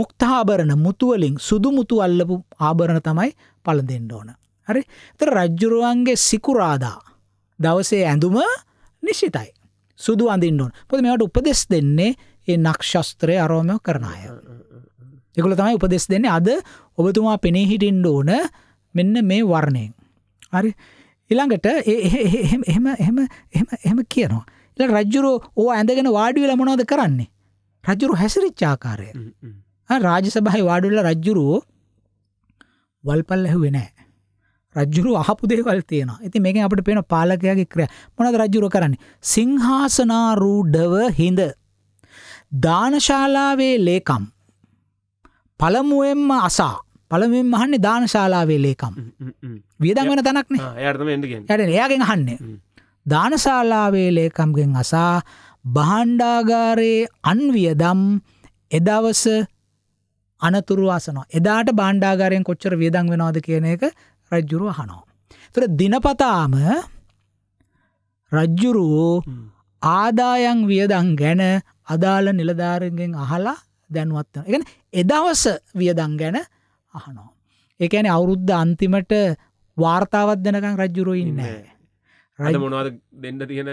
මුක්තාභරණ මුතුවලින් සුදු මුතු අල්ලපු ආභරණ තමයි පළඳෙන්න ඕන. හරි ත රජ්ජුරුවන්ගේ සිකුරාදා දවසේ ඇඳුම නිශ්චිතයි. සුදු අඳින්න ඕන පොද මෙට උපදෙස් දෙන්නේ ඒ නක්ෂස්ත්‍රය අරෝමය කරනාය. එකළ තමයි උපදෙස් දෙන්න අද ඔබතුමා පෙනේ හිටින්ඩ ඕන මෙන්න මේ වර්ණයෙන්. හරි ඉළඟට එම එම එම කියනවා. එ රජ්ජුරෝ ඕ ඇඳගෙන වාඩිවෙල මොනොද කරන්නේ. රජුරු හැසිරිච්චාකාරය. රාජ සභහි වාඩුල්ල රජ්ජුරුවෝ වල්පල් ඇහුවෙනෑ. රජ්ජුරු අහපුදේවල් තියෙන ඇති මේක අපට පෙන පාලකයාගේ ක්‍රිය මොනද රජ්ජුර කරන්නේ සිංහාසනාරූඩව හිඳ දානශාලාවේ ලේකම් පළමුුවෙන්ම අසා පළමෙන් මහන්නේ දානශාලාවේ ලේකම් වියදන් වෙන තැනක්න යට එයාගෙන් හන්න දානශාලාවේ ලේකම්ගෙන් අසා බහණ්ඩාගාරයේ අන්වියදම් එදවස අනතුරවාසනවා එදාට බාණ්ඩාගාරයෙන් කොච්චර වියදං වෙනවාද කියන එක රජ්ජුරුව හනෝ. තුර දිනපතාම රජ්ජුරුවෝ ආදායන් වියදං ගැන අදාළ නිලධාරගෙන් අහලා දැනුවත්වන ගැන එදවස වියදං ගැන අහනෝ. ඒකැන අවුරුද්ධ අන්තිමට වාර්තාවත් දෙනකං රජ්ජුරුවයි නෑ. රජ මොනවාද දෙන්න තියෙන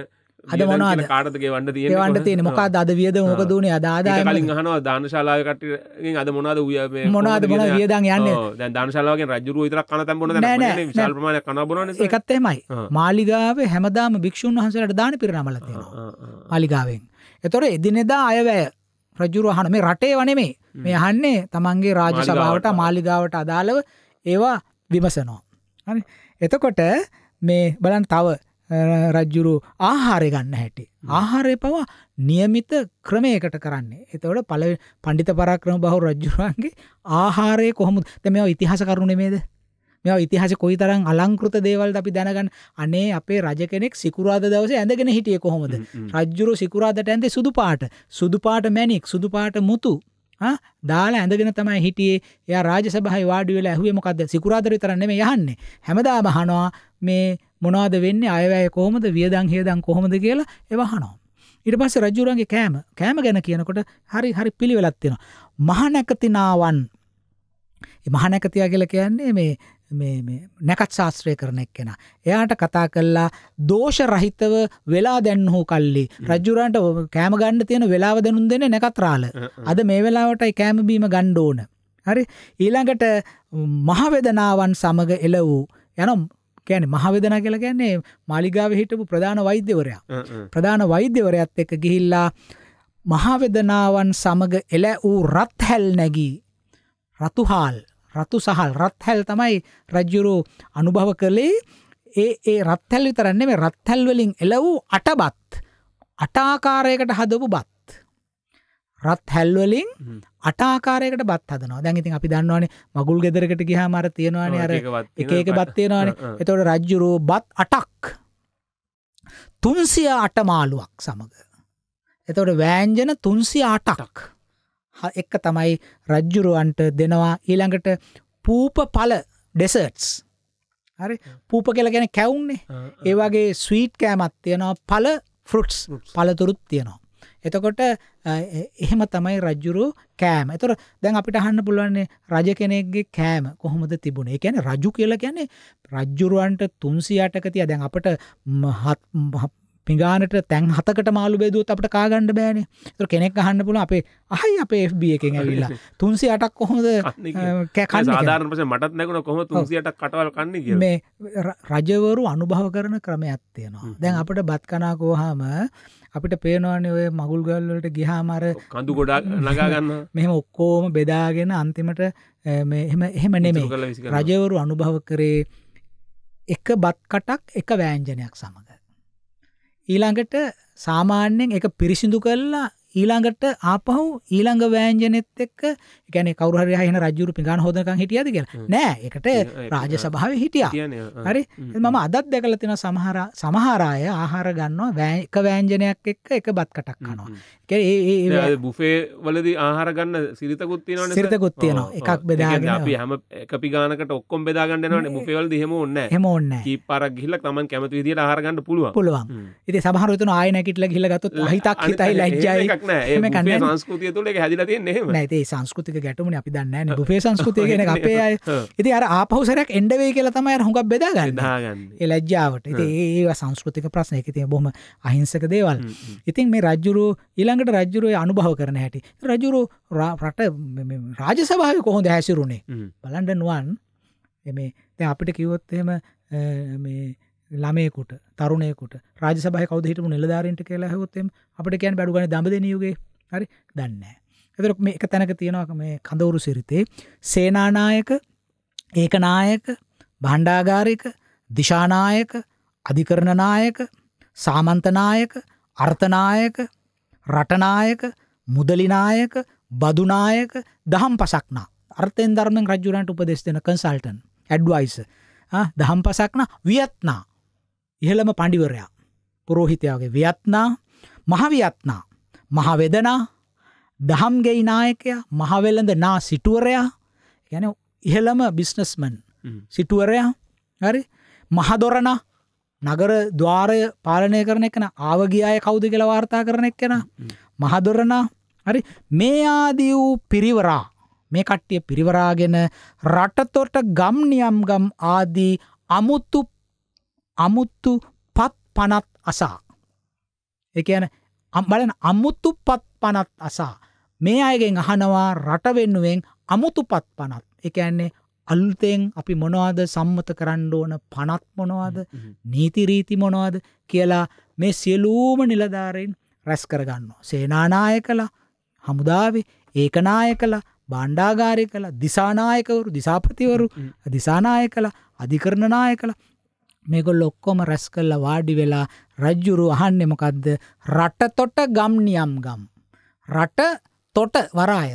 අද මොනවාද කාටගේ වන්න තිය වන්න තියෙන මොකක් අද වියද මොක දුණේ අදාදා කලින් අහනවා දානශාලාකටගෙන් අද මොනාද වය මොනාද මොන වියදන් යන්නේ දැන් දානශාලාවගෙන් රජුරුව විතරක් කන තැන් බොන දැන් විශාල ප්‍රමාණයක් කනවා බොනවනේ ඒකත් එහෙමයි මාලිගාවේ හැමදාම භික්ෂුන් වහන්සේලාට දාන පිරිනමලා තියෙනවා මාලිගාවෙන් එතකොට එදිනෙදා අයවැය රජුරු අහන මේ රටේ වනෙමේ මේ අහන්නේ තමන්ගේ රාජ සභාවට මාලිගාවට අදාළව ඒවා විමසනෝ. හරි එතකොට මේ බලන් තව රජ්ජුරු ආහාරය ගන්න හැටි. ආහාරය පවා නියමිත ක්‍රමයකට කරන්නේ. එතවට පල පණඩිත පරාක්‍රම බහු රජ්ජුරුවන්ගේ ආහාරය කොහොමුත් මෙ ඉතිහාස කරුණේ මේද මෙ ඉතිහාස කොයිතරම් අලංකෘත දේවල් අපි දැනගන්න අනේ අපේ රජ කෙනෙක් සිකුරාද දවස ඇඳගෙන හිටිය කොහොමද රජ්ජුරු සිකුරාදට ඇන්දේ සුදු පාට සුදු පාට මැනික් සුදු පාට මුතු දාලා ඇඳගෙන තමයි හිටියේ එයා රාජ සභහයි වාඩිවෙලා ඇහුවේ මොකක්ද සිකුරාදර තරන්නෙම යහන්නේ හැමදා මහනවා මේ මොනවාද වෙන්න අයවැය කොහොමද වියදං හේදං කොහොමද කියලා එවහනෝ ඉට පස්ස රජුරන්ගේ කෑම කෑම ගැන කියනකොට හරි හරි පිළිවෙලත්වෙන. මහනැකතිනාවන් මහනැකතියා කියල කියන්නේ මේ නැකත් ශාස්ත්‍රය කරන එක් කෙන. එයාට කතා කල්ලා දෝෂ රහිතව වෙලා දැන්හෝ කල්ලි රජුරන්ට කෑම ගණ්ඩ තියෙන වෙලාව දැනුන් දෙන නැකත්රාල. අද මේ වෙලාවට කෑමබීම ගණ්ඩෝන. හරි ඊළඟට මහවෙදනාවන් සමඟ එල වූ යනම් කියන මහවෙදනා කියලා ගැන්නේ මාලිගාව හිටපු ප්‍රධාන වෛද්‍යවරයා. ප්‍රධාන වෛද්‍යවරයත් එක්ක ගිහිල්ලා මහාවෙදනාවන් සමඟ එල වූ රත්හැල් නැගී රතුහාල් රතු සහල් රත්හැල් තමයි රජ්ජුරු අනුභව කළේ ඒ ඒ රත්හැල් විතරන්නේ මේ රත්හැල් වලින් එල වූ අටබත් අටාකාරයකට හදපු බත් රත්හැල් වලින් අටාකාරයකට බත් හදනවා දැන් ඉතින් අපි දන්නවානේ මගුල් ගෙදරකට ගියාම අර තියෙනවානේ අර එක එක බත් තියෙනවානේ එතකොට රජ්ජුරු බත් අටක් 308 මාළුවක් සමග එතකොට වෑංජන 308ක් එක්ක තමයි රජ්ජුරුවන්ට දෙනවා ඊළඟට පූප පල ඩෙසර්ට්ස් හරි පූප කියල ගැන කැවුන්නේ ඒවගේ ස්වීට් කෑමත් තියෙනවා පල ෆෘට්ස් පලතුරුත් තියෙනවා එතකොට එහෙම තමයි රජ්ජුරු කෑම එතොර දැන් අපිට අහන්න පුළුවන්නේ රජ කෙනෙක්ගේ කෑම කොහොමද තිබුණ ඒ ැන රජු කියලා ගැන රජ්ජුරුවන්ට තුන්සියාටක තිය දැන් අපට පිඟානට තැන් හතකට මාළු බෙදුවොත් අපිට කා ගන්න බෑනේ. ඒතර කෙනෙක් අහන්න පුළුවන් අපේ අහයි අපේ FB එකෙන් ඇවිල්ලා 308ක් කොහොමද කන්නේ? සාමාන්‍යයෙන් පස්සේ මටත් නැගුණා කොහොමද 308ක් කටවල් කන්නේ කියලා. මේ රජවරු අනුභව කරන ක්‍රමයක් තියෙනවා. දැන් අපිට බත් කනා කොහාම අපිට පේනවානේ ඔය මගුල් ගල් වලට ගියාම අර කඳු ගොඩක් නගා ගන්න. මෙහෙම ඔක්කොම බෙදාගෙන අන්තිමට මේ එහෙම එහෙම නෙමෙයි. රජවරු අනුභව කරේ එක බත් කටක් එක වෑංජනයක් සමග. ඊළඟට සාමාන්‍යයෙන් එක පිරිසිදු කල්ලා ඊළඟට ආපහු ඊළඟ වෑන්ජනෙත් එක්ක ගැන කවරහර හන රජුරු පිගාන හෝදකන් හිටියද කියලා නෑ එකට රාජ සභාව හිටිය හරි මම අදත් දැකල තින සමහර සමහරාය ආහාර ගන්නවා වැෑක වෑන්ජනයක් එක්ක එක බත් කටක් කනවා ඒ බුෆේ වලද ආහාර ගන්න සිරිතකුත්තින සිරිතකුත්තියන එකක් බෙදාගෙන හම පිගානකට ඔක්කොම් බෙදාගන්නන මුපෙවල් හෙම ඔන්න හෙම ඔන්න පර ගිල්ල තමන් කැමති විදිට ආහරගන්න පුළුව පුළුවන් ඉති සහරතු ආයනැකිටල ගිල්ලගත් හිතක් හිතයි ලැජ්ජයි දෙයක් නෑ සංස්කෘතිය තුළ හැදිල තියන්නේ ඇති සංස්කෘතික ගැටමන අපි දන්න බුපේ සංස්කෘතිය ගෙන අපේ අය ඉති අර ආපහුසරයක් එන්ඩවේ කියලා තමයි හොඟක් බෙදාගන්න එලජ්ජාවට ඒ සංස්කෘතික ප්‍රශ්නය එකතිය බොම අහිංසක දේවල් ඉතින් මේ රජ්ජුරු ඊළඟට රජ්ජුරුවය අනුභව කරන හැටි රජුරු රට රාජසභාව කොහොඳ හැසිරුණේ බලන්ඩනුවන් එම අපිට කිවොත්තෙම මේ ළමයකුට තරුණයකුට රාජසභය කවදහිට නිලධාරන්ට කියලා හොත්තෙම අපට කියන් බඩුගන දමදනියුගේ හරි දන්න. ඇතර මේ එක තැනක තියෙනවාක මේ කඳවුරු සිරිතේ සේනානායක ඒකනායක බණ්ඩාගාරික දිශානායක අධිකරණනායක සාමන්තනායක අර්ථනායක රටනායක මුදලිනායක බදුනායක දහම් පසක්නා අර්ථෙන් ධර්මෙන් රජුරන්ට උපදෙස් දෙන කන්සල්ටන් ඇඩ්වයිස දහම් පසක්න වියත්නා ඉහළම පණ්ඩිවරයා පුරෝහිතයාගේ වියත්නා මහවියත්නා මහවෙදනා දහම්ගෙයි නායකයා මහවෙලඳ නා සිටුවරයා ගැන ඉහළම බිස්නස්මන් සිටුවරයා හරි මහදොරණ නගර ද්වාරය පාලනය කරන එකන ආවගියාය කෞුද කියල වාර්තා කරන එක් කෙන මහදොරණා හරි මේ ආදී වූ පිරිවරා මේ කට්ටිය පිරිවරාගෙන රටතොට ගම්නියම්ගම් ආදී අමුත්තු අමුත්තු පත් පනත් අසා. එකන අම්බලන අමුත්තු පත් පනත් අසා. මේ අයගෙන් අහනවා රටවෙන්නුවෙන් අමුතු පත් පනත් එකන්නේ අල්තෙන් අපි මොනවාද සම්මත කරන්න ඕන පනත් මොනවාද නීතිරීති මොනවාද කියලා මේ සියලූම නිලධාරෙන් රැස් කරගන්න. සේනානාය කළ හමුදාවේ ඒකනාය කළ බණ්ඩාගාරය කළ දිසානායකවරු දිසාපතිවරු දිසානාය කළ අධිකරණනාය කළ මේගොල්ලෝ ඔක්කොම රැස් කරලා වාඩි වෙලා රජ්ජුරු අහන්නේ මොකද්ද රට තොට ගම් නියම් ගම් රට තොට වරාය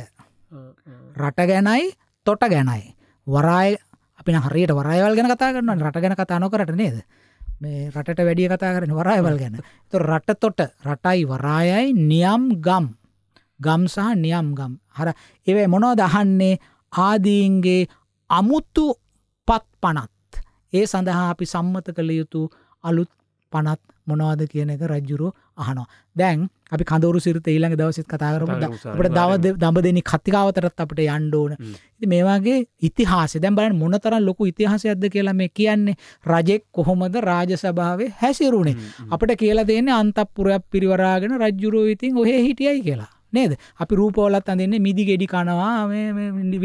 රට ගැනයි තොට ගැනයි වරාය අපි හරියට වරායවල් ගැන කතා කරනවා රට ගැන කතා නොකරට නේද මේ රටට වැඩිය කතා කරන වරායවල් ගැන තු රට තොට රටයි වරායයි නියම් ගම් ගම් සහ නියම් ගම් හර ඒවයි මොනෝ දහන්නේ ආදීන්ගේ අමුත්තු පත් පනත් ඒ සඳහා අපි සම්මත කළ යුතු අලුත් පනත් මොනවාද කියන එක රජ්ජුරෝ අහනවා දැන් අපි කඳවරු සිරිත ඊළඟ දවසිත් කතාකරම අපට දවද දඹ දෙනි කතිකාවතරත් අපට යන්්ඩෝන ඉති මේවාගේ ඉතිහාස දැම්බලන් මොනතරන් ලොකු ඉතිහාසයක්ද කියලා මේ කියන්නේ රජෙක් කොහොමද රාජසභාවේ හැසිරුණේ අපට කියලා දෙන්නේ අන්තපපුරයක් පිරිවරාගෙන රජ්ජුරෝ ඉතින් ඔහේ හිටියයි කියලා නේද අපි රූපෝලත් අඳන්නේ මිදි ගෙඩි කනවා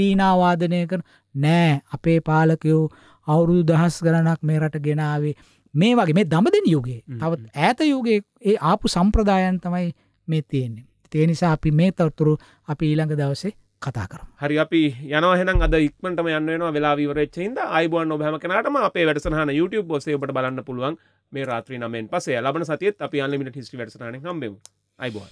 වීනාවාදනය කර නෑ අපේ පාලකයෝ අවුරුදු දහස් ගණනක් මේ රට ගෙනාවේ මේ වගේ මේ දමදෙන යුගේ තවත් ඈත යුගේ ඒ ආපු සම්ප්‍රදායන් තමයි මේ තියෙන්නේ තේ නිසා අපි මේ තවතුරු අපි ඊළඟ දවසේ කතා කර හරි අපි යනහෙන අද ඉක්මට යන්නන වෙලා විවරච්චයිද අයිබුවන් ඔබහම කනටම අපේ වැඩසහන YouTube ඔසේට බලන්න පුළුවන් මේ රාත්‍රී නමෙන් පසේ ලබන සතියත් අපි අල්ලිමිට හිස්ටි වැඩසනන හම්බෙම අයිබවා